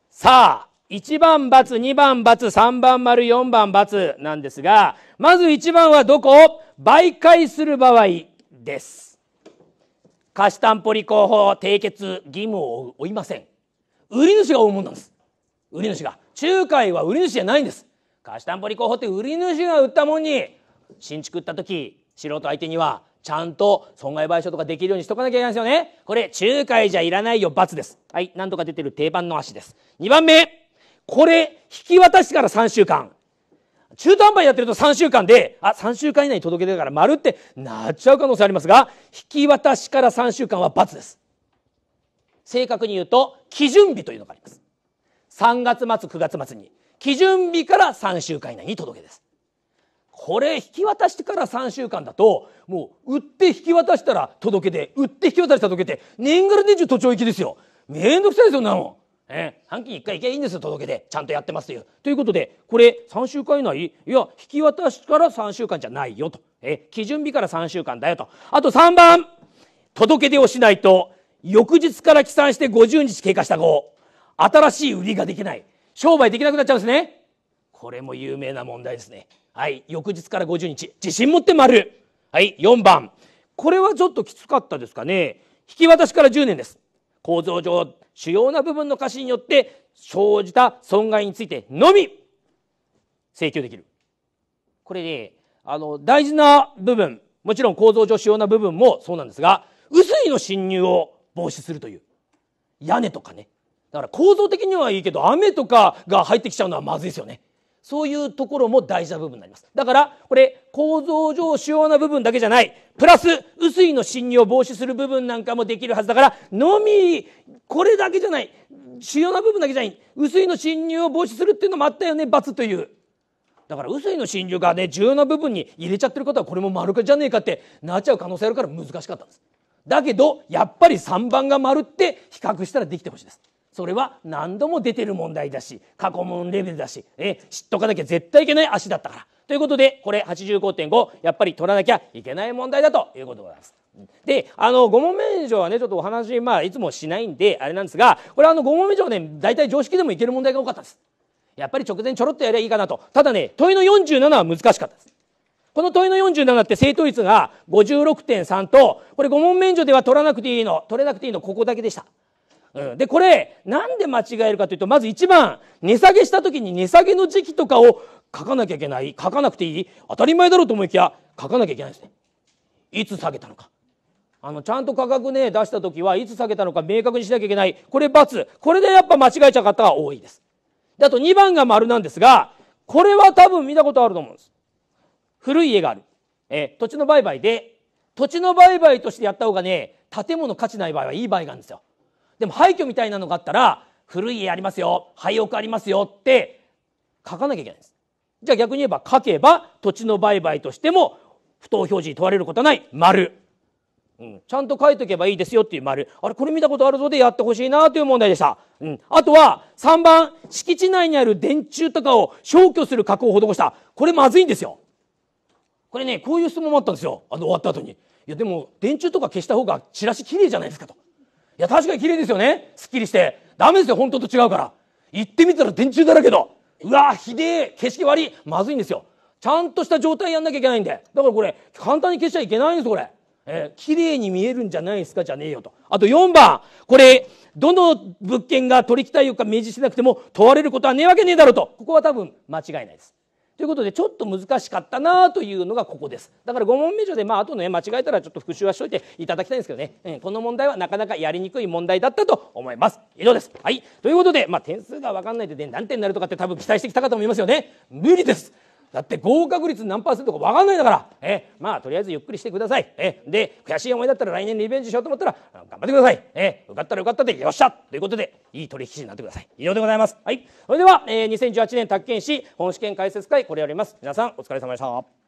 さあ、1番×、2番×、3番丸、4番×なんですが、まず1番はどこ媒介する場合です。貸し担保利候補締結義務を負いません。売り主が負うもんなんです。売り主が。仲介は売り主じゃないんです。貸し担保利候法って売り主が売ったもんに、新築売った時、素人相手にはちゃんと損害賠償とかできるようにしとかなきゃいけないんですよね。これ、仲介じゃいらないよ、罰です。はい、何度か出てる定番の足です。2番目、これ、引き渡してから3週間。中途半端やってると3週間で、あ、3週間以内に届けてから丸ってなっちゃう可能性ありますが、引き渡しから3週間は罰です。正確に言うと、基準日というのがあります。3月末、9月末に。基準日から3週間以内に届けです。これ、引き渡してから3週間だと、もう売って引き渡したら届けて売って引き渡したら届けて年がら年中都庁行きですよめんどくさいですよなもん、えー、半期1回行けばいいんですよ届けてちゃんとやってますよということでこれ3週間以内いや引き渡しから3週間じゃないよと、えー、基準日から3週間だよとあと3番届け出をしないと翌日から起算して50日経過した後新しい売りができない商売できなくなっちゃうんですねこれも有名な問題ですねはい翌日から50日自信持って丸はい、4番。これはちょっときつかったですかね。引き渡しから10年です。構造上、主要な部分の瑕疵によって生じた損害についてのみ請求できる。これね、あの、大事な部分、もちろん構造上主要な部分もそうなんですが、薄いの侵入を防止するという。屋根とかね。だから構造的にはいいけど、雨とかが入ってきちゃうのはまずいですよね。そういうところも大事な部分になりますだからこれ構造上主要な部分だけじゃないプラス雨水の侵入を防止する部分なんかもできるはずだからのみこれだけじゃない主要な部分だけじゃない雨水の侵入を防止するっていうのもあったよね罰というだから雨水の侵入がね重要な部分に入れちゃってることはこれも丸かじゃねえかってなっちゃう可能性あるから難しかったんですだけどやっぱり3番が丸って比較したらできてほしいですそれは何度も出てる問題だし過去問レベルだし、え知っとかなきゃ絶対いけない足だったからということでこれ85.5やっぱり取らなきゃいけない問題だということでございます。であの5問目以上はねちょっとお話、まあ、いつもしないんであれなんですがこれあの5問目以上ね大体常識でもいける問題が多かったです。やっぱり直前ちょろっとやればいいかなとただね問いの47は難しかったです。この問いの47って正答率が56.3とこれ5問免除では取らなくていいの取れなくていいのここだけでした。うん、で、これ、なんで間違えるかというと、まず1番、値下げした時に値下げの時期とかを書かなきゃいけない。書かなくていい当たり前だろうと思いきや、書かなきゃいけないですね。いつ下げたのか。あの、ちゃんと価格ね、出した時はいつ下げたのか明確にしなきゃいけない。これ×。これでやっぱ間違えちゃう方が多いです。で、あと2番が丸なんですが、これは多分見たことあると思うんです。古い家がある。え土地の売買で、土地の売買としてやった方がね、建物価値ない場合はいい場合があるんですよ。でも廃墟みたいなのがあったら古い家ありますよ廃屋ありますよって書かなきゃいけないんですじゃあ逆に言えば書けば土地の売買としても不当表示に問われることはない丸、うん、ちゃんと書いとけばいいですよっていう丸あれこれ見たことあるぞでやってほしいなという問題でした、うん、あとは3番敷地内にある電柱とかを消去する加工を施したこれまずいんですよこれねこういう質問もあったんですよあの終わった後にいやでも電柱とか消した方がチラシ綺麗じゃないですかといや、確かに綺麗ですよね。すっきりして。ダメですよ、本当と違うから。行ってみたら電柱だらけだ。うわひでえ、景色悪い。まずいんですよ。ちゃんとした状態やんなきゃいけないんで。だからこれ、簡単に消しちゃいけないんです、これ。えー、綺麗に見えるんじゃないですかじゃねえよと。あと4番。これ、どの物件が取引対応か明示しなくても問われることはねえわけねえだろうと。ここは多分間違いないです。ということでちょっと難しかったなというのがここですだから5問目以上でまああとね間違えたらちょっと復習はしといていただきたいんですけどね、うん、この問題はなかなかやりにくい問題だったと思います以上ですはいということでまあ点数が分かんないで、ね、何点になるとかって多分期待してきたかと思いますよね無理ですだって合格率何パーセントか分かんないんだからえまあとりあえずゆっくりしてくださいえで悔しい思いだったら来年リベンジしようと思ったら頑張ってくださいえ受かったら受かったでよっしゃということでいい取引士になってください以上でございますはいそれでは、えー、2018年宅建士本試験解説会これやります皆さんお疲れ様でした